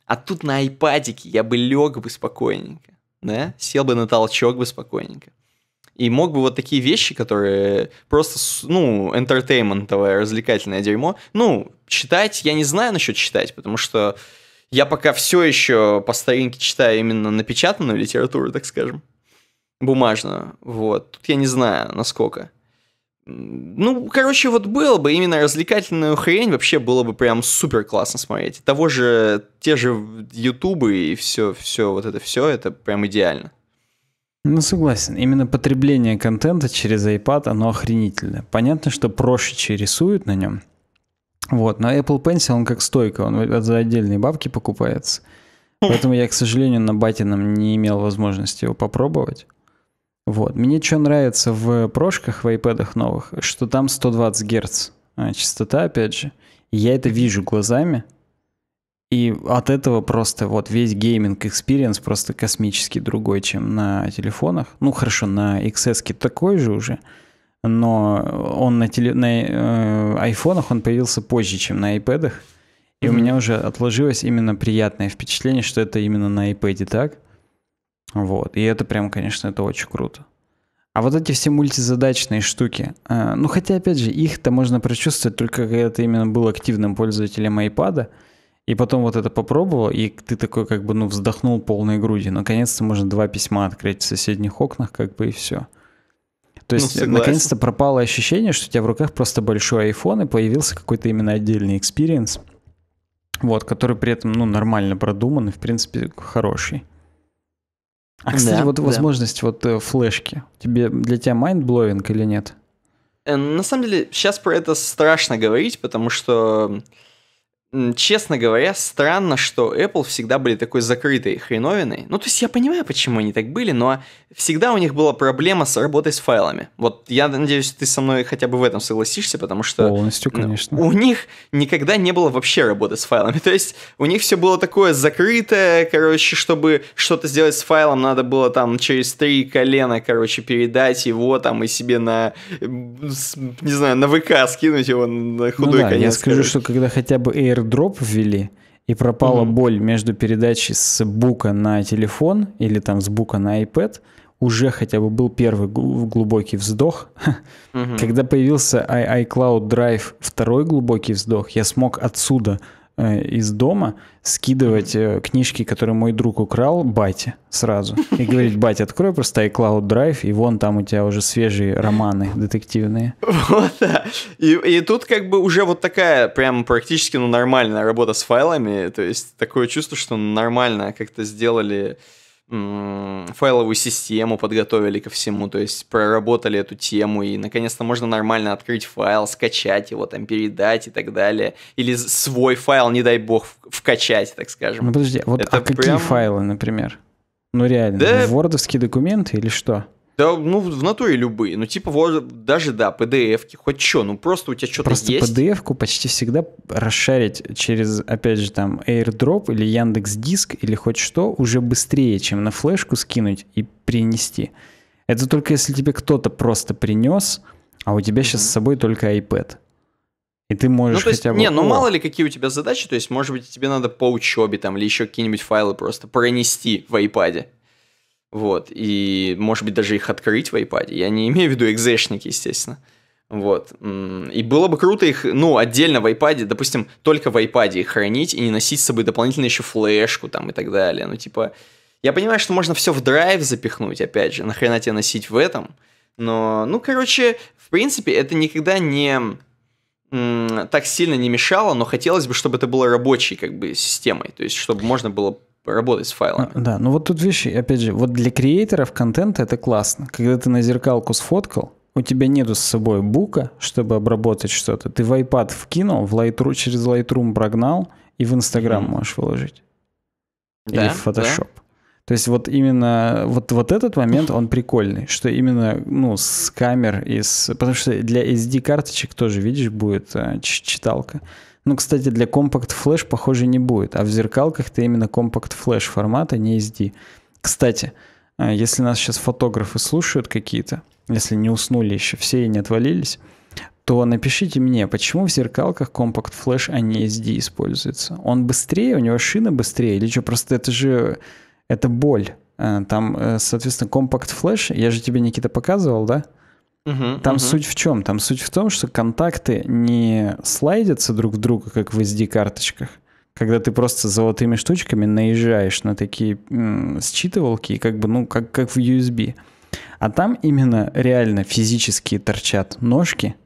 S1: А тут на айпадике я бы лег бы спокойненько. Да? Сел бы на толчок бы спокойненько. И мог бы вот такие вещи, которые просто, ну, энтертейментовое, развлекательное дерьмо, ну, читать, я не знаю насчет читать, потому что я пока все еще по старинке читаю именно напечатанную литературу, так скажем бумажную. Вот. Тут я не знаю, насколько. Ну, короче, вот было бы именно развлекательную хрень, вообще было бы прям супер классно смотреть. Того же, те же ютубы и все, все, вот это все, это прям идеально.
S2: Ну, согласен. Именно потребление контента через iPad, оно охренительно. Понятно, что проще рисуют на нем. Вот, но Apple Pencil, он как стойка, он за отдельные бабки покупается. (laughs) Поэтому я, к сожалению, на Батином не имел возможности его попробовать. Вот. Мне что нравится в прошках, в iPad новых, что там 120 Гц а, частота, опять же. я это вижу глазами, и от этого просто вот весь гейминг экспириенс просто космически другой, чем на телефонах. Ну хорошо, на XS такой же уже, но он на, теле, на э, айфонах он появился позже, чем на iPad. И mm-hmm. у меня уже отложилось именно приятное впечатление, что это именно на iPad так. Вот. И это прям, конечно, это очень круто. А вот эти все мультизадачные штуки, э, ну хотя, опять же, их-то можно прочувствовать только когда ты именно был активным пользователем iPad, и потом вот это попробовал, и ты такой как бы, ну, вздохнул полной грудью. Наконец-то можно два письма открыть в соседних окнах, как бы и все.
S3: То ну, есть, ну, наконец-то
S2: пропало ощущение, что у тебя в руках просто большой iPhone, и появился какой-то именно отдельный экспириенс, вот, который при этом, ну, нормально продуман и, в принципе, хороший. А, кстати, да, вот да. возможность вот э, флешки. Тебе, для тебя майндблоинг или нет?
S1: Э, на самом деле, сейчас про это страшно говорить, потому что честно говоря, странно, что Apple всегда были такой закрытой хреновиной. Ну, то есть я понимаю, почему они так были, но всегда у них была проблема с работой с файлами. Вот я надеюсь, ты со мной хотя бы в этом согласишься, потому что... Полностью, конечно. У них никогда не было вообще работы с файлами. То есть у них все было такое закрытое, короче, чтобы что-то сделать с файлом, надо было там через три колена, короче, передать его там и себе на, не знаю, на ВК скинуть его на ну худой ну, да, конец. Я скажу, короче.
S2: что когда хотя бы Air airdrop ввели, и пропала mm боль между передачей с бука на телефон или там с бука на iPad, уже хотя бы был первый глубокий вздох. mm Когда появился iCloud Drive второй глубокий вздох, я смог отсюда Э, из дома, скидывать э, книжки, которые мой друг украл, бате сразу. И говорить, батя, открой просто iCloud Drive, и вон там у тебя уже свежие романы детективные. Вот,
S1: да. И, и тут как бы уже вот такая прям практически ну, нормальная работа с файлами. То есть такое чувство, что нормально как-то сделали файловую систему подготовили ко всему, то есть проработали эту тему, и наконец-то можно нормально открыть файл, скачать его, там, передать и так далее. Или свой файл, не дай бог, вкачать, так скажем. Ну, подожди,
S2: а вот Это а какие прям... файлы, например? Ну реально, да... вордовские документы или что?
S1: Да, ну, в натуре любые. Ну, типа, вот, даже, да, PDF-ки, хоть что, ну, просто у тебя что-то просто есть. Просто
S2: PDF-ку почти всегда расшарить через, опять же, там, AirDrop или Яндекс Диск или хоть что уже быстрее, чем на флешку скинуть и принести. Это только если тебе кто-то просто принес, а у тебя mm-hmm. сейчас с собой только iPad. И ты можешь ну, то есть, хотя бы... Не, ну мало
S1: ли какие у тебя задачи, то есть, может быть, тебе надо по учебе там или еще какие-нибудь файлы просто пронести в iPadе. Вот, и, может быть, даже их открыть в iPad. Я не имею в виду экзешники, естественно. Вот. И было бы круто их, ну, отдельно в iPad, допустим, только в iPad их хранить и не носить с собой дополнительно еще флешку там и так далее. Ну, типа, я понимаю, что можно все в драйв запихнуть, опять же, нахрена тебе носить в этом. Но, ну, короче, в принципе, это никогда не так сильно не мешало, но хотелось бы, чтобы это было рабочей как бы системой, то есть чтобы можно было работать с файлом.
S2: А, да, ну вот тут вещи, опять же, вот для креаторов контента это классно. Когда ты на зеркалку сфоткал, у тебя нету с собой бука, чтобы обработать что-то. Ты в iPad вкинул, в Lightroom, через Lightroom прогнал и в Instagram mm-hmm. можешь выложить.
S3: Да, Или в Photoshop.
S2: Да. То есть вот именно вот, вот этот момент, он прикольный, что именно ну, с камер, из, потому что для SD-карточек тоже, видишь, будет а, читалка. Ну, кстати, для Compact Flash, похоже, не будет. А в зеркалках-то именно Compact Flash формата, не SD. Кстати, э, если нас сейчас фотографы слушают какие-то, если не уснули еще все и не отвалились, то напишите мне, почему в зеркалках Compact Flash, а не SD используется? Он быстрее, у него шина быстрее, или что, просто это же, это боль. Э, там, э, соответственно, Compact Flash, я же тебе, Никита, показывал, да?
S3: Угу, там угу. суть
S2: в чем? Там суть в том, что контакты не слайдятся друг в друга, как в SD-карточках, когда ты просто золотыми штучками наезжаешь на такие м- считывалки, как бы, ну, как, как в USB. А там именно реально физически торчат ножки,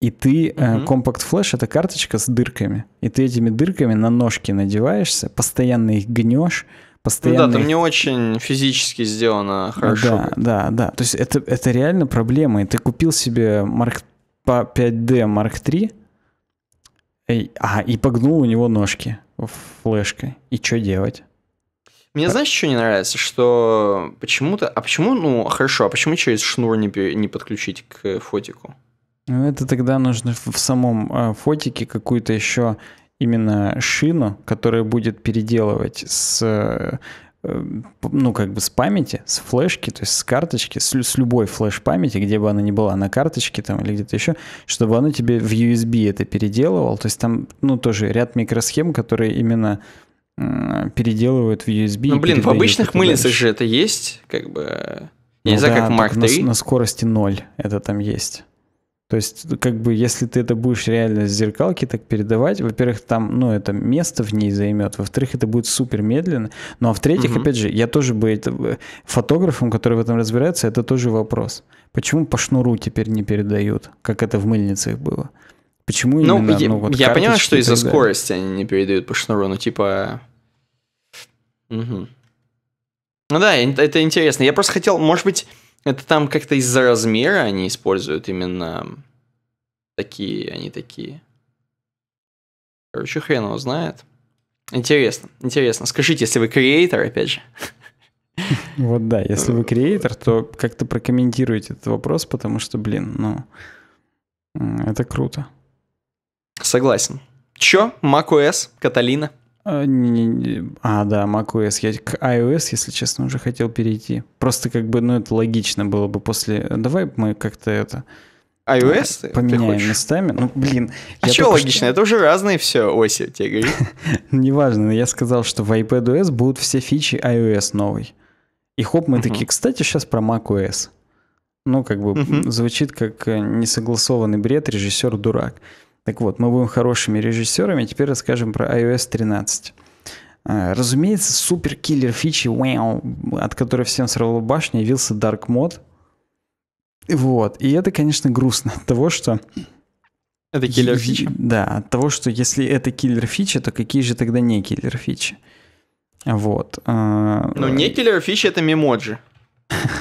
S2: и ты, угу. компакт флеш это карточка с дырками. И ты этими дырками на ножки надеваешься, постоянно их гнешь, постоянно. Ну да, там
S1: не очень физически сделано хорошо. Да,
S2: да, да. То есть это, это реально проблема. И ты купил себе Mark 5D Mark 3 и, а, и погнул у него ножки флешкой. И что делать?
S1: Мне а знаешь, что не нравится? Что почему-то... А почему, ну, хорошо, а почему через шнур не, не подключить к фотику?
S2: Ну, это тогда нужно в самом э, фотике какую-то еще именно шину, которая будет переделывать с э, ну, как бы с памяти, с флешки, то есть с карточки, с, с любой флеш-памяти, где бы она ни была, на карточке там или где-то еще, чтобы она тебе в USB это переделывал. То есть там, ну, тоже ряд микросхем, которые именно э, переделывают в USB. Ну, блин, в обычных мыльницах же
S1: это есть, как бы... Я ну, не знаю, да, как Mark 3. На, на
S2: скорости 0 это там есть. То есть, как бы, если ты это будешь реально с зеркалки так передавать, во-первых, там, ну, это место в ней займет, во-вторых, это будет супер медленно, ну, а в-третьих, угу. опять же, я тоже бы это, э, фотографом, который в этом разбирается, это тоже вопрос. Почему по шнуру теперь не передают, как это в мыльницах было? Почему ну, именно, ну, я, ну, вот я понимаю, что из-за скорости
S1: они не передают по шнуру, но ну, типа... Угу. Ну да, это интересно. Я просто хотел, может быть, это там как-то из-за размера они используют именно такие, они такие. Короче, хрен его знает. Интересно, интересно. Скажите, если вы креатор, опять же.
S2: (laughs) Вот да, если вы э. креатор, то как-то прокомментируйте этот вопрос, потому что, блин, ну, это круто.
S1: Согласен. Чё, macOS, Каталина?
S2: А, не, не, а, да, macOS. Я к iOS, если честно, уже хотел перейти. Просто как бы, ну, это логично было бы после... Давай мы как-то это... iOS? Поменяем местами. Ну, блин. А что логично? Что...
S1: Это уже разные все оси, тебе
S2: говорю. (laughs) Неважно, я сказал, что в iPadOS будут все фичи iOS новый. И хоп, мы угу. такие, кстати, сейчас про macOS. Ну, как бы угу. звучит как э, несогласованный бред, режиссер дурак. Так вот, мы будем хорошими режиссерами. Теперь расскажем про iOS 13. А, разумеется, супер киллер фичи, от которой всем сорвало башню, явился Dark мод. Вот. И это, конечно, грустно от того, что... Это киллер фичи. Да, от того, что если это киллер фичи, то какие же тогда не киллер фичи? Вот. А, ну, не
S1: киллер фичи — это мемоджи. (laughs)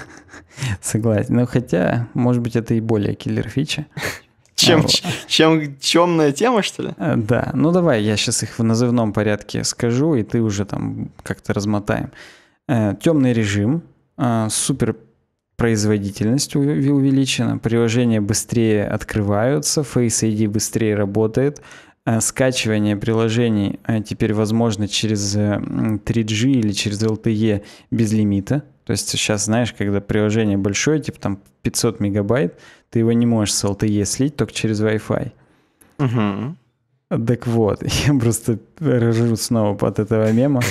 S2: Согласен. Ну, хотя, может быть, это и более киллер фичи. (laughs) Чем, чем темная тема, что ли? Э, да. Ну давай, я сейчас их в назывном порядке скажу, и ты уже там как-то размотаем. Э, Темный режим, э, супер производительность увеличена, приложения быстрее открываются, Face ID быстрее работает, скачивание приложений теперь возможно через 3G или через LTE без лимита. То есть сейчас, знаешь, когда приложение большое, типа там 500 мегабайт, ты его не можешь с LTE слить, только через Wi-Fi. Угу. Так вот, (laughs) я просто рожу снова под этого мема.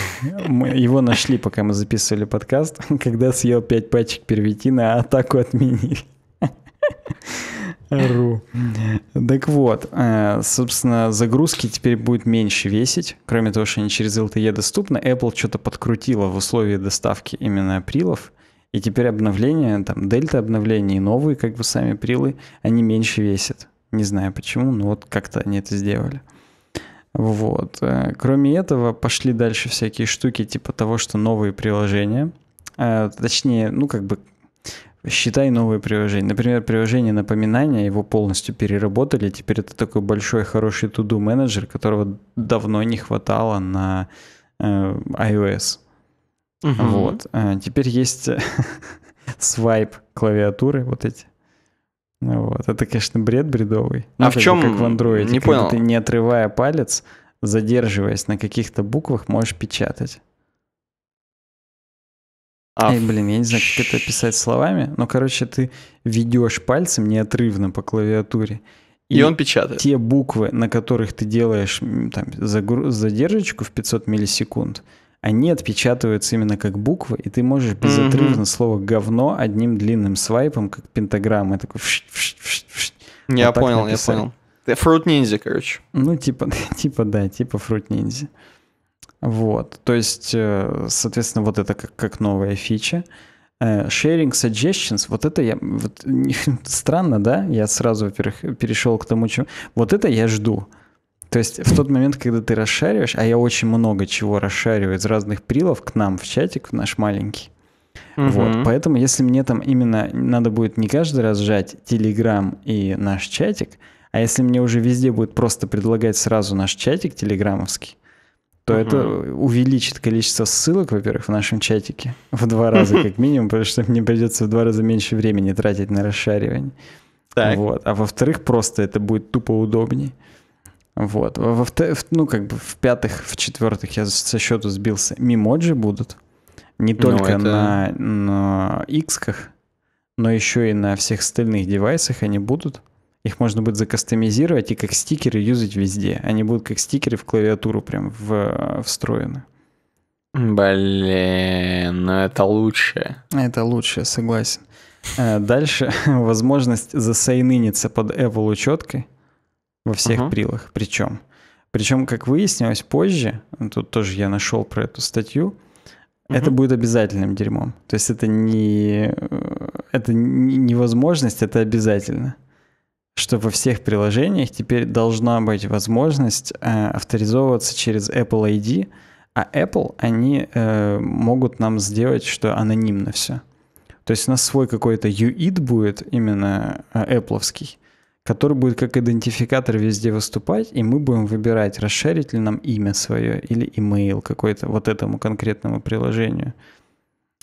S2: Мы его нашли, пока мы записывали подкаст, (laughs) когда съел 5 пачек первитина, а атаку отменили. Ру. Так вот, э, собственно, загрузки теперь будет меньше весить. Кроме того, что они через LTE доступны, Apple что-то подкрутила в условии доставки именно прилов. И теперь обновления, там, дельта обновления и новые, как бы сами прилы, они меньше весят. Не знаю почему, но вот как-то они это сделали. Вот. Э, кроме этого, пошли дальше всякие штуки типа того, что новые приложения, э, точнее, ну как бы считай новые приложения. Например, приложение напоминания, его полностью переработали, теперь это такой большой хороший to-do менеджер, которого давно не хватало на э, iOS.
S3: Угу. Вот.
S2: Э, теперь есть (laughs) свайп клавиатуры вот эти. Вот. Это, конечно, бред бредовый. А ну, а в чем? Как в Android. Не понял. Ты, не отрывая палец, задерживаясь на каких-то буквах, можешь печатать. А Эй, блин, я не знаю, как это описать словами, но, короче, ты ведешь пальцем неотрывно по клавиатуре. И, и он печатает. Те буквы, на которых ты делаешь там, задержечку в 500 миллисекунд, они отпечатываются именно как буквы, и ты можешь безотрывно mm-hmm. слово говно одним длинным свайпом, как пентаграмма, такой... Вш, вш, Я вот понял, я понял.
S1: Ты Fruit Ninja, короче.
S2: Ну, типа, (laughs) типа да, типа фрут ниндзя. Вот, то есть, э, соответственно, вот это как, как новая фича. Э, Sharing suggestions, вот это я... Вот, (laughs) странно, да? Я сразу, во-первых, перешел к тому, чем... Вот это я жду. То есть в тот момент, когда ты расшариваешь, а я очень много чего расшариваю из разных прилов к нам в чатик, в наш маленький, Угу. Вот, поэтому если мне там именно надо будет не каждый раз сжать Telegram и наш чатик, а если мне уже везде будет просто предлагать сразу наш чатик телеграмовский, то угу. это увеличит количество ссылок, во-первых, в нашем чатике в два раза как минимум, потому что мне придется в два раза меньше времени тратить на расшаривание. Так. Вот. А во-вторых, просто это будет тупо удобнее. Вот. в в, ну, как бы в пятых, в четвертых я со счету сбился. Мимоджи будут. Не ну, только это... на, на X-ках, но еще и на всех остальных девайсах они будут. Их можно будет закастомизировать и как стикеры юзать везде. Они будут как стикеры в клавиатуру прям в, встроены.
S1: Блин, ну это лучше.
S2: Это лучше, согласен. Э, дальше (laughs) возможность засайниниться под Apple учеткой во всех uh-huh. прилах. Причем, причем, как выяснилось позже, тут тоже я нашел про эту статью, uh-huh. это будет обязательным дерьмом. То есть это не э, это невозможность, это обязательно что во всех приложениях теперь должна быть возможность э, авторизовываться через Apple ID, а Apple, они э, могут нам сделать, что анонимно все. То есть у нас свой какой-то UID будет именно э, Apple'овский, который будет как идентификатор везде выступать, и мы будем выбирать, расширить ли нам имя свое или имейл какой-то вот этому конкретному приложению.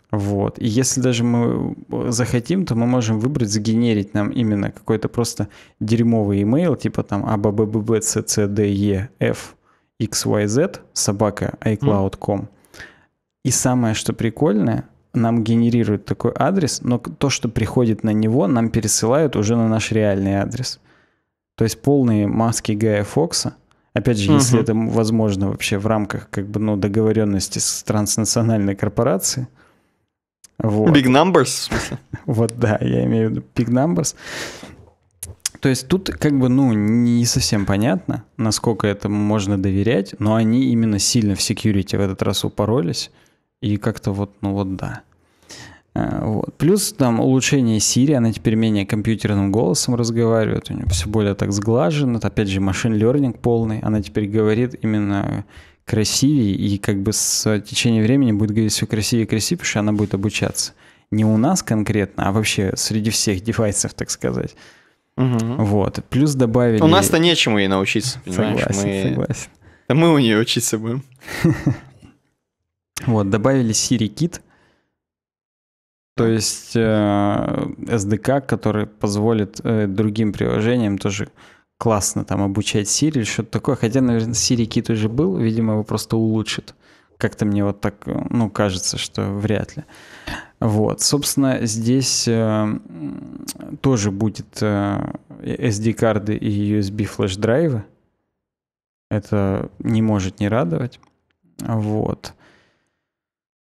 S2: Вот. И если даже мы э, захотим, то мы можем выбрать, сгенерить нам именно какой-то просто дерьмовый имейл, типа там abbbccdef собака iCloud.com. Mm. И самое, что прикольное — нам генерирует такой адрес, но то, что приходит на него, нам пересылают уже на наш реальный адрес. То есть полные маски Гая Фокса. Опять же, угу. если это возможно вообще в рамках как бы ну договоренности с транснациональной корпорацией. Вот. Big numbers, (laughs) вот, да, я имею в виду big numbers. То есть тут как бы, ну, не совсем понятно, насколько этому можно доверять, но они именно сильно в security в этот раз упоролись. И как-то вот, ну вот да. Э, вот. Плюс там улучшение Siri, она теперь менее компьютерным голосом разговаривает, у нее все более так сглажено. Опять же, машин learning полный, она теперь говорит именно красивее, и как бы с э, течением времени будет говорить все красивее и красивее, потому что она будет обучаться. Не у нас конкретно, а вообще среди всех (laughs) девайсов, так сказать. Угу. Вот. Плюс добавили... У нас-то
S1: нечему ей научиться, понимаешь? Согласен, Мы... согласен. Да мы у нее
S2: учиться будем. (laughs) Вот, добавили Siri Kit, то есть э, SDK, который позволит э, другим приложениям тоже классно там обучать Siri или что-то такое. Хотя, наверное, Siri Kit уже был, видимо, его просто улучшит. Как-то мне вот так, э, ну, кажется, что вряд ли. Вот, собственно, здесь э, тоже будет э, sd карды и USB флеш-драйвы. Это не может не радовать. Вот.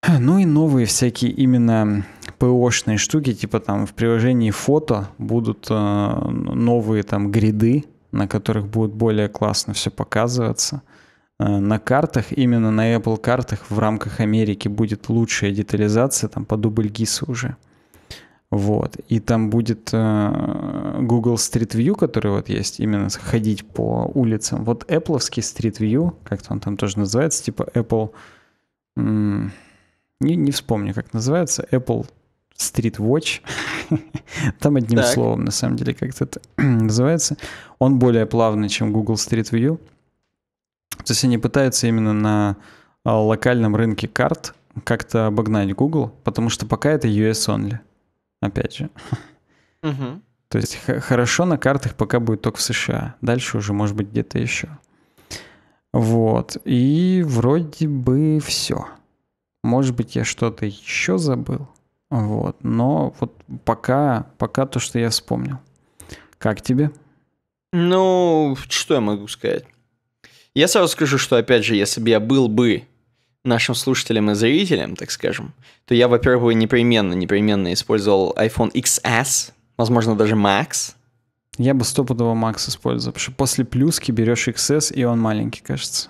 S2: (clears throat) Ну и новые всякие именно ПОшные штуки, типа там в приложении фото будут э, новые там гриды, на которых будет более классно все показываться. Э, на картах, именно на Apple картах в рамках Америки будет лучшая детализация, там по дубль ГИСа уже. Вот. И там будет э, Google Street View, который вот есть, именно ходить по улицам. Вот Apple Street View, как-то он там тоже называется, типа Apple... М- не, не вспомню, как называется, Apple Street Watch. (laughs) Там одним так. словом, на самом деле, как-то это (clears throat) называется. Он более плавный, чем Google Street View. То есть они пытаются именно на а, локальном рынке карт как-то обогнать Google, потому что пока это US only. Опять же. Угу. (laughs) То есть хорошо на картах пока будет только в США. Дальше уже, может быть, где-то еще. Вот. И вроде бы все. Может быть, я что-то еще забыл. Вот. Но вот пока, пока то, что я вспомнил. Как тебе?
S1: Ну, что я могу сказать? Я сразу скажу, что, опять же, если бы я был бы нашим слушателям и зрителям, так скажем, то я, во-первых, непременно, непременно использовал iPhone XS, возможно, даже Max.
S2: Я бы стопудово Max использовал, потому что после плюски берешь XS, и он маленький, кажется.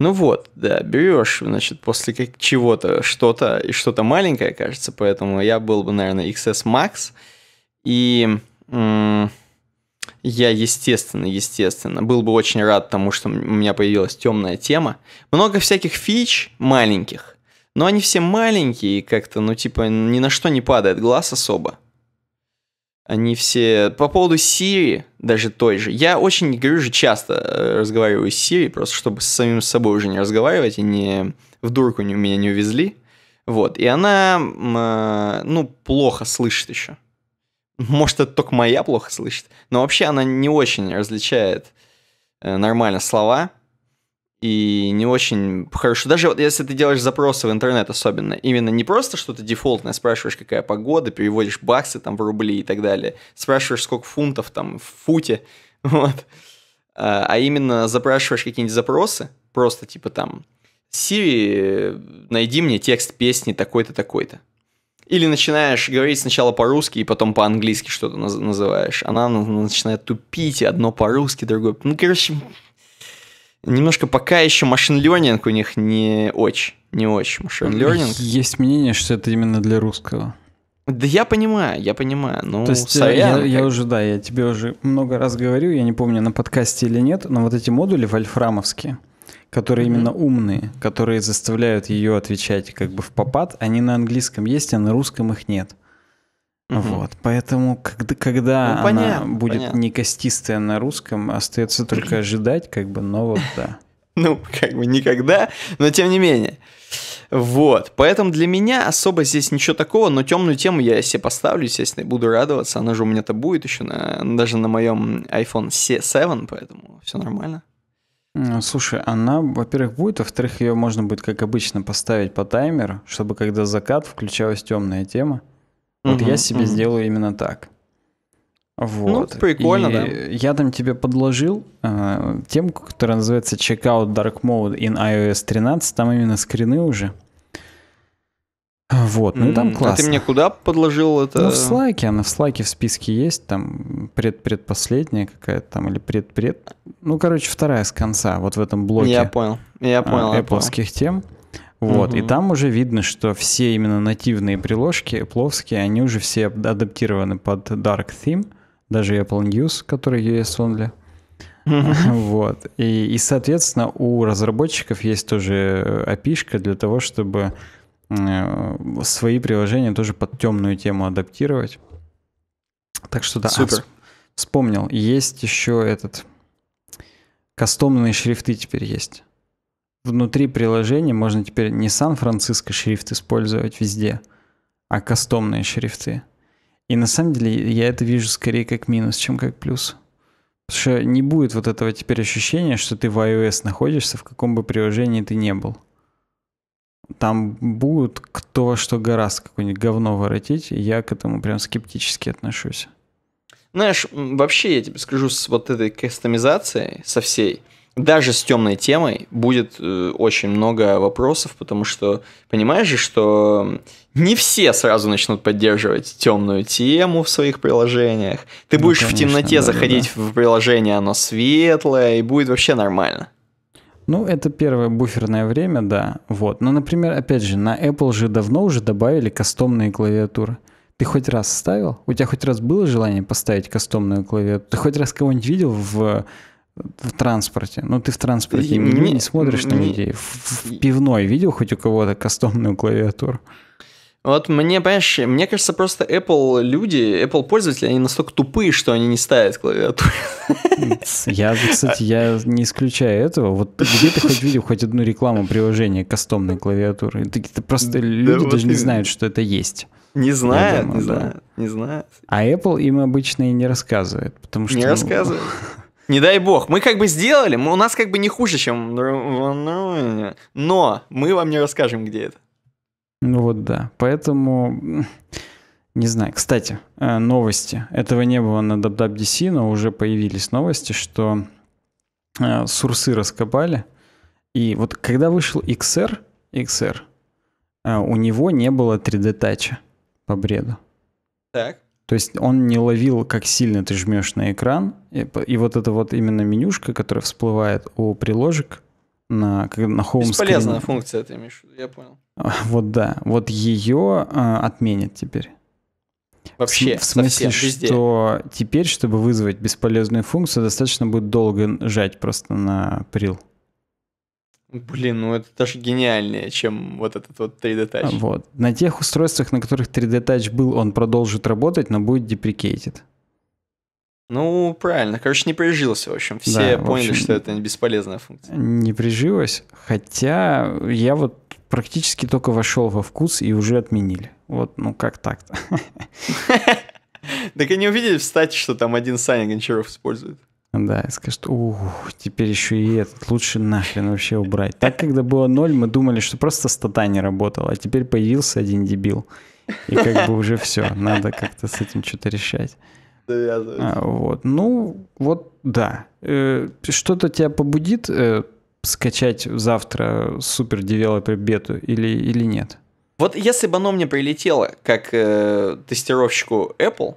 S1: Ну вот, да, берешь, значит, после как чего-то что-то и что-то маленькое, кажется, поэтому я был бы, наверное, XS Max, и м- я, естественно, естественно, был бы очень рад тому, что у меня появилась темная тема. Много всяких фич маленьких, но они все маленькие и как-то, ну, типа, ни на что не падает глаз особо. Они все... По поводу Сирии, даже той же. Я очень, говорю же, часто э, разговариваю с Сири, просто чтобы с самим собой уже не разговаривать и не в дурку не, меня не увезли. Вот. И она, э, ну, плохо слышит еще. Может, это только моя плохо слышит. Но вообще она не очень различает э, нормально слова и не очень хорошо. Даже вот если ты делаешь запросы в интернет особенно, именно не просто что-то дефолтное, спрашиваешь, какая погода, переводишь баксы там в рубли и так далее, спрашиваешь, сколько фунтов там в футе, (laughs) вот. А, а именно запрашиваешь какие-нибудь запросы, просто типа там, Siri, найди мне текст песни такой-то, такой-то. Или начинаешь говорить сначала по-русски и потом по-английски что-то наз- называешь. Она начинает тупить, и одно по-русски, другое... Ну, короче, немножко пока еще машин-лернинг у них не очень, не очень машин-лернинг.
S2: Есть мнение, что это именно для русского. Да я
S1: понимаю, я понимаю. Ну, То есть э, сорян, я, я уже, да, я тебе
S2: уже много раз говорю, я не помню, на подкасте или нет, но вот эти модули вольфрамовские, которые mm-hmm. именно умные, которые заставляют ее отвечать как бы в попад, они на английском есть, а на русском их нет. Угу. Вот, поэтому, когда, когда ну, понятно, она будет понятно. не костистая на русском, остается только ожидать, как бы, нового да. (laughs) Ну, как бы никогда, но тем не менее. Вот, поэтому для меня особо здесь
S1: ничего такого, но темную тему я себе поставлю, естественно, и буду радоваться, она же у меня-то будет еще, на, даже на моем iPhone 7, поэтому все
S2: нормально. Ну, слушай, она, во-первых, будет, во-вторых, ее можно будет, как обычно, поставить по таймеру, чтобы когда закат, включалась темная тема.
S3: Вот я себе сделаю
S2: именно так. Ну, вот. Ну, прикольно, и да. Я там тебе подложил э, темку, которая называется Checkout Dark Mode in iOS 13. Там именно скрины уже. Вот, ну и там классно. А ты мне
S1: куда подложил это? Ну, в слайке,
S2: она в слайке в списке есть, там пред-предпоследняя какая-то там, или пред-пред... Ну, короче, вторая с конца, вот в этом блоке. Я понял, я а, понял. Apple я понял. тем. Вот, угу. и там уже видно, что все именно нативные приложки, плоские, они уже все адаптированы под Dark Theme, даже Apple News, который US Only. (laughs) Вот. И, и, соответственно, у разработчиков есть тоже api э, для того, чтобы э, свои приложения тоже под темную тему адаптировать. Так что да, а Супер. А, вспомнил. Есть еще этот... Кастомные шрифты теперь есть внутри приложения можно теперь не Сан-Франциско шрифт использовать везде, а кастомные шрифты. И на самом деле я это вижу скорее как минус, чем как плюс. Потому что не будет вот этого теперь ощущения, что ты в iOS находишься, в каком бы приложении ты не был. Там будут кто во что гораздо какое-нибудь говно воротить, и я к этому прям скептически отношусь.
S1: Знаешь, вообще я тебе скажу, с вот этой кастомизацией, со всей, даже с темной темой будет э, очень много вопросов, потому что понимаешь же, что не все сразу начнут поддерживать темную тему в своих приложениях. Ты ну, будешь конечно, в темноте да, заходить да. в приложение, оно светлое, и будет вообще нормально.
S2: Ну, это первое буферное время, да. Вот. Но, например, опять же, на Apple же давно уже добавили кастомные клавиатуры. Ты хоть раз ставил? У тебя хоть раз было желание поставить кастомную клавиатуру? Ты хоть раз кого-нибудь видел в в транспорте. Ну, ты в транспорте не, не смотришь не, на людей. В, в пивной видел хоть у кого-то кастомную клавиатуру?
S1: Вот мне, понимаешь, мне кажется, просто Apple люди, Apple пользователи, они настолько тупые, что они не ставят клавиатуру.
S2: Я, кстати, я не исключаю этого. Вот где ты хоть видел хоть одну рекламу приложения кастомной клавиатуры? Это, это просто люди да, даже вот не знают, что это есть. Не знают, думаю, не да. знают, не знают. А Apple им обычно и не рассказывает, потому что... Не ну, рассказывает.
S1: Не дай бог. Мы как бы сделали, мы, у нас как бы не хуже, чем... Ну, но мы вам не расскажем, где это.
S2: Ну вот да. Поэтому... Не знаю. Кстати, э, новости. Этого не было на WWDC, но уже появились новости, что э, сурсы раскопали. И вот когда вышел XR, XR, э, у него не было 3D-тача по бреду. Так. То есть он не ловил, как сильно ты жмешь на экран. И, и вот это вот именно менюшка, которая всплывает у приложек на, на home Бесполезная функция, ты имеешь я понял. А, вот да, вот ее а, отменят теперь. Вообще, в смысле, совсем, везде. что теперь, чтобы вызвать бесполезную функцию, достаточно будет долго жать просто на прил.
S1: Блин, ну это даже гениальнее, чем вот этот вот 3D Touch. Вот.
S2: На тех устройствах, на которых 3D Touch был, он продолжит работать, но будет deprecated.
S1: Ну, правильно. Короче, не прижился, в общем. Все да, поняли, общем, что это бесполезная функция.
S2: Не прижилось, хотя я вот практически только вошел во вкус и уже отменили. Вот, ну как так-то? (laughs)
S1: Так они увидели в стате, что там один Саня Гончаров использует.
S2: Да, и скажет, ух, теперь еще и этот, лучше нахрен вообще убрать. Так, когда было ноль, мы думали, что просто стата не работала, а теперь появился один дебил. И как бы уже все, надо как-то с этим что-то решать. А, вот, ну, вот, да. Э, что-то тебя побудит э, скачать завтра супер девелопер бету или, или нет?
S1: Вот если бы оно мне прилетело как э, тестировщику Apple,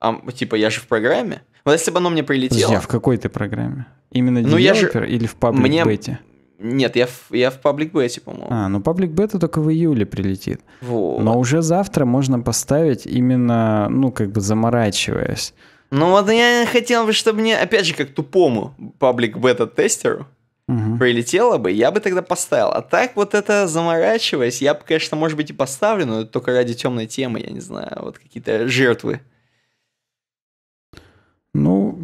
S1: а, типа я же в программе, вот если бы оно мне прилетело... Подожди, а в
S2: какой ты программе? Именно ну, я же... или в паблик мне... бете?
S1: Нет, я в, я в паблик бете, по-моему.
S2: А, ну паблик бета только в июле прилетит. Вот. Но уже завтра можно поставить именно, ну, как бы заморачиваясь. Ну вот я
S1: хотел бы, чтобы мне, опять же, как тупому паблик бета-тестеру, угу. прилетело бы, я бы тогда поставил. А так вот это заморачиваясь, я бы, конечно, может быть и поставлю, но только ради темной темы, я не знаю, вот какие-то жертвы.
S2: Ну,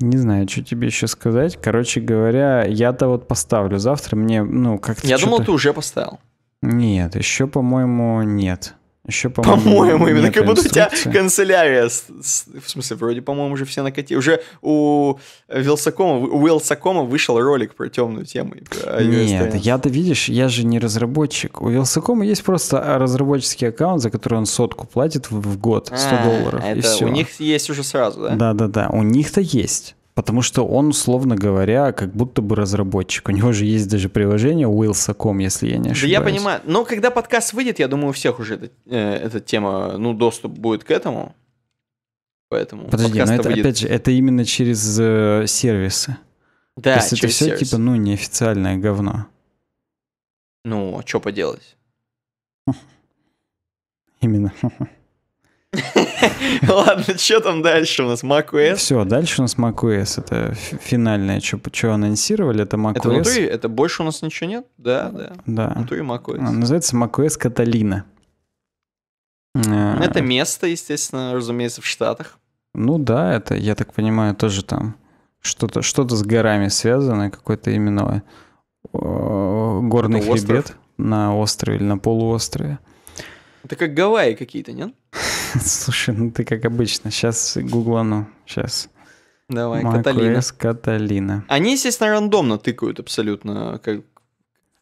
S2: не знаю, что тебе еще сказать. Короче говоря, я-то вот поставлю завтра. Мне, ну, как-то... Я думал, ты
S1: уже поставил.
S2: Нет, еще, по-моему, нет. Еще, по-моему, по-моему именно как будто у тебя
S1: канцелярия. В смысле, вроде, по-моему, уже все накатили. Уже у Вилсакома, у Вилсакома вышел ролик про темную тему.
S2: Нет, я-то, видишь, я же не разработчик. У Вилсакома есть просто разработческий аккаунт, за который он сотку платит в год, 100 а, долларов, это и все. У них есть уже сразу, да? Да-да-да, у них-то есть. Потому что он, условно говоря, как будто бы разработчик. У него же есть даже приложение Wills.com, если я не ошибаюсь. Да я понимаю.
S1: Но когда подкаст выйдет, я думаю, у всех уже эта, э, эта тема, ну, доступ будет к этому. Поэтому Подожди, но это, выйдет... опять
S2: же, это именно через э, сервисы. Да, То есть через это все, сервис. типа, ну, неофициальное говно.
S1: Ну, а что поделать? Именно. (laughs) Ладно, что там дальше у нас? macOS?
S2: Все, дальше у нас macOS. Это финальное, что анонсировали, это macOS.
S1: Это больше у нас ничего нет? Да, да.
S2: Да. Внутри macOS. А, называется macOS Каталина. А, это
S1: место, естественно, разумеется, в Штатах.
S2: Ну да, это, я так понимаю, тоже там что-то что с горами связано, какой-то именно э, горный хребет на острове или на полуострове.
S1: Это как Гавайи какие-то, нет?
S2: (laughs) Слушай, ну ты как обычно. Сейчас гуглану. Сейчас. Давай, Mac Каталина. OS Каталина.
S1: Они, естественно, рандомно тыкают абсолютно. Как...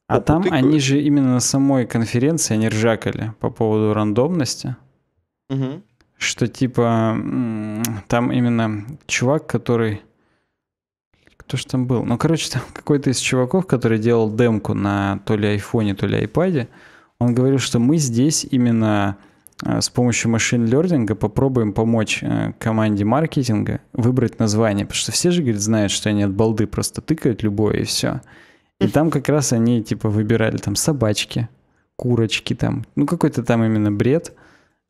S2: А там тыкают. они же именно на самой конференции, они ржакали по поводу рандомности. Угу. Что типа там именно чувак, который... Кто ж там был? Ну, короче, там (laughs) какой-то из чуваков, который делал демку на то ли айфоне, то ли айпаде, он говорил, что мы здесь именно Э, с помощью машин лердинга попробуем помочь э, команде маркетинга выбрать название. Потому что все же, говорят знают, что они от балды просто тыкают любое и все. И там как раз они типа выбирали там собачки, курочки там, ну какой-то там именно бред.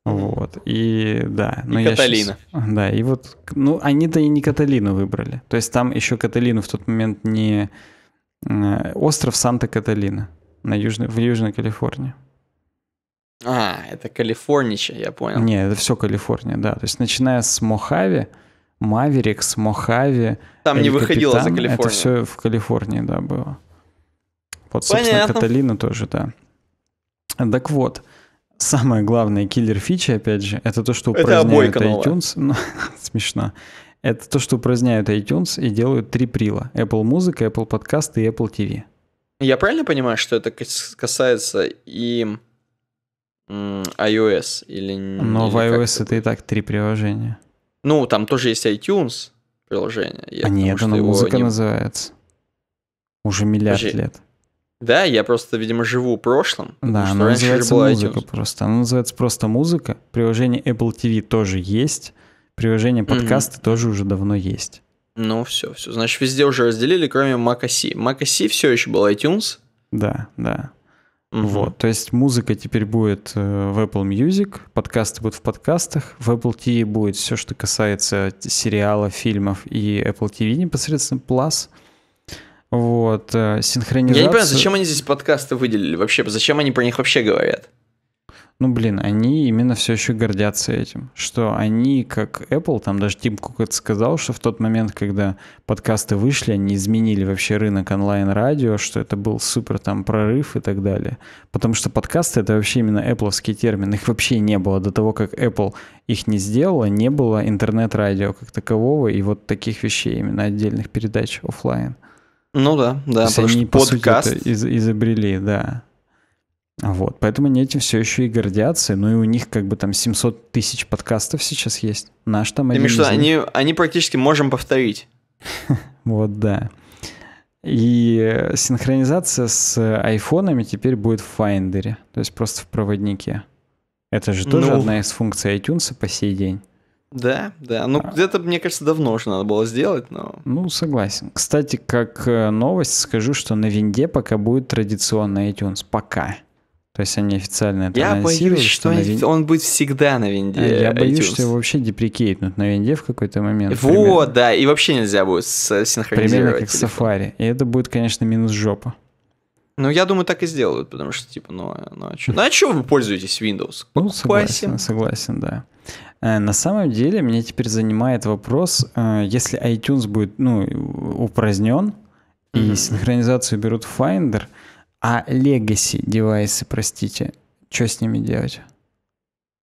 S2: Вот, и да. Но и я Каталина. Сейчас, да, и вот, ну они-то и не Каталину выбрали. То есть там еще Каталину в тот момент не... Э, остров Санта-Каталина на Южной, в Южной Калифорнии.
S3: А,
S1: это Калифорнича, я понял. Не,
S2: это все Калифорния, да. То есть начиная с Мохави, Маверикс, Мохави. Там не выходило Капитан, за Калифорнию. Это все в Калифорнии, да, было. Вот, собственно, Понятно. Каталина тоже, да. Так вот, самое главное киллер фичи, опять же, это то, что упраздняют это iTunes. Ну, (laughs) смешно. Это то, что упраздняют iTunes и делают три прила. Apple Music, Apple Podcast и Apple TV.
S1: Я правильно понимаю, что это касается и iOS или... Но или в iOS
S2: это и так три приложения.
S1: Ну, там тоже есть iTunes приложение. Я, а нет, оно музыка не...
S2: называется. Уже миллиард Подожди. лет.
S1: Да, я просто, видимо, живу прошлым. Да, оно называется музыка
S2: iTunes. просто. Оно называется просто музыка. Приложение Apple TV тоже есть. Приложение подкасты mm-hmm. тоже уже давно есть.
S1: Ну, все, все. Значит, везде уже разделили, кроме Mac OS. Mac OS все еще был iTunes.
S2: Да, да. Угу. Вот, то есть музыка теперь будет э, в Apple Music, подкасты будут в подкастах, в Apple TV будет все, что касается сериала, фильмов и Apple TV непосредственно Plus. Вот, синхронизация... Э, Я не понимаю, зачем они здесь
S1: подкасты выделили вообще? Зачем они про них вообще говорят?
S2: ну, блин, они именно все еще гордятся этим, что они, как Apple, там даже Тим Кук это сказал, что в тот момент, когда подкасты вышли, они изменили вообще рынок онлайн-радио, что это был супер там прорыв и так далее. Потому что подкасты — это вообще именно Appleские термин, их вообще не было. До того, как Apple их не сделала, не было интернет-радио как такового и вот таких вещей, именно отдельных передач офлайн. Ну да, да, потому они, что подкаст... По сути, изобрели, да. Вот, поэтому они этим все еще и гордятся. Ну и у них как бы там 700 тысяч подкастов сейчас есть. Наш там да один что, они,
S1: они практически можем повторить.
S2: (laughs) вот, да. И синхронизация с айфонами теперь будет в Finder, то есть просто в проводнике. Это же тоже ну, одна из функций iTunes по сей день. Да, да. Ну, а. где-то, мне кажется, давно уже надо было сделать, но... Ну, согласен. Кстати, как э, новость скажу, что на винде пока будет традиционный iTunes. Пока. То есть они официально это Я боюсь, что на Вин...
S1: он будет всегда на винде. А, я боюсь, iTunes. что его
S2: вообще деприкейтнут на винде в какой-то момент. Вот, примерно.
S1: да, и вообще нельзя будет э, синхронизировать. Примерно как
S2: телефон. Safari. И это будет, конечно, минус жопа.
S1: Ну, я думаю, так и сделают, потому что, типа, ну, а, ну а что? Ну, а что вы пользуетесь Windows?
S2: Ну, согласен, согласен, да. Э, на самом деле, меня теперь занимает вопрос, э, если iTunes будет, ну, упразднен, mm-hmm. и синхронизацию берут в Finder — а legacy девайсы, простите, что с ними делать?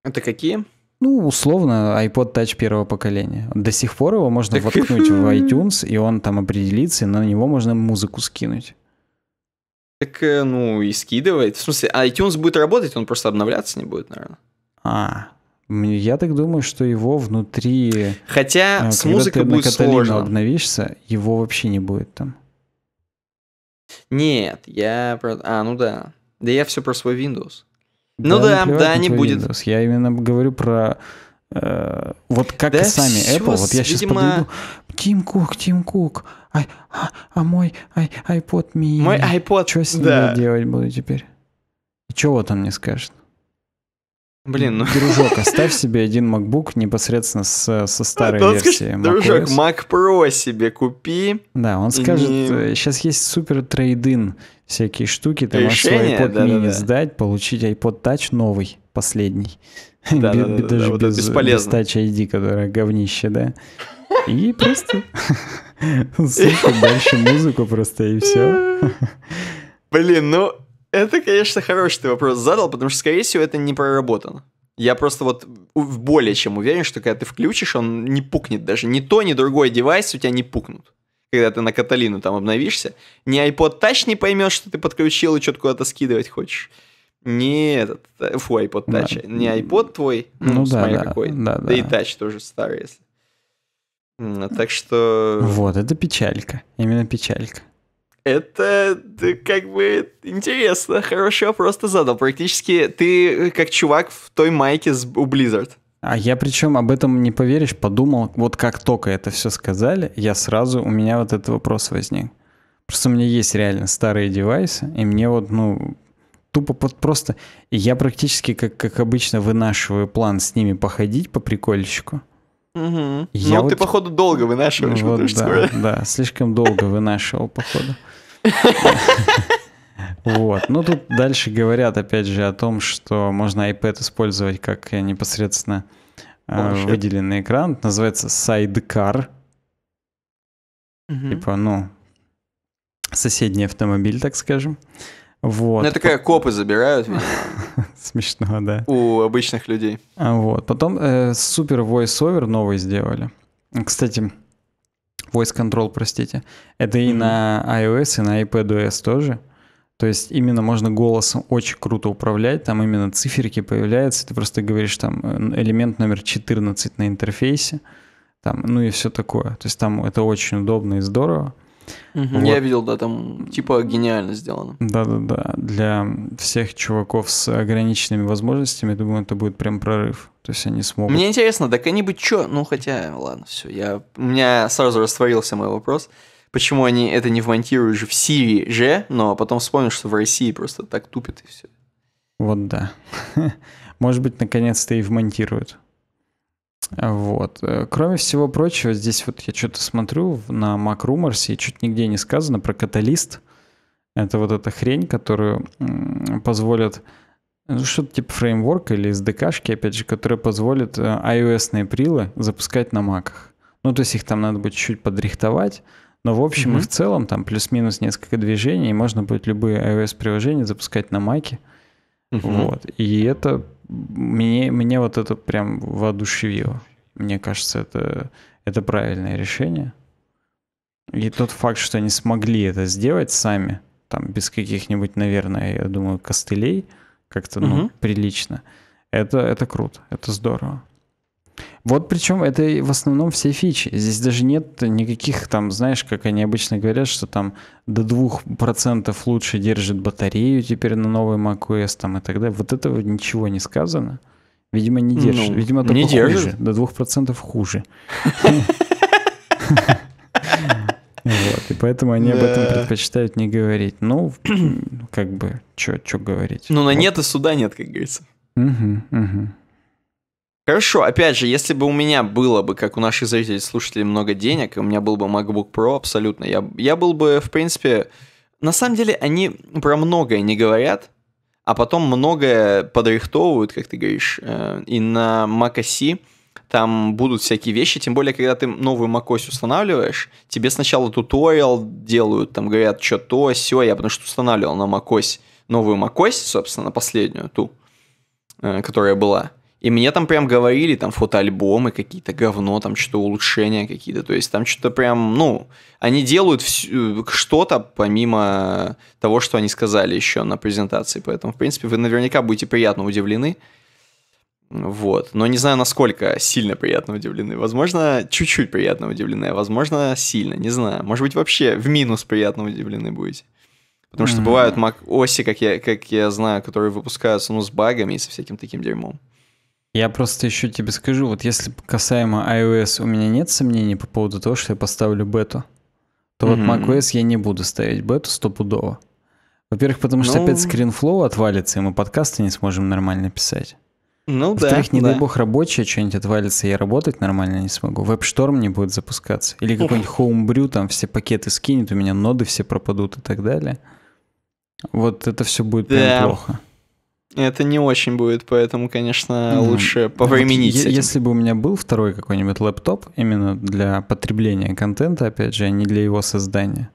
S1: Это какие?
S2: Ну, условно, iPod Touch первого поколения. До сих пор его можно так... воткнуть в (laughs) iTunes, и он там определится, и на него можно музыку скинуть.
S1: Так, э, ну, и скидывает. В смысле, а iTunes будет работать, он просто обновляться не будет,
S2: наверное. А, я так думаю, что его внутри... Хотя э, с музыкой будет сложно. обновишься, его вообще не будет там.
S1: Нет, я про... А, ну да. Да я все про свой Windows. Ну да, да, да не будет.
S2: Windows. Я именно говорю про... Э, вот как да сами все, Apple, вот я сейчас видимо... подойду. Тим Кук, Тим Кук, а, а, а мой ай, iPod mini. Мой iPod, Что с ним да. делать буду теперь? И чего вот он мне скажет? Блин, ну... Дружок, оставь себе один MacBook непосредственно с, со старой а, версии. Скажет, дружок, Mac
S1: Pro себе купи. Да, он скажет, и...
S2: сейчас э, есть супер трейдин, всякие штуки, ты Решение, можешь свой iPod да, mini да, да. сдать, получить iPod Touch новый, последний. Да, да, да, даже вот без, бесполезно. без Touch ID, которая говнище, да. И просто (laughs) слушать дальше музыку просто, и все.
S1: Блин, ну это, конечно, хороший ты вопрос задал, потому что, скорее всего, это не проработано. Я просто вот более чем уверен, что когда ты включишь, он не пукнет даже. Ни то, ни другой девайс у тебя не пукнут. Когда ты на Каталину там обновишься, ни iPod Touch не поймет, что ты подключил и что-то куда-то скидывать хочешь. Не этот, э, фу, iPod Touch, да. не iPod твой, ну, ну да, смотри да, какой, да, да, да и Touch тоже старый, если. А так что... Вот,
S2: это печалька, именно печалька.
S1: Это как бы интересно, хорошо, просто задал. Практически ты э, как чувак в той майке у Blizzard.
S2: А я причем об этом не поверишь, подумал, вот как только это все сказали, я сразу, у меня вот этот вопрос возник. Просто у меня есть реально старые девайсы, и мне вот, ну, тупо под просто... И я практически, как, как обычно, вынашиваю план с ними походить по прикольчику.
S1: Угу. Я ну, вот... ты, походу, долго ну вынашиваешь, вот, потому
S2: да, Да, слишком долго вынашивал, походу. Вот. Ну, тут дальше говорят, опять же, о том, что можно iPad использовать как э, непосредственно э, выделенный экран. называется Sidecar. Типа, ну, соседний автомобиль, так скажем. Вот. Ну, это
S1: такая копы забирают.
S2: (laughs) Смешно, да.
S1: У обычных людей.
S2: А вот. Потом э, супер voice-over новый сделали. Кстати, Voice Control, простите. Это mm-hmm. и на iOS, и на iPadOS тоже. То есть именно можно голосом очень круто управлять, там именно циферки появляются, ты просто говоришь там э, элемент номер 14 на интерфейсе, там, ну и все такое. То есть там это очень удобно и здорово. Угу. Вот. Я
S1: видел, да, там типа гениально сделано.
S2: Да-да-да, для всех чуваков с ограниченными возможностями, я думаю, это будет прям прорыв. То есть они смогут...
S1: Мне интересно, так они бы что, Ну, хотя, ладно, все. Я... У меня сразу растворился мой вопрос. Почему они это не вмонтируют же в Сирии же, но потом вспомнишь, что в России просто так тупит и все.
S2: Вот да. (laughs) Может быть, наконец-то и вмонтируют. Вот. Кроме всего прочего, здесь вот я что-то смотрю на Mac Rumors, и чуть нигде не сказано про каталист. Это вот эта хрень, которую позволят ну, что-то типа фреймворка или SDK-шки, опять же, которые позволят э, iOS-ные прилы запускать на маках. Ну, то есть их там надо будет чуть подрихтовать, но в общем mm-hmm. и в целом там плюс-минус несколько движений, и можно будет любые iOS-приложения запускать на маке. Mm-hmm. Вот. И это мне, мне вот это прям воодушевило. Мне кажется, это, это правильное решение. И тот факт, что они смогли это сделать сами, там без каких-нибудь, наверное, я думаю, костылей – как-то ну, угу. прилично. Это, это круто, это здорово. Вот причем это в основном все фичи. Здесь даже нет никаких там, знаешь, как они обычно говорят, что там до 2% лучше держит батарею теперь на новый macOS там и так далее. Вот этого ничего не сказано. Видимо, не держит. Ну, Видимо, только не хуже. Держит. До 2% хуже. (laughs) И поэтому они об этом предпочитают не говорить. Ну, (clears throat) как бы, что говорить. Ну, на
S1: нет и суда нет, как говорится. Хорошо, опять же, если бы у меня было бы, как у наших зрителей слушателей, много денег, и у меня был бы MacBook Pro абсолютно, я, я был бы, в принципе... На самом деле, они про многое не говорят, а потом многое подрихтовывают, как ты говоришь, э, и на Mac OS там будут всякие вещи, тем более, когда ты новую macOS устанавливаешь, тебе сначала туториал делают, там говорят, что то, все, я потому что устанавливал на macOS новую macOS, собственно, последнюю, ту, э, которая была. И мне там прям говорили, там фотоальбомы какие-то, говно, там что-то улучшения какие-то. То есть там что-то прям, ну, они делают э, что-то помимо того, что они сказали еще на презентации. Поэтому, в принципе, вы наверняка будете приятно удивлены. Вот. Но не знаю, насколько сильно приятно удивлены. Возможно, чуть-чуть приятно удивлены, а возможно, сильно, не знаю. Может быть, вообще в минус приятно удивлены будете. Потому что mm-hmm. бывают Mac оси, как я, как я знаю, которые выпускаются ну, с багами и со всяким таким дерьмом.
S2: Я просто еще тебе скажу, вот если касаемо iOS у меня нет сомнений по поводу того, что я поставлю бету, то mm-hmm. вот macOS я не буду ставить бету стопудово. Во-первых, потому что ну... опять скринфлоу отвалится, и мы подкасты не сможем нормально писать.
S1: Ну Во-вторых, да. Во-вторых, не да. дай бог
S2: рабочее что-нибудь отвалится, я работать нормально не смогу. Вебшторм не будет запускаться. Или какой-нибудь хоумбрю, там все пакеты скинет, у меня ноды все пропадут и так далее. Вот это все будет да. прям плохо.
S1: Это не очень будет, поэтому,
S3: конечно, mm. лучше повременить. Вот, е- если
S2: бы у меня был второй какой-нибудь лэптоп, именно для потребления контента, опять же, а не для его создания,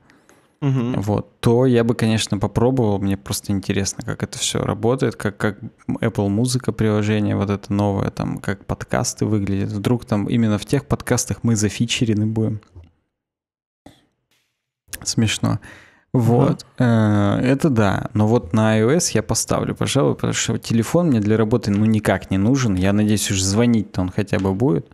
S2: угу. вот, то я бы, конечно, попробовал. Мне просто интересно, как это все работает, как, как Apple музыка приложение вот это новое, там, как подкасты выглядят. Вдруг там именно в тех подкастах мы зафичерены будем. Смешно. Вот, uh это да. Но вот на iOS я поставлю, пожалуй, потому что телефон мне для работы ну никак не нужен. Я надеюсь, уж звонить-то он хотя бы будет.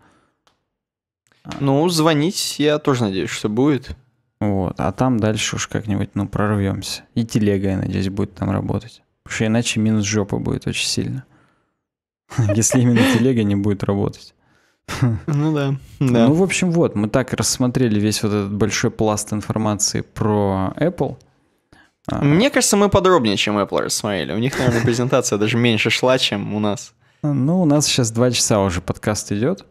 S1: А. Ну, звонить я тоже надеюсь, что будет.
S2: Вот. А там дальше уж как-нибудь, ну, прорвемся. И телега, я надеюсь, будет там работать. Потому что иначе минус жопы будет очень сильно. (laughs) Если именно телега не будет работать.
S1: Ну да, (laughs) да.
S2: Ну, в общем, вот, мы так рассмотрели весь вот этот большой пласт информации про Apple. А.
S1: Мне кажется, мы подробнее, чем Apple рассмотрели. У них, наверное, (laughs) презентация даже меньше шла, чем у нас.
S2: Ну, у нас сейчас два часа уже подкаст идет.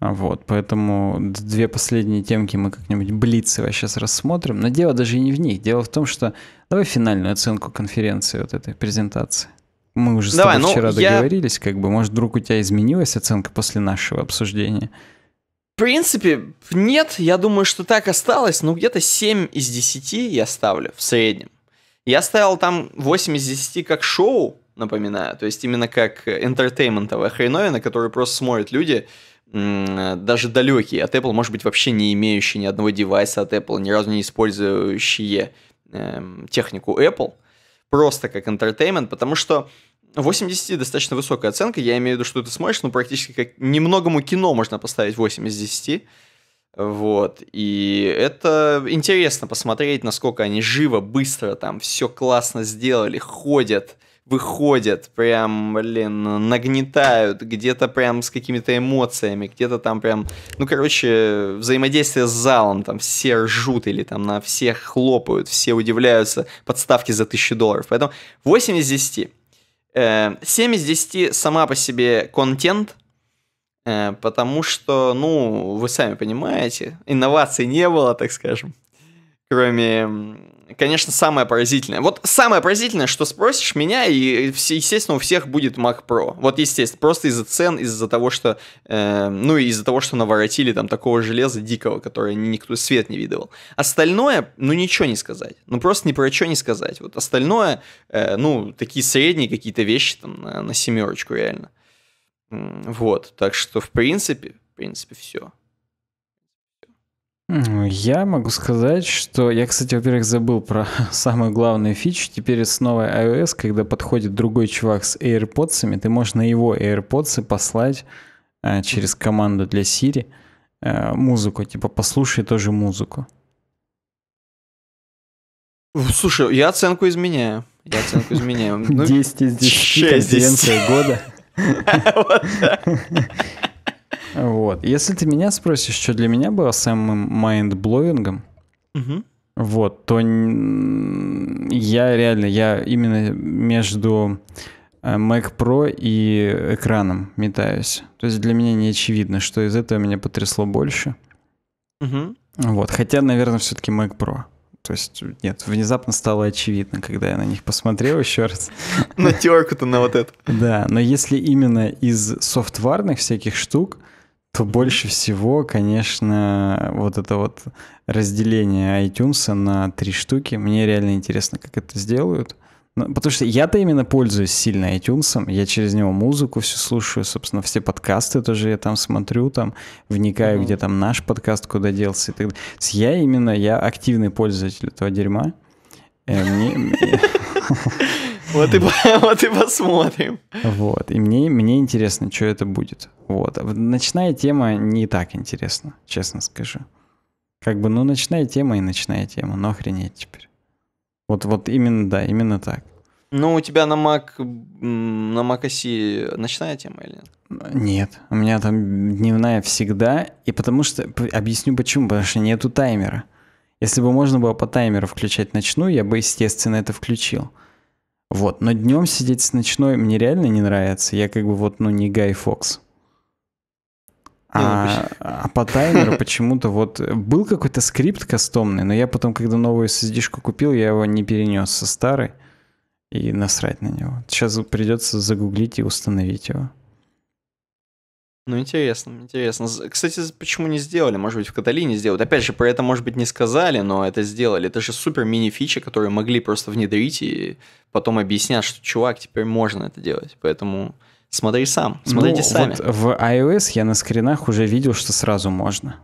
S2: Вот, поэтому две последние темки мы как-нибудь блицы сейчас рассмотрим. Но дело даже и не в них. Дело в том, что давай финальную оценку конференции вот этой презентации. Мы уже давай, с тобой ну, вчера ну, я... договорились, как бы, может, вдруг у тебя изменилась оценка после нашего обсуждения? В принципе,
S1: нет, я думаю, что так осталось, ну где-то 7 из 10 я ставлю в среднем. Я ставил там 8 из 10 как шоу, напоминаю, то есть именно как э, entertainment хреновина, которую просто смотрят люди, Э, даже далекие от Apple, может быть, вообще не имеющие ни одного девайса от Apple, ни разу не использующие эм, технику Apple, просто как entertainment, потому что 80 достаточно высокая оценка, я имею в виду, что ты смотришь, ну, практически как немногому кино можно поставить 8 из 10, вот, и это интересно посмотреть, насколько они живо, быстро там все классно сделали, ходят, э, выходят, прям, блин, нагнетают, где-то прям с какими-то эмоциями, где-то там прям, ну, короче, взаимодействие с залом, там все ржут или там на всех хлопают, все удивляются подставки за 1000 долларов. Поэтому 8 из 10. 7 э, из 10 сама по себе контент, э, потому что, ну, вы сами понимаете, инноваций не было, так скажем, кроме конечно, самое поразительное. Вот самое поразительное, что спросишь меня, и, естественно, у всех будет Mac Pro. Вот, естественно, просто из-за цен, из-за того, что... Э, ну, из-за того, что наворотили там такого железа дикого, которое никто свет не видывал. Остальное, ну, ничего не сказать. Ну, просто ни про что не сказать. Вот остальное, э, ну, такие средние какие-то вещи там на, на семерочку реально. Вот, так что, в принципе, в принципе, все.
S2: Я могу сказать, что я, кстати, во-первых, забыл про (laughs) самую главную фичу. Теперь с новой iOS, когда подходит другой чувак с AirPods, ты можешь на его AirPods послать а, через команду для Siri а, музыку. Типа послушай тоже музыку.
S3: Слушай,
S1: я оценку изменяю. Я оценку изменяю. 10 (laughs) ну, из 10 конференция года.
S2: (laughs) Вот. Если ты меня спросишь, что для меня было самым майндблоингом, угу. вот, то я реально, я именно между э, Mac Pro и экраном метаюсь. То есть для меня не очевидно, что из этого меня потрясло больше. Угу. Вот. Хотя, наверное, все-таки Mac Pro. То есть, нет, внезапно стало очевидно, когда я на них посмотрел еще раз. На
S1: терку-то на вот это.
S2: Да, но если именно из софтварных всяких штук, то больше всего, конечно, вот это вот разделение iTunes на три штуки. Мне реально интересно, как это сделают. Ну, потому что я-то именно пользуюсь сильно iTunes, я через него музыку все слушаю, собственно, все подкасты тоже я там смотрю, там вникаю, mm-hmm. где там наш подкаст, куда делся и так далее. я именно, я активный пользователь этого дерьма. Э, мне... (laughs) Вот и, (laughs) вот и посмотрим. Вот. И мне, мне интересно, что это будет. Вот. А ночная тема не так интересна, честно скажу. Как бы, ну, ночная тема и ночная тема. Но ну, охренеть теперь. Вот, вот именно, да, именно так.
S1: Ну, у тебя на Mac, на Mac OS ночная тема или
S2: нет? Нет, у меня там дневная всегда, и потому что, объясню почему, потому что нету таймера. Если бы можно было по таймеру включать ночную, я бы, естественно, это включил. Вот, но днем сидеть с ночной мне реально не нравится. Я как бы вот, ну, не Гай Фокс. Ну, а, а по таймеру почему-то вот э, был какой-то скрипт кастомный, но я потом, когда новую SSD-шку купил, я его не перенес со старой и насрать на него. Сейчас придется загуглить и установить его.
S1: Ну, интересно, интересно. Кстати, почему не сделали? Может быть, в Каталине сделают. Опять же, про это, может быть, не сказали, но это сделали. Это же супер мини-фичи, которую могли просто внедрить и потом объяснять, что, чувак, теперь можно это делать. Поэтому смотри сам, смотрите ну, сами.
S2: Вот в iOS я на скринах уже видел, что сразу можно.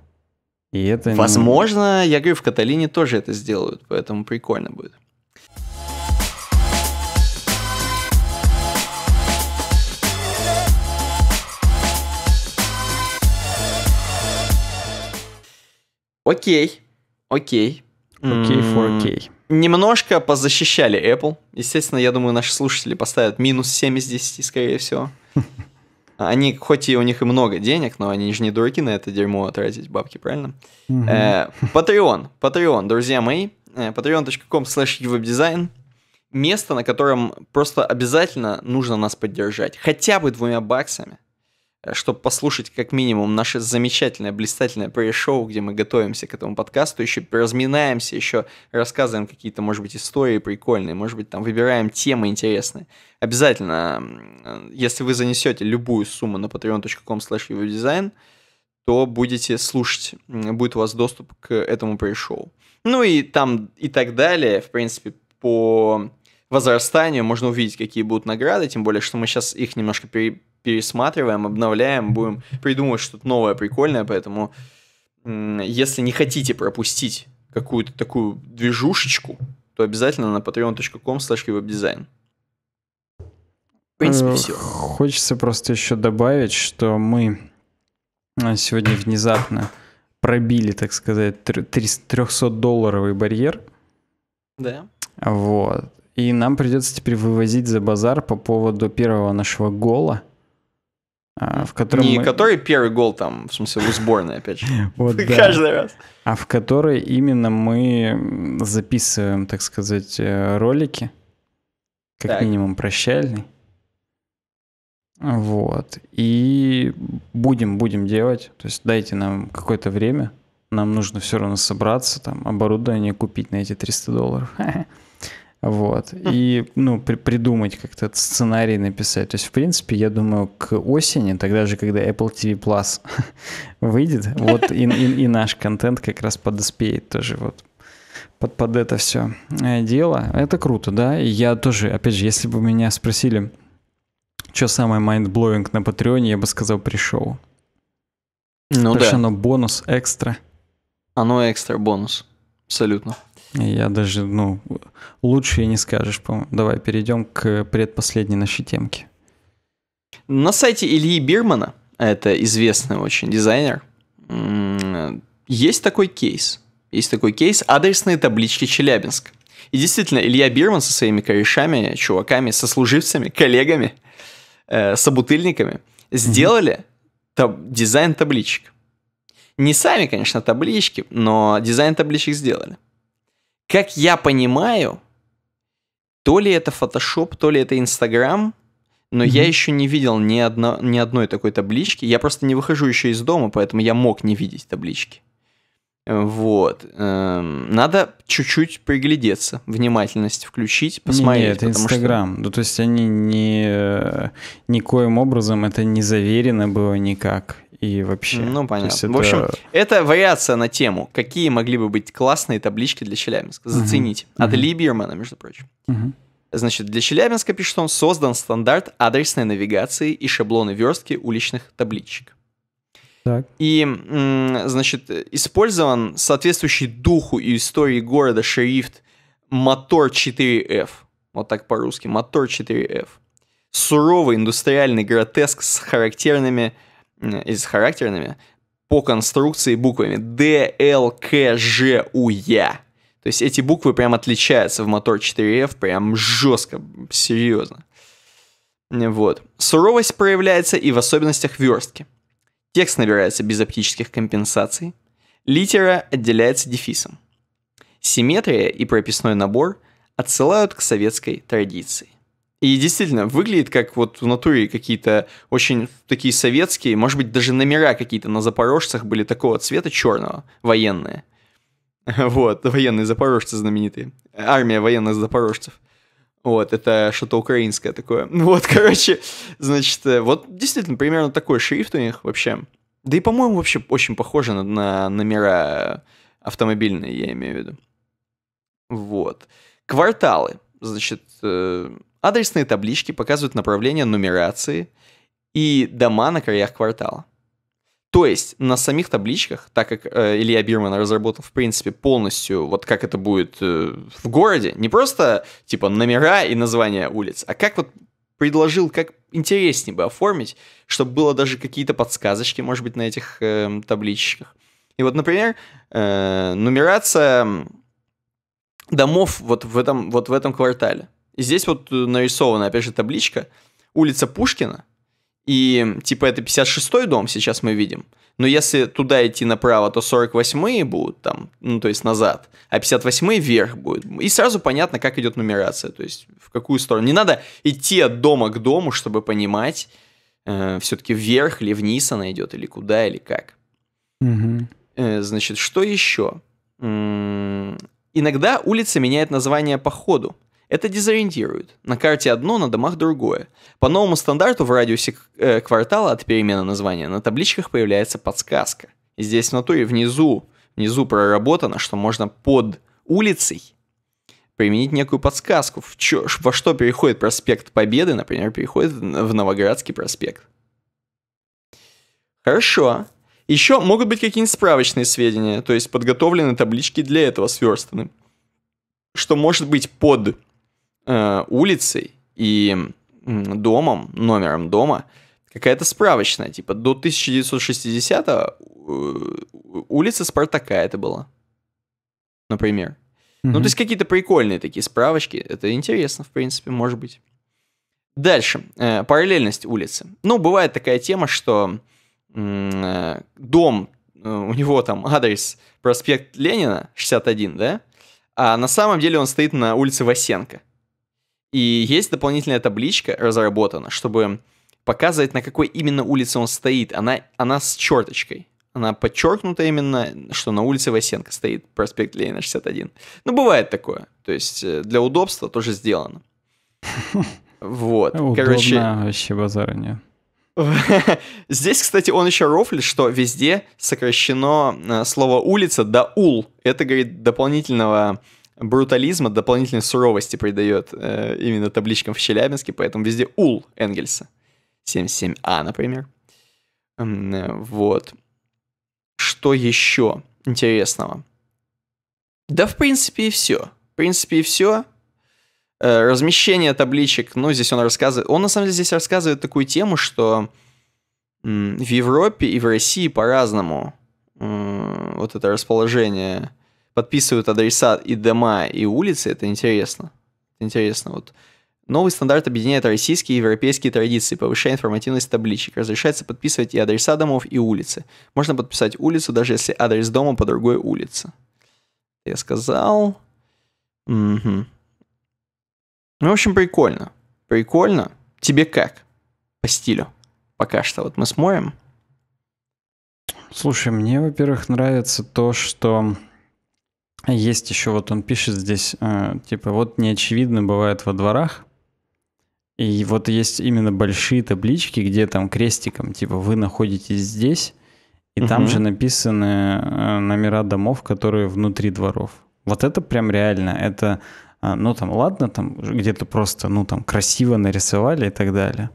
S2: И это...
S1: Возможно, я говорю, в Каталине тоже это сделают, поэтому прикольно будет. Окей, окей.
S2: Окей, 4K.
S1: Немножко позащищали Apple. Естественно, я думаю, наши слушатели поставят минус 7 из 10, скорее всего. (laughs) Они, хоть и у них и много денег, но они же не дураки на это дерьмо тратить бабки, правильно? Э, patreon, Patreon, друзья мои, э, patreon.com slash место, на котором просто обязательно нужно нас поддержать. Хотя бы двумя баксами. Э, чтобы послушать как минимум наше замечательное, блистательное пресс-шоу, где мы готовимся к этому подкасту, еще разминаемся, еще рассказываем какие-то, может быть, истории прикольные, может быть, там выбираем темы интересные. Обязательно, э, если вы занесете любую сумму на patreon.com slash то будете слушать, будет у вас доступ к этому пресс Ну и там и так далее, в принципе, по возрастанию можно увидеть, какие будут награды, тем более, что мы сейчас их немножко пере пересматриваем, обновляем, будем придумывать что-то новое, прикольное, поэтому если не хотите пропустить какую-то такую движушечку, то обязательно на patreon.com slash
S2: В принципе, э, все. Хочется просто еще добавить, что мы э, сегодня внезапно пробили, так сказать, 300-долларовый барьер. Да. Вот. И нам придется теперь вывозить за базар по поводу первого нашего гола. А, в котором... Не мы...
S1: который первый гол там, в смысле, у сборной, опять же. (laughs) вот, (laughs) да. Каждый раз.
S2: А в которой именно мы записываем, так сказать, э, ролики, как так. минимум прощальный. Вот. И будем, будем делать. То есть дайте нам какое-то время. Нам нужно все равно собраться, там, оборудование купить на эти 300 долларов. (laughs) Вот. Хм. И, ну, при придумать как-то этот сценарий написать. То есть, в принципе, я думаю, к осени, тогда же, когда Apple TV Plus (laughs) выйдет, вот и, и, и наш контент как раз подоспеет тоже вот под, под это все э, дело. Это круто, да. И я тоже, опять же, если бы меня спросили, что самое майндблоинг на Патреоне, я бы сказал пришел. Ну Потому да. оно бонус, экстра.
S1: Оно экстра бонус. Абсолютно.
S2: Я даже, ну, лучше и не скажешь, по-моему. Давай перейдем к предпоследней нашей темке.
S1: На сайте Ильи Бирмана, это известный очень дизайнер, есть такой кейс. Есть такой кейс адресные таблички Челябинск. И действительно, Илья Бирман со своими корешами, чуваками, сослуживцами, коллегами, э, собутыльниками сделали таб- дизайн табличек. Не сами, конечно, таблички, но дизайн табличек сделали. Как я понимаю, то ли это Photoshop, то ли это Instagram, но mm-hmm. я еще не видел ни, одно, ни одной такой таблички. Я просто не выхожу еще из дома, поэтому я мог не видеть таблички. Вот. Эм, надо чуть-чуть приглядеться, внимательность включить, посмотреть. Не, это Инстаграм.
S2: Что... Ну, то есть они не, э, никоим образом это не заверено было никак и вообще. Ну, понятно. Это... В общем,
S1: это вариация на тему, какие могли бы быть классные таблички для Челябинска. Зацените. Угу. От угу. Либермана, между прочим. Угу. Значит, для Челябинска, пишет он, создан стандарт адресной навигации и шаблоны верстки уличных табличек. Так. И, значит, использован соответствующий духу и истории города шрифт мотор 4F. Вот так по-русски. Мотор 4F. Суровый индустриальный гротеск с характерными и с характерными по конструкции буквами Д, Л, К, Ж, У, Я. То есть эти буквы прям отличаются в мотор 4F, прям жестко, серьезно. Вот. Суровость проявляется и в особенностях верстки. Текст набирается без оптических компенсаций. Литера отделяется дефисом. Симметрия и прописной набор отсылают к советской традиции. И действительно, выглядит как вот в натуре какие-то очень такие советские, может быть, даже номера какие-то на запорожцах были такого цвета черного, военные. (laughs) Вот, военные запорожцы знаменитые. Армия военных запорожцев. Вот, это что-то украинское такое. (laughs) вот, короче, значит, э, вот действительно примерно такой шрифт у них вообще. Да и, по-моему, вообще очень похоже на, на номера автомобильные, я имею в виду. Вот. Кварталы. Значит, э, Адресные таблички показывают направление нумерации и дома на краях квартала. То есть на самих табличках, так как э, Илья Бирман разработал, в принципе, полностью, вот как это будет э, в городе, не просто, типа, номера и названия улиц, а как вот предложил, как интереснее бы оформить, чтобы было даже какие-то подсказочки, может быть, на этих э, табличках. И вот, например, э, нумерация домов вот в этом, вот в этом квартале. И здесь вот э, нарисована, опять же, табличка. Улица Пушкина. И, типа, это 56-й дом сейчас мы видим. Но если туда идти направо, то 48-е будут там, ну, то есть назад, а 58-е вверх будет. И сразу понятно, как идет нумерация, то есть в какую сторону. Не надо идти от дома к дому, чтобы понимать, э, все-таки вверх или вниз она идет, или куда, или как. Угу. Э, значит, что еще? М-м- иногда улица меняет название по ходу. Это дезориентирует. На карте одно, на домах другое. По новому стандарту в радиусе э, квартала от перемены названия на табличках появляется подсказка. И здесь в натуре внизу, внизу проработано, что можно под улицей применить некую подсказку, в чё, во что переходит проспект Победы, например, переходит в Новоградский проспект. Хорошо. Еще могут быть какие-нибудь справочные сведения, то есть подготовлены таблички для этого сверстаны. Что может быть под Э, улицей и домом, номером дома, какая-то справочная. Типа до 1960 э, улица Спартака это была, например. Mm-hmm. Ну, то есть какие-то прикольные такие справочки. Это интересно, в принципе, может быть. Дальше. Э, параллельность улицы. Ну, бывает такая тема, что э, дом, э, у него там адрес проспект Ленина, 61, да? А на самом деле он стоит на улице Васенко. И есть дополнительная табличка разработана, чтобы показывать, на какой именно улице он стоит. Она, она с черточкой. Она подчеркнута именно, что на улице Васенко стоит, проспект Ленина 61. Ну, бывает такое. То есть э, для удобства тоже сделано. (laughs) Вот, Удобно, короче...
S2: вообще базара нет.
S1: (laughs) Здесь, кстати, он еще рофлит, что везде сокращено э, слово «улица» до «ул». Это, говорит, дополнительного брутализма, дополнительной суровости придает э, именно табличкам в Челябинске, поэтому везде ул Энгельса. 77А, например. Э, вот. Что еще интересного? Да, в принципе, и все. В принципе, и все. Э, размещение табличек, ну, здесь он рассказывает... Он, на самом деле, здесь рассказывает такую тему, что в Европе и в России по-разному э, вот это расположение подписывают адреса и дома, и улицы, это интересно. Это интересно, вот. Новый стандарт объединяет российские и европейские традиции, повышая информативность табличек. Разрешается подписывать и адреса домов, и улицы. Можно подписать улицу, даже если адрес дома по другой улице. Я сказал. Угу. Ну, в общем, прикольно. Прикольно. Тебе как? По стилю.
S2: Пока что. Вот мы смоем. Слушай, мне, во-первых, нравится то, что есть еще, вот он пишет здесь, э, типа, вот неочевидно бывает во дворах, и вот есть именно большие таблички, где там крестиком, типа, вы находитесь здесь, и угу. там же написаны э, номера домов, которые внутри дворов. Вот это прям реально, это, э, ну там, ладно, там где-то просто, ну там, красиво нарисовали и так далее.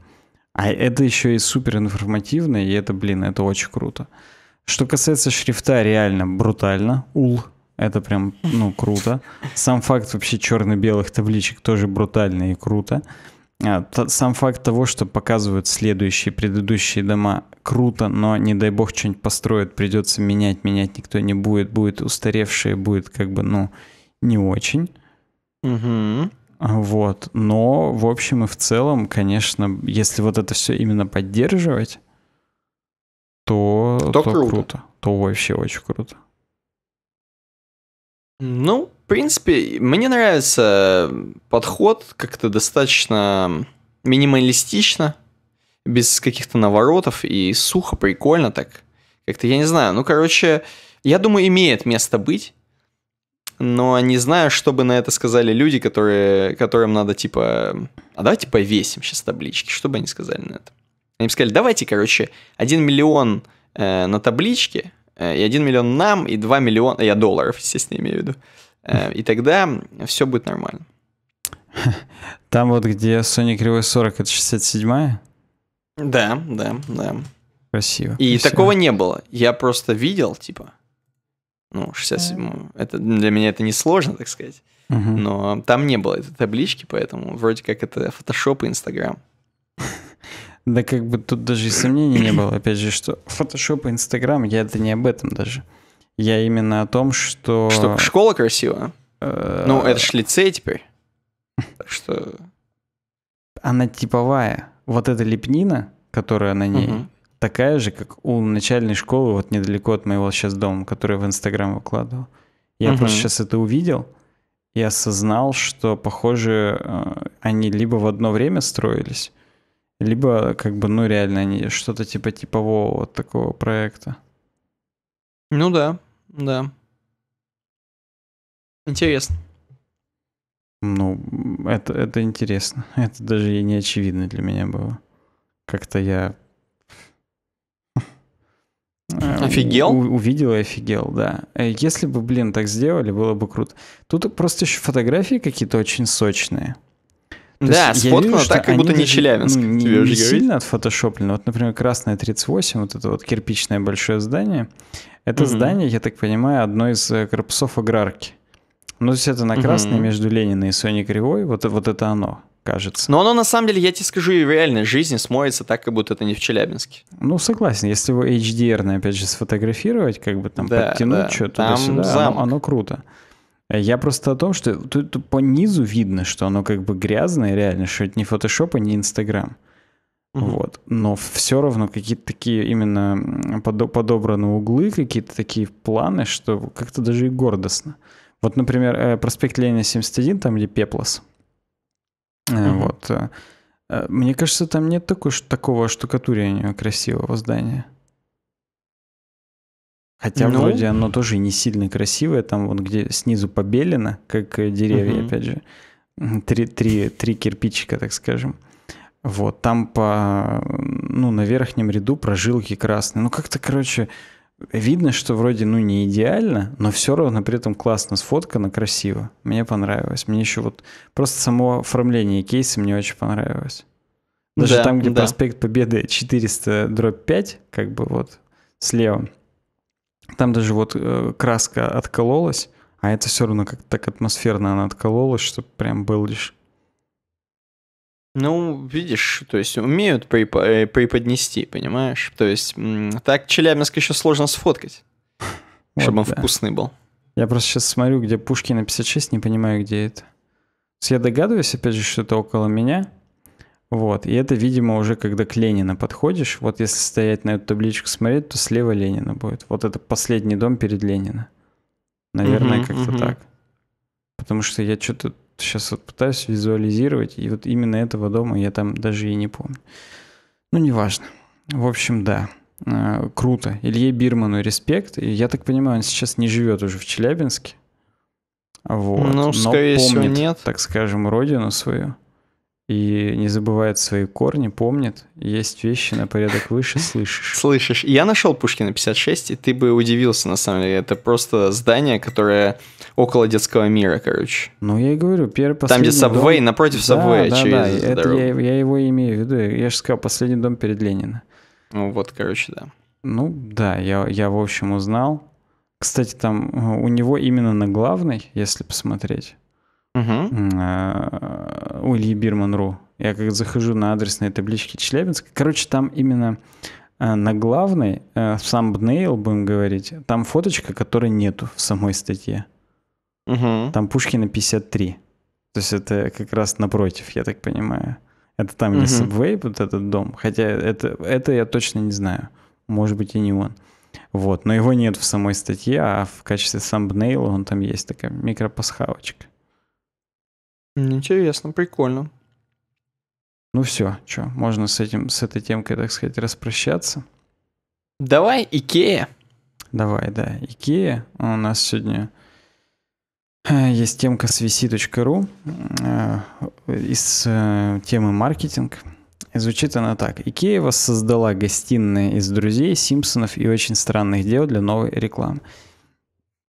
S2: А это еще и супер информативно, и это, блин, это очень круто. Что касается шрифта, реально брутально. Ул это прям, ну, круто. Сам факт вообще черно-белых табличек тоже брутально и круто. А, сам факт того, что показывают следующие, предыдущие дома, круто, но не дай бог что-нибудь построят, придется менять, менять никто не будет, будет устаревшее, будет как бы, ну, не очень.
S3: Угу.
S2: Вот, но в общем и в целом, конечно, если вот это все именно поддерживать, то, то, то круто. круто, то вообще очень круто.
S1: Ну, в принципе, мне нравится подход как-то достаточно минималистично, без каких-то наворотов и сухо, прикольно так. Как-то, я не знаю, ну, короче, я думаю, имеет место быть, но не знаю, что бы на это сказали люди, которые, которым надо, типа, а давайте повесим сейчас таблички, что бы они сказали на это? Они бы сказали, давайте, короче, 1 миллион э, на табличке, Э, и 1 миллион нам, и 2 миллиона, я долларов, естественно, имею в виду. Э, и тогда все будет нормально.
S2: Там вот, где Sony кривой 40, это 67-я?
S1: Да, да, да.
S2: Красиво. И красиво. такого
S1: не было. Я просто видел, типа, ну, 67 э. это Для меня это не сложно, так сказать. Угу. Но там не было этой таблички, поэтому вроде как это Photoshop и Instagram.
S2: Да как бы тут даже и сомнений не было. Опять же, что Photoshop и Instagram, я это не об этом даже. Я именно о том, что... Что школа красива? Э, ну, это же
S1: лицей теперь.
S2: Так что... Она типовая. Вот эта лепнина, которая на ней, такая же, как у начальной школы, вот недалеко от моего сейчас дома, который в Инстаграм выкладывал.
S3: Я угу. просто сейчас
S2: это увидел и осознал, что, похоже, э, они либо в одно время строились, либо, как бы, ну, реально, что-то типа типового вот такого проекта.
S1: Ну да, да. Интересно.
S2: Ну, это, это интересно. Это даже и не очевидно для меня было. Как-то я... (laughs) Офигел? У, увидел и офигел, да. Э, если бы, блин, так сделали, было бы круто. Тут просто еще фотографии какие-то очень сочные. То да, сфоткано вижу, так, как будто не Челябинск. Ну, не, не сильно отфотошоплено. Вот, например, красная 38, вот это вот кирпичное большое здание. Это mm-hmm. здание, я так понимаю, одно из э, корпусов аграрки. Ну, то есть это на красной mm-hmm. между Лениной и Соней Кривой, вот, вот это оно, кажется.
S1: Но оно, на самом деле, я тебе скажу, и в реальной жизни смоется так, как будто это не в
S2: Челябинске. Ну, согласен, если его HDR, опять же, сфотографировать, как бы там да, подтянуть да. что-то туда-сюда, оно, оно круто. Я просто о том, что тут по низу видно, что оно как бы грязное реально, что это не фотошоп, а не Инстаграм. Угу. Вот. Но все равно какие-то такие именно подобраны углы, какие-то такие планы, что как-то даже и гордостно. Вот, например, э, проспект Ленина 71, там, где Пеплос. Угу. Вот. Э, мне кажется, там нет такой, такого штукатурения красивого здания. Хотя ну. вроде оно тоже не сильно красивое, там вот где снизу побелено, как э, деревья, угу. опять же, три, три, три кирпичика, так скажем. Вот, там по, ну, на верхнем ряду прожилки красные. Ну, как-то, короче, видно, что вроде, ну, не идеально, но все равно при этом классно сфоткано, красиво. Мне понравилось. Мне еще вот просто само оформление кейса мне очень понравилось.
S1: Даже да, там, где да. проспект
S2: Победы 400 дробь 5, как бы вот слева – там даже вот э, краска откололась, а это все равно как то так атмосферно она откололась, что прям был лишь.
S1: Ну, видишь, то есть умеют припо- э, преподнести, понимаешь? То есть так Челябинск еще сложно сфоткать, (laughs)
S2: вот чтобы он да. вкусный был. Я просто сейчас смотрю, где Пушкина 56, не понимаю, где это. Я догадываюсь, опять же, что это около меня, вот, и это, видимо, уже когда к Ленина подходишь, вот если стоять на эту табличку смотреть, то слева Ленина будет. Вот это последний дом перед Ленина. Наверное, угу, как-то угу. так. Потому что я что-то сейчас вот пытаюсь визуализировать, и вот именно этого дома я там даже и не помню. Ну, неважно. В общем, да. А, круто. Илье Бирману респект. И я так понимаю, он сейчас не живет уже в Челябинске. Вот. Ну, скорее Но помнит, всего, нет. так скажем, родину свою и не забывает свои корни, помнит. Есть вещи на порядок выше, (laughs) слышишь.
S1: Слышишь. Я нашел Пушкина 56, и ты бы удивился, на самом деле. Это просто здание, которое около детского мира, короче.
S2: Ну, я и говорю, первый последний Там, где Сабвей, дом... напротив Сабвея. Да, да, да, это я, я его имею в виду. я же сказал, последний дом перед Ленина. Ну, вот, короче, да. Ну, да, я, я в общем, узнал. Кстати, там э, у него именно на главной, если посмотреть, Угу. У Ильи Бирман.ру. Я как захожу на адресные таблички Челябинска. Короче, там именно а, на главной, а, в сам бнейл, будем говорить, там фоточка, которой нету в самой статье. Там Пушкина 53. То есть это как раз напротив, я так понимаю. Это там, не Subway, вот этот дом. Хотя это, это я точно не знаю. Может быть, и не он. Вот, но его нет в самой статье, а в качестве самбнейла он там есть такая микропасхалочка.
S1: Интересно, прикольно.
S2: Ну все, что, можно с этим, с этой темкой, так сказать, распрощаться.
S1: Давай, Икея.
S2: Давай, да, Икея. У нас сегодня э, есть темка с vc.ru э, из э, темы маркетинг. И звучит она так. Икея воссоздала гостиные из друзей, Симпсонов и очень странных дел для новой рекламы.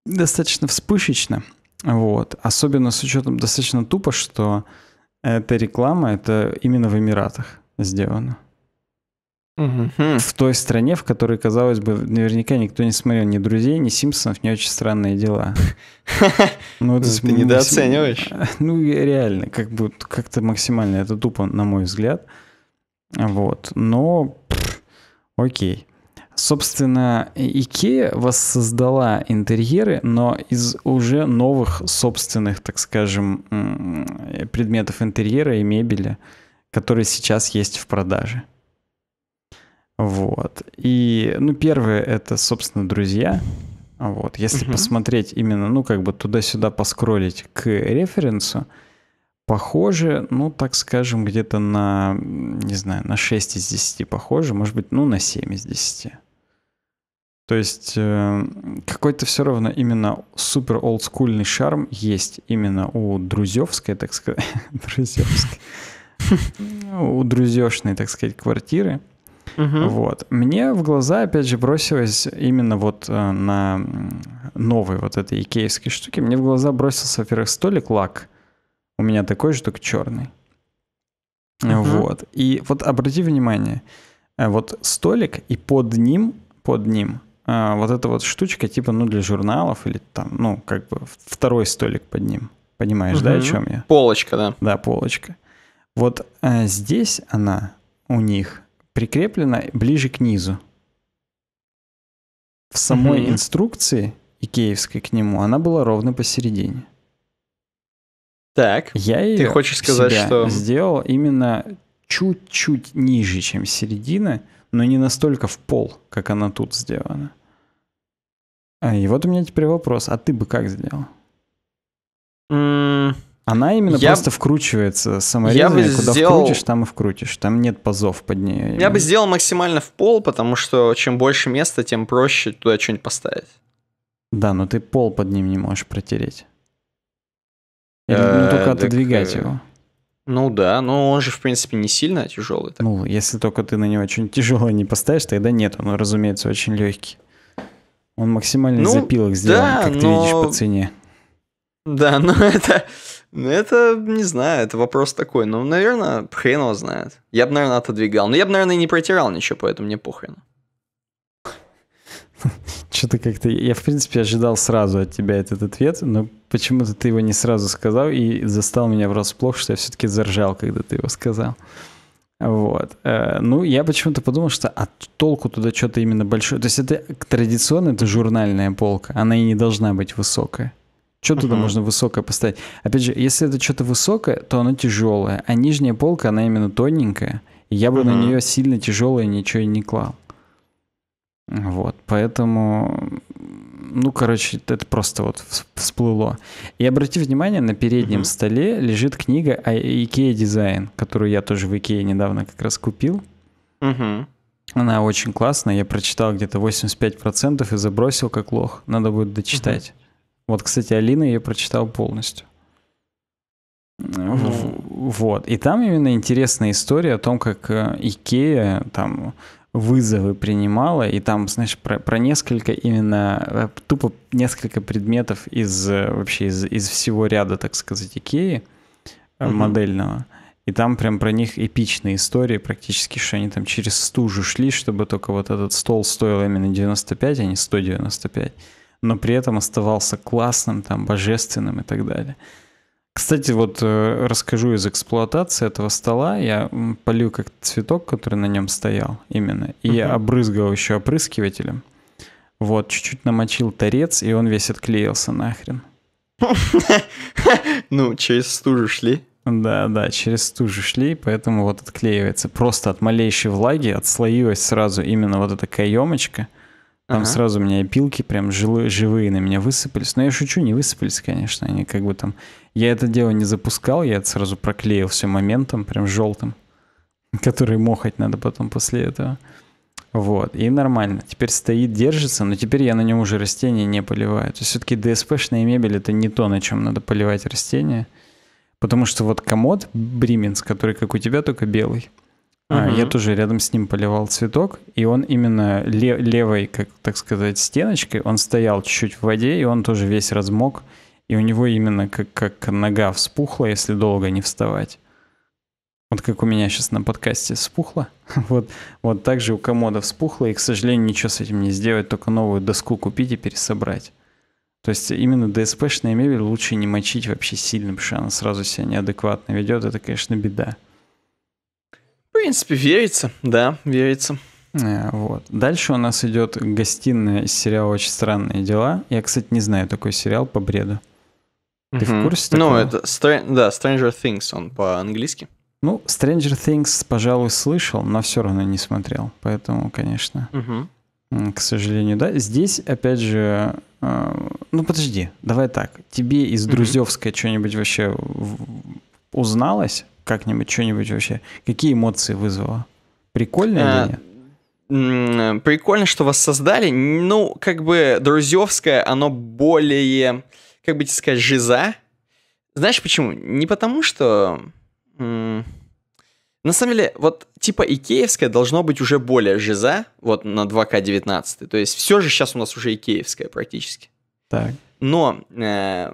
S2: Достаточно вспышечно, вот. Особенно с учетом достаточно тупо, что эта реклама, это именно в Эмиратах сделана, Угу. В той стране, в которой, казалось бы, наверняка никто не смотрел ни друзей, ни Симпсонов, не очень странные дела. (laughs) Ну, ты недооцениваешь. Э, ну, реально, как бы как-то максимально это тупо, на мой взгляд. Вот. Но окей. Собственно, Икея воссоздала интерьеры, но из уже новых собственных, так скажем, предметов интерьера и мебели, которые сейчас есть в продаже. Вот. И, ну, первое это, собственно, друзья. Вот. Если угу. посмотреть именно, ну, как бы туда-сюда поскролить к референсу, похоже, ну, так скажем, где-то на, не знаю, на 6 из 10 похоже, может быть, ну, на 7 из 10. То есть эм, какой-то все равно именно супер олдскульный шарм есть именно у друзевской, так сказать, (laughs) друзевской, у друзешной, так сказать, квартиры. Вот. Мне в глаза, опять же, бросилось именно вот э, на новой вот этой икеевской штуке. Мне в глаза бросился, во-первых, столик лак. У меня такой же, только черный. Вот. И вот обрати внимание, э, вот столик и под ним, под ним а, вот эта вот штучка, типа, ну, для журналов или там, ну, как бы второй столик под ним. Понимаешь, угу. да, о чем я? Полочка, да. Да, полочка. Вот э, здесь она у них прикреплена ближе к низу. В самой угу. инструкции икеевской к нему она была ровно посередине. Так. Я ее ты хочешь сказать, что сделал именно чуть-чуть ниже, чем середина, но не настолько в пол, как она тут сделана. А, и вот у меня теперь вопрос, а ты бы как сделал? Mm. Она именно я... просто вкручивается саморезами, куда сделал... вкрутишь, там и вкрутишь. Там нет пазов под нее. Я бы
S1: сделал максимально в пол, потому что чем больше места, тем проще туда что-нибудь поставить.
S2: Да, но ты пол под ним не можешь протереть. Или, ну, э, только отодвигать э, его. Ну да,
S1: но он же, в принципе, не сильно тяжелый. Так.
S2: Ну, если только ты на него что-нибудь тяжелое не поставишь, тогда нет, он, разумеется, очень легкий. Он максимально ну, запилок сделан, да, как но... ты видишь по цене.
S1: Да, (laughs) но это, это, не знаю, это вопрос такой. Ну, наверное, хрен его знает. Я бы, наверное, отодвигал. Но я бы, наверное, и не протирал ничего, поэтому мне похрен.
S2: (laughs) Что-то как-то... Я, в принципе, ожидал сразу от тебя этот ответ, но почему-то ты его не сразу сказал и застал меня врасплох, что я все-таки заржал, когда ты его сказал. Вот. Э, ну, я почему-то подумал, что от а толку туда что-то именно большое. То есть это традиционно, это журнальная полка. Она и не должна быть высокая. Что туда uh-huh. можно высокое поставить? Опять же, если это что-то высокое, то оно тяжелое, а нижняя полка, она именно тоненькая. И я бы uh-huh. на нее сильно тяжелое ничего и не клал. Вот, поэтому, ну, короче, это просто вот всплыло. И обрати внимание, на переднем mm-hmm. столе лежит книга IKEA «А-, Design, которую я тоже в IKEA недавно как раз купил. Mm-hmm. Она очень классная, я прочитал где-то 85% и забросил как лох. Надо будет дочитать. Mm-hmm. Вот, кстати, Алина ее прочитал полностью. Mm-hmm. Вот. И там именно интересная история о том, как IKEA э, там вызовы принимала, и там, знаешь, про, про несколько именно, э, тупо несколько предметов из э, вообще из, из всего ряда, так сказать, Икеи mm модельного. И там прям про них эпичные истории практически, что они там через стужу шли, чтобы только вот этот стол стоил именно 95, а не 195. Но при этом оставался классным, там, божественным и так далее. Кстати, вот э, расскажу из эксплуатации этого стола. Я полил как цветок, который на нем стоял именно, и угу. обрызгал еще опрыскивателем. Вот, чуть-чуть намочил торец, и он весь отклеился нахрен. (laughs) Ну, через стужу шли. Да, да, через стужу шли, поэтому вот отклеивается. Просто от малейшей влаги отслоилась сразу именно вот эта каемочка. Там ага. сразу у меня опилки прям жилые, живые на меня высыпались. Но я шучу, не высыпались, конечно. Они как бы там... Я это дело не запускал, я это сразу проклеил все моментом, прям желтым, (laughs) который мохать надо потом после этого. Вот, и нормально. Теперь стоит, держится, но теперь я на нем уже растения не поливаю. То есть все-таки ДСПшная мебель — это не то, на чем надо поливать растения. Потому что вот комод брименс, который как у тебя, только белый, а, угу. Я тоже рядом с ним поливал цветок, и он именно лев, левой, как так сказать, стеночкой, он стоял чуть-чуть в воде, и он тоже весь размок, и у него именно как, как нога вспухла, если долго не вставать. Вот как у меня сейчас на подкасте вспухло, (laughs) вот, вот так же у комода вспухло, и, к сожалению, ничего с этим не сделать, только новую доску купить и пересобрать. То есть именно ДСПшная мебель лучше не мочить вообще сильно, потому что она сразу себя неадекватно ведет, это, конечно, беда. В принципе, верится, да, верится. Э, вот. Дальше у нас идет гостиная из сериала «Очень странные дела». Я, кстати, не знаю такой сериал по бреду. Ты mm-hmm. в курсе ну, такого? Ну, это
S1: Str- да, Stranger Things, он по-английски.
S2: Ну, Stranger Things, пожалуй, слышал, но все равно не смотрел. Поэтому, конечно, mm-hmm. к сожалению, да. Здесь, опять же, э, ну подожди, давай так. Тебе из mm-hmm. Друзевской что-нибудь вообще в- узналось? как-нибудь что-нибудь вообще? Какие эмоции вызвало? Прикольно а, или
S1: нет? прикольно, что вас создали. Ну, как бы Друзевское, оно более, как бы тебе сказать, жиза. Знаешь почему? Не потому что... На самом деле, вот типа икеевское должно быть уже более жиза, вот на 2К19. То есть все же сейчас у нас уже икеевское практически. Так. Но э,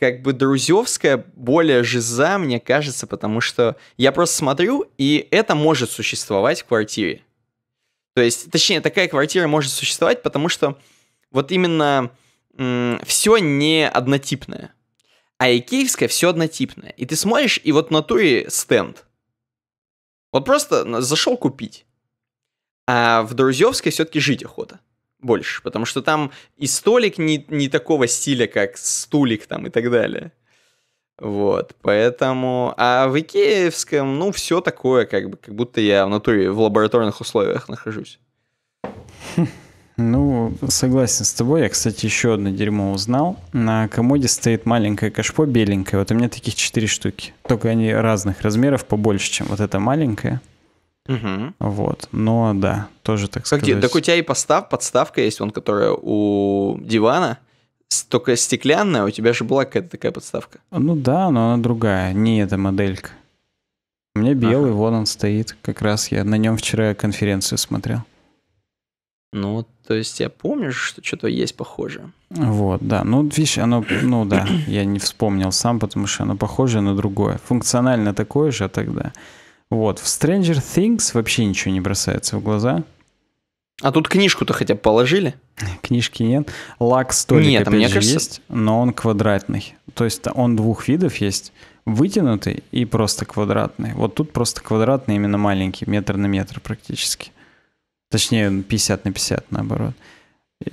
S1: как бы Друзевская более жиза, мне кажется, потому что я просто смотрю, и это может существовать в квартире. То есть, точнее, такая квартира может существовать, потому что вот именно все не однотипное. А икеевская все однотипное. И ты смотришь, и вот на натуре стенд. Вот просто зашел купить. А в Друзьевской все-таки жить охота больше, потому что там и столик не, не такого стиля, как стулик там и так далее. Вот, поэтому... А в Икеевском, ну, все такое, как, бы, как будто я в натуре в лабораторных условиях нахожусь.
S3: (laughs)
S2: Ну, согласен с тобой. Я, кстати, еще одно дерьмо узнал. На комоде стоит маленькое кашпо беленькое. Вот у меня таких четыре штуки. Только они разных размеров, побольше, чем вот это маленькое. Угу. Вот. Но да, тоже так как сказать. Так у
S1: тебя и постав, подставка есть, вон, которая у дивана, только стеклянная, у тебя же была какая-то такая подставка.
S2: Ну да, но она другая, не эта моделька. У меня белый, ага. вон он стоит. Как раз я на нем вчера конференцию смотрел.
S1: Ну, то есть я помню, что что-то есть похожее.
S2: Вот, да. Ну, видишь, оно, ну да, я не вспомнил сам, потому что оно похоже на другое. Функционально такое же тогда. Вот, в Stranger Things вообще ничего не бросается в глаза. А тут книжку-то хотя бы положили? Книжки нет. Лак столик нет, а опять мне же кажется... есть, но он квадратный. То есть он двух видов есть. Вытянутый и просто квадратный. Вот тут просто квадратный, именно маленький, метр на метр практически. Точнее, 50 на 50 наоборот.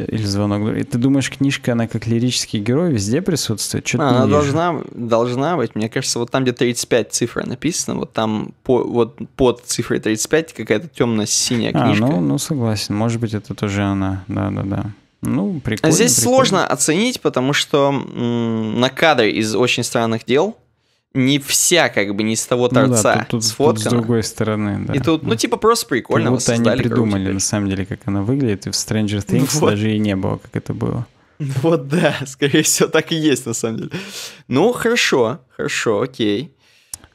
S2: Или звонок. И ты думаешь, книжка, она как лирический герой везде присутствует? Что а, она должна,
S1: должна быть. Мне кажется, вот там, где 35 цифра написано, вот там по, вот под цифрой 35 какая-то темно-синяя а, книжка. А, ну,
S2: ну, согласен. Может быть, это тоже она. Да-да-да. Ну, прикольно. здесь прикольно. сложно
S1: оценить, потому что м- на кадре из «Очень странных дел» не вся как бы не с того торца ну, да, тут, тут, сфоткана. Тут с другой
S2: стороны, да. И тут, ну, типа, просто прикольно Вот они придумали, короче. на самом деле, как она выглядит, и в Stranger ну Things вот. даже и не было, как это было.
S1: (laughs) Вот да, скорее всего, так и есть, на самом деле. Ну, хорошо, хорошо, окей.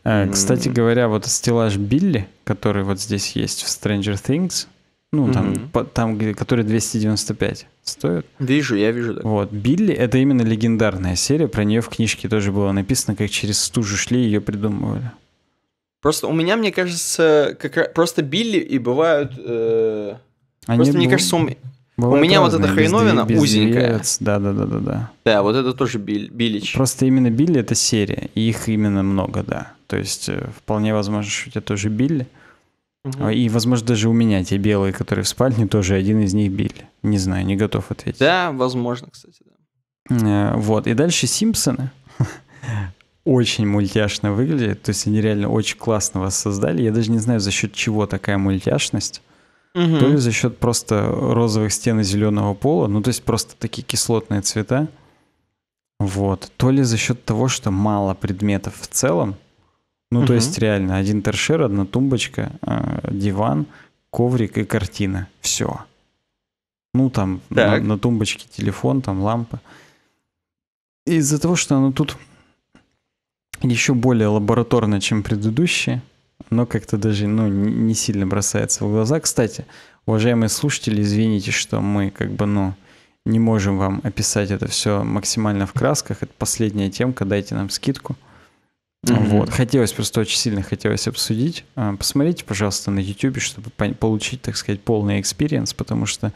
S2: Э, кстати говоря, вот стеллаж Билли, который вот здесь есть в Stranger Things, ну, угу. там, по, там, где, который 295 стоит. Вижу, я вижу. Да. Вот. Билли — это именно легендарная серия. Про нее в книжке тоже было написано, как через стужу шли, и ее придумывали.
S1: Просто у меня, мне кажется, как просто Билли и бывают... Э...
S2: Они просто, б... мне кажется, у, у меня разные, вот эта хреновина без, без узенькая. Да, да, да, да, да.
S1: Да, вот это тоже бил, Биллич.
S2: Просто именно Билли — это серия, и их именно много, да. То есть э, вполне возможно, что у тебя тоже Билли. Угу. И, возможно, даже у меня те белые, которые в спальне, тоже один из них били. Не знаю, не готов ответить.
S1: Да, возможно, кстати,
S2: да. Э, вот. И дальше Симпсоны. (laughs) очень мультяшно выглядит. То есть они реально очень классно вас создали. Я даже не знаю, за счет чего такая мультяшность. Угу. То ли за счет просто розовых стен и зеленого пола. Ну, то есть просто такие кислотные цвета. Вот. То ли за счет того, что мало предметов в целом. Ну, угу. то есть реально один торшер, одна тумбочка, а, диван, коврик и картина. Все. Ну, там на, на тумбочке телефон, там лампа. Из-за того, что оно ну, тут еще более лабораторно, чем предыдущие, но как-то даже ну, не сильно бросается в глаза. Кстати, уважаемые слушатели, извините, что мы как бы, ну, не можем вам описать это все максимально в красках. Это последняя темка, дайте нам скидку. Mm-hmm. Вот. Хотелось, просто очень сильно хотелось обсудить. А, посмотрите, пожалуйста, на YouTube, чтобы получить, так сказать, полный экспириенс, потому что,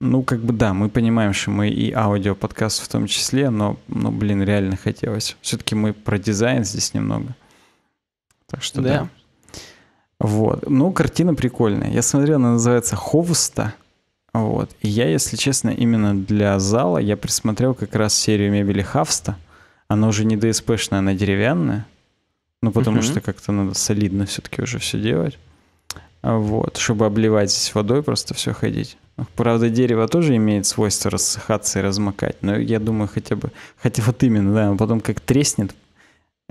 S2: ну, как бы да, мы понимаем, что мы и аудиоподкаст в том числе, но, ну, блин, реально хотелось. Все-таки мы про дизайн здесь немного. Так что да. да. Вот. Ну, картина прикольная. Я смотрел, она называется «Ховста». Вот. И я, если честно, именно для зала я присмотрел как раз серию мебели Хавста. Она уже не ДСПшная, она деревянная. Ну, потому угу. что как-то надо солидно все-таки уже все делать. А вот, чтобы обливать здесь водой, просто все ходить. Правда, дерево тоже имеет свойство рассыхаться и размокать, но я думаю, хотя бы, хотя вот именно, да, потом как треснет,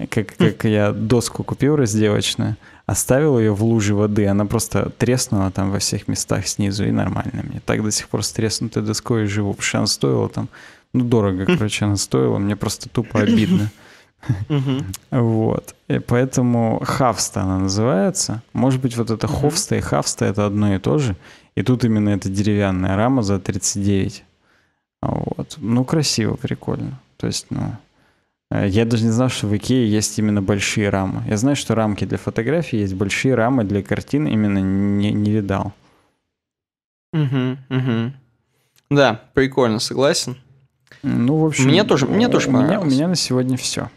S2: как, хм. как я доску купил разделочную, оставил ее в луже воды, она просто треснула там во всех местах снизу, и нормально мне. Так до сих пор с треснутой доской живу, потому что она стоила там, ну, дорого, хм. короче, она стоила, мне просто тупо обидно. Вот. И поэтому хавста она называется. Может быть, вот это ховста и хавста это одно и то же. И тут именно эта деревянная рама за 39. Вот. Ну, красиво, прикольно. То есть, ну... Э, я даже не знал, что в Икее есть именно большие рамы. Я знаю, что рамки для фотографий есть, большие рамы для картин именно не, не видал.
S3: Угу,
S1: угу. Да, прикольно, согласен.
S2: Ну, в общем... Мне тоже, мне тоже У меня, у меня на сегодня все.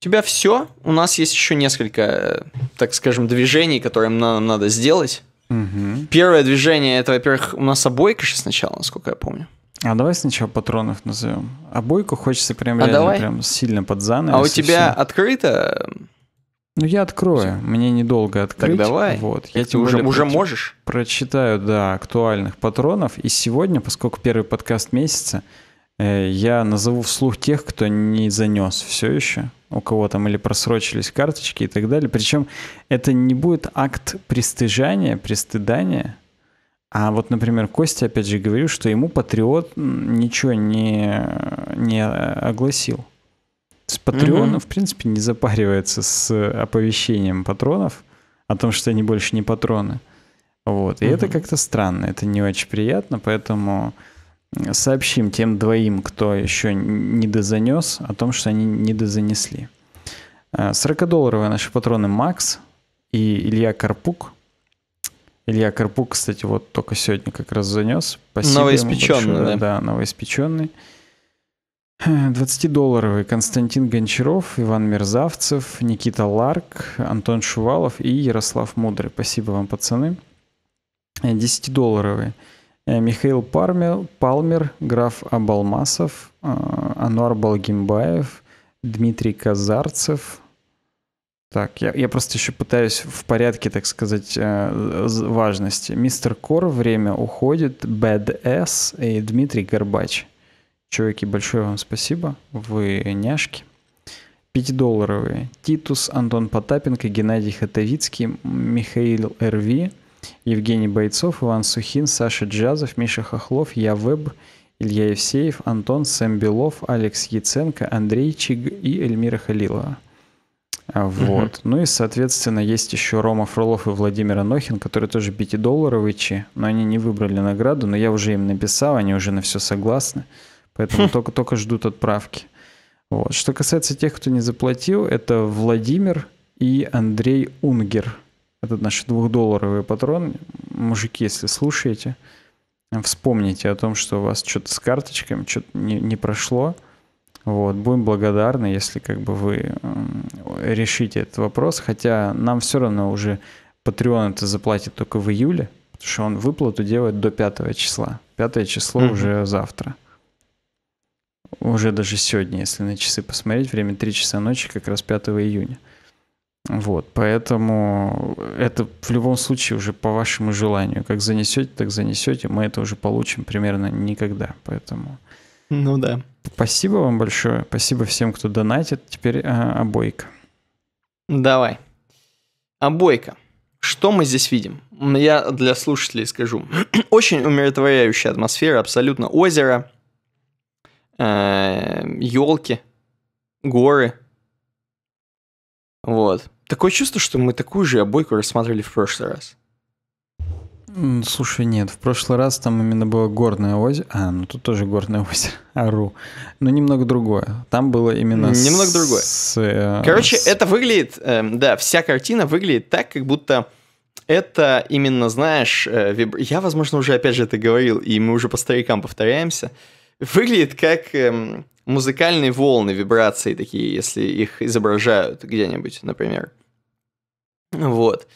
S1: У тебя все. У нас есть еще несколько, э, так скажем, движений, которые нам надо сделать. Угу. Первое движение это, во-первых, у нас обойка сейчас сначала, насколько я помню.
S2: А давай сначала патронов назовем. Обойку хочется прям, а реально, давай. прям сильно под занавес. А у тебя все.
S1: открыто?
S2: Ну я открою, мне недолго открыть. Так давай. Вот. Я тебе уже, уже про- можешь? Прочитаю, да, актуальных патронов. И сегодня, поскольку первый подкаст месяца, Э, я назову вслух тех, кто не занес все еще, у кого там или просрочились карточки и так далее. Причем это не будет акт пристыжания, пристыдания. А вот, например, Костя, опять же, говорю, что ему патриот ничего не, не огласил. С патреона, угу. в принципе, не запаривается с оповещением патронов о том, что они больше не патроны. Вот. И угу. это как-то странно, это не очень приятно, поэтому сообщим тем двоим, кто еще не дозанес, о том, что они не дозанесли. 40-долларовые э, наши патроны Макс и Илья Карпук. Илья Карпук, кстати, вот только сегодня как раз занес. Спасибо новоиспеченный, большое, да? Да, новоиспеченный. 20-долларовый (clears throat) Константин Гончаров, Иван Мерзавцев, Никита Ларк, Антон Шувалов и Ярослав Мудрый. Спасибо вам, пацаны. 10-долларовые Э, Михаил Пармер, Палмер, граф Абалмасов, э, Ануар Балгимбаев, Дмитрий Казарцев. Так, я, я просто еще пытаюсь в порядке, так сказать, э, важности. Мистер Кор, время уходит, Bad S и Дмитрий Горбач. Чуваки, большое вам спасибо. Вы няшки. 5-долларовые. Титус, Антон Потапенко, Геннадий Хатовицкий, Михаил РВ, Евгений Бойцов, Иван Сухин, Саша Джазов, Миша Хохлов, Я Веб, Илья Евсеев, Антон Сэм Алекс Яценко, Андрей Чиг и Эльмира Халилова. А, вот. Угу. Ну и, соответственно, есть еще Рома Фролов и Владимир Анохин, которые тоже 5-долларовые чи, но они не выбрали награду, но я уже им написал, они уже на все согласны, поэтому (laughs) только, только ждут отправки. Вот. Что касается тех, кто не заплатил, это Владимир и Андрей Унгер этот наш двухдолларовый патрон, мужики, если слушаете, вспомните о том, что у вас что-то с карточками, что-то не, не прошло. Вот, будем благодарны, если как бы вы решите этот вопрос, хотя нам все равно уже Patreon это заплатит только в июле, потому что он выплату делает до 5 числа. 5 число mm-hmm. уже завтра. Уже даже сегодня, если на часы посмотреть, время 3 часа ночи, как раз 5 июня. Вот, поэтому это в любом случае уже по вашему желанию. Как занесете, так занесете. Мы это уже получим примерно никогда, поэтому... Ну да. Спасибо вам большое. Спасибо всем, кто донатит. Теперь а, обойка. А,
S1: Давай. Обойка. А, что мы здесь видим? Я для слушателей скажу. (clears throat) Очень умиротворяющая атмосфера, абсолютно озеро, елки, э, горы – вот. Такое чувство, что мы такую же обойку рассматривали в прошлый раз.
S2: Слушай, нет, в прошлый раз там именно было горное озеро. А, ну тут тоже горное (laughs) озеро, Ару. Но ну, немного другое. Там было именно... Немного с... другое. С... Э, Короче,
S1: с... это выглядит... Э, да, вся картина выглядит так, как будто это именно, знаешь... Э, виб... Я, возможно, уже опять же это говорил, и мы уже по старикам повторяемся. Выглядит как... Э, музыкальные волны, вибрации такие, если их изображают где-нибудь, например. Вот.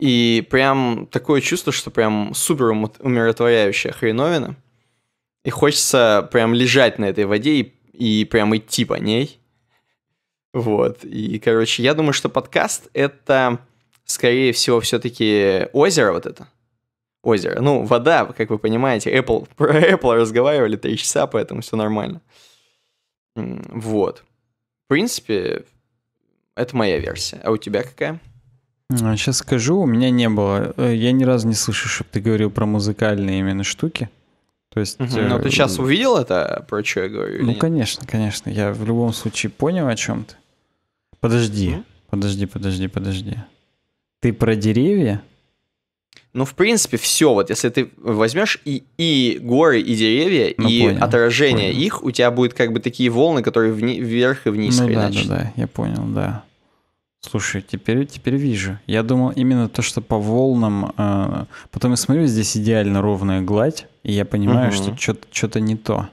S1: И прям такое чувство, что прям супер умиротворяющая хреновина. И хочется прям лежать на этой воде и, и прям идти по ней. Вот. И, короче, я думаю, что подкаст — это, скорее всего, все таки озеро вот это. Озеро. Ну, вода, как вы понимаете. Apple, (laughs) про Apple разговаривали три часа, поэтому все нормально. Вот. В принципе, это моя версия. А у тебя какая?
S2: Сейчас а, скажу, у меня не было. Э, я ни разу не слышу, чтобы ты говорил про музыкальные именно штуки. То есть, угу. Но ты сейчас
S1: увидел это, про что я говорю? Ну,
S2: конечно, конечно. Я в любом случае понял о чем ты. Подожди, угу. подожди, подожди, подожди. Ты про деревья?
S1: Ну, в принципе, все. Вот если ты возьмешь и, и горы, и деревья, ну, и понял, отражение понял. их, у тебя будут как бы такие волны, которые вни- вверх и вниз. Ну, да, да, да,
S2: я понял, да. Слушай, теперь, теперь вижу. Я думал именно то, что по волнам... Э, потом я смотрю, здесь идеально ровная гладь, и я понимаю, угу. что что-то не то.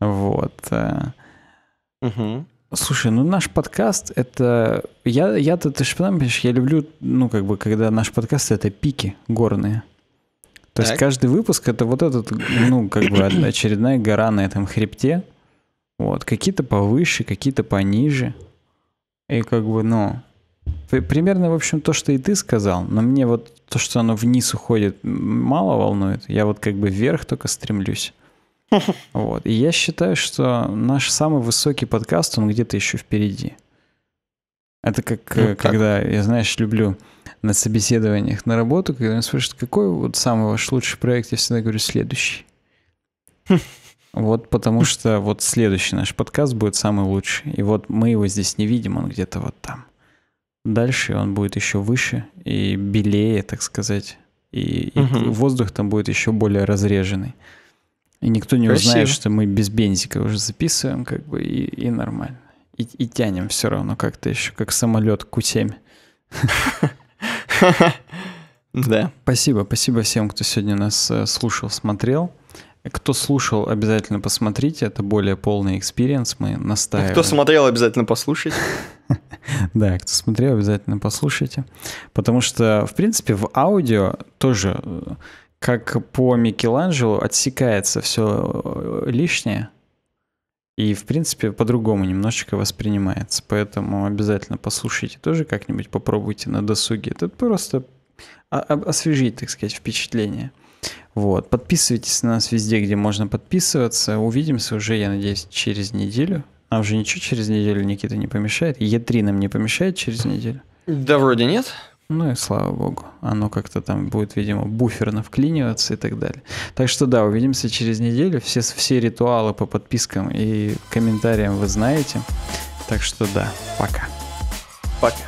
S2: Вот. Угу. Слушай, ну наш подкаст это... Я, я-то, ты же понимаешь, я люблю, ну как бы, когда наш подкаст это пики горные. То так. есть каждый выпуск это вот этот, ну как бы очередная гора на этом хребте. Вот, какие-то повыше, какие-то пониже. И как бы, ну, примерно, в общем, то, что и ты сказал, но мне вот то, что оно вниз уходит, мало волнует. Я вот как бы вверх только стремлюсь. (laughs) Вот. И я считаю, что наш самый высокий подкаст, он где-то еще впереди. Это как, ну, э, когда, как? я, знаешь, люблю на собеседованиях на работу, когда меня спрашивают, какой вот самый ваш лучший проект, я всегда говорю, следующий. (laughs) Вот потому что вот следующий наш подкаст будет самый лучший. И вот мы его здесь не видим, он где-то вот там. Дальше он будет еще выше и белее, так сказать. И, угу. и воздух там будет еще более разреженный. И никто не Красиво. узнает, что мы без бензика уже записываем, как бы, и, и нормально. И, и тянем все равно как-то еще, как самолет Q7. (laughs) Да. Спасибо, спасибо всем, кто сегодня нас э, слушал, смотрел. Кто слушал, обязательно посмотрите, это более полный экспириенс, мы а настаиваем. Кто
S1: смотрел, обязательно послушайте. (laughs)
S2: Да, кто смотрел, обязательно послушайте. Потому что, в принципе, в аудио тоже э, как по Микеланджело отсекается все э, лишнее и, в принципе, по-другому немножечко воспринимается. Поэтому обязательно послушайте тоже как-нибудь, попробуйте на досуге. Это просто освежить, так сказать, впечатление. Вот. Подписывайтесь на нас везде, где можно подписываться. Увидимся уже, я надеюсь, через неделю. Нам же ничего через неделю, Никита, не помешает. Е3 нам не помешает через неделю. Да вроде нет. Ну и слава богу, оно как-то там будет, видимо, буферно вклиниваться и так далее. Так что да, увидимся через неделю. Все, все ритуалы по подпискам и комментариям вы знаете. Так что да, пока. Пока.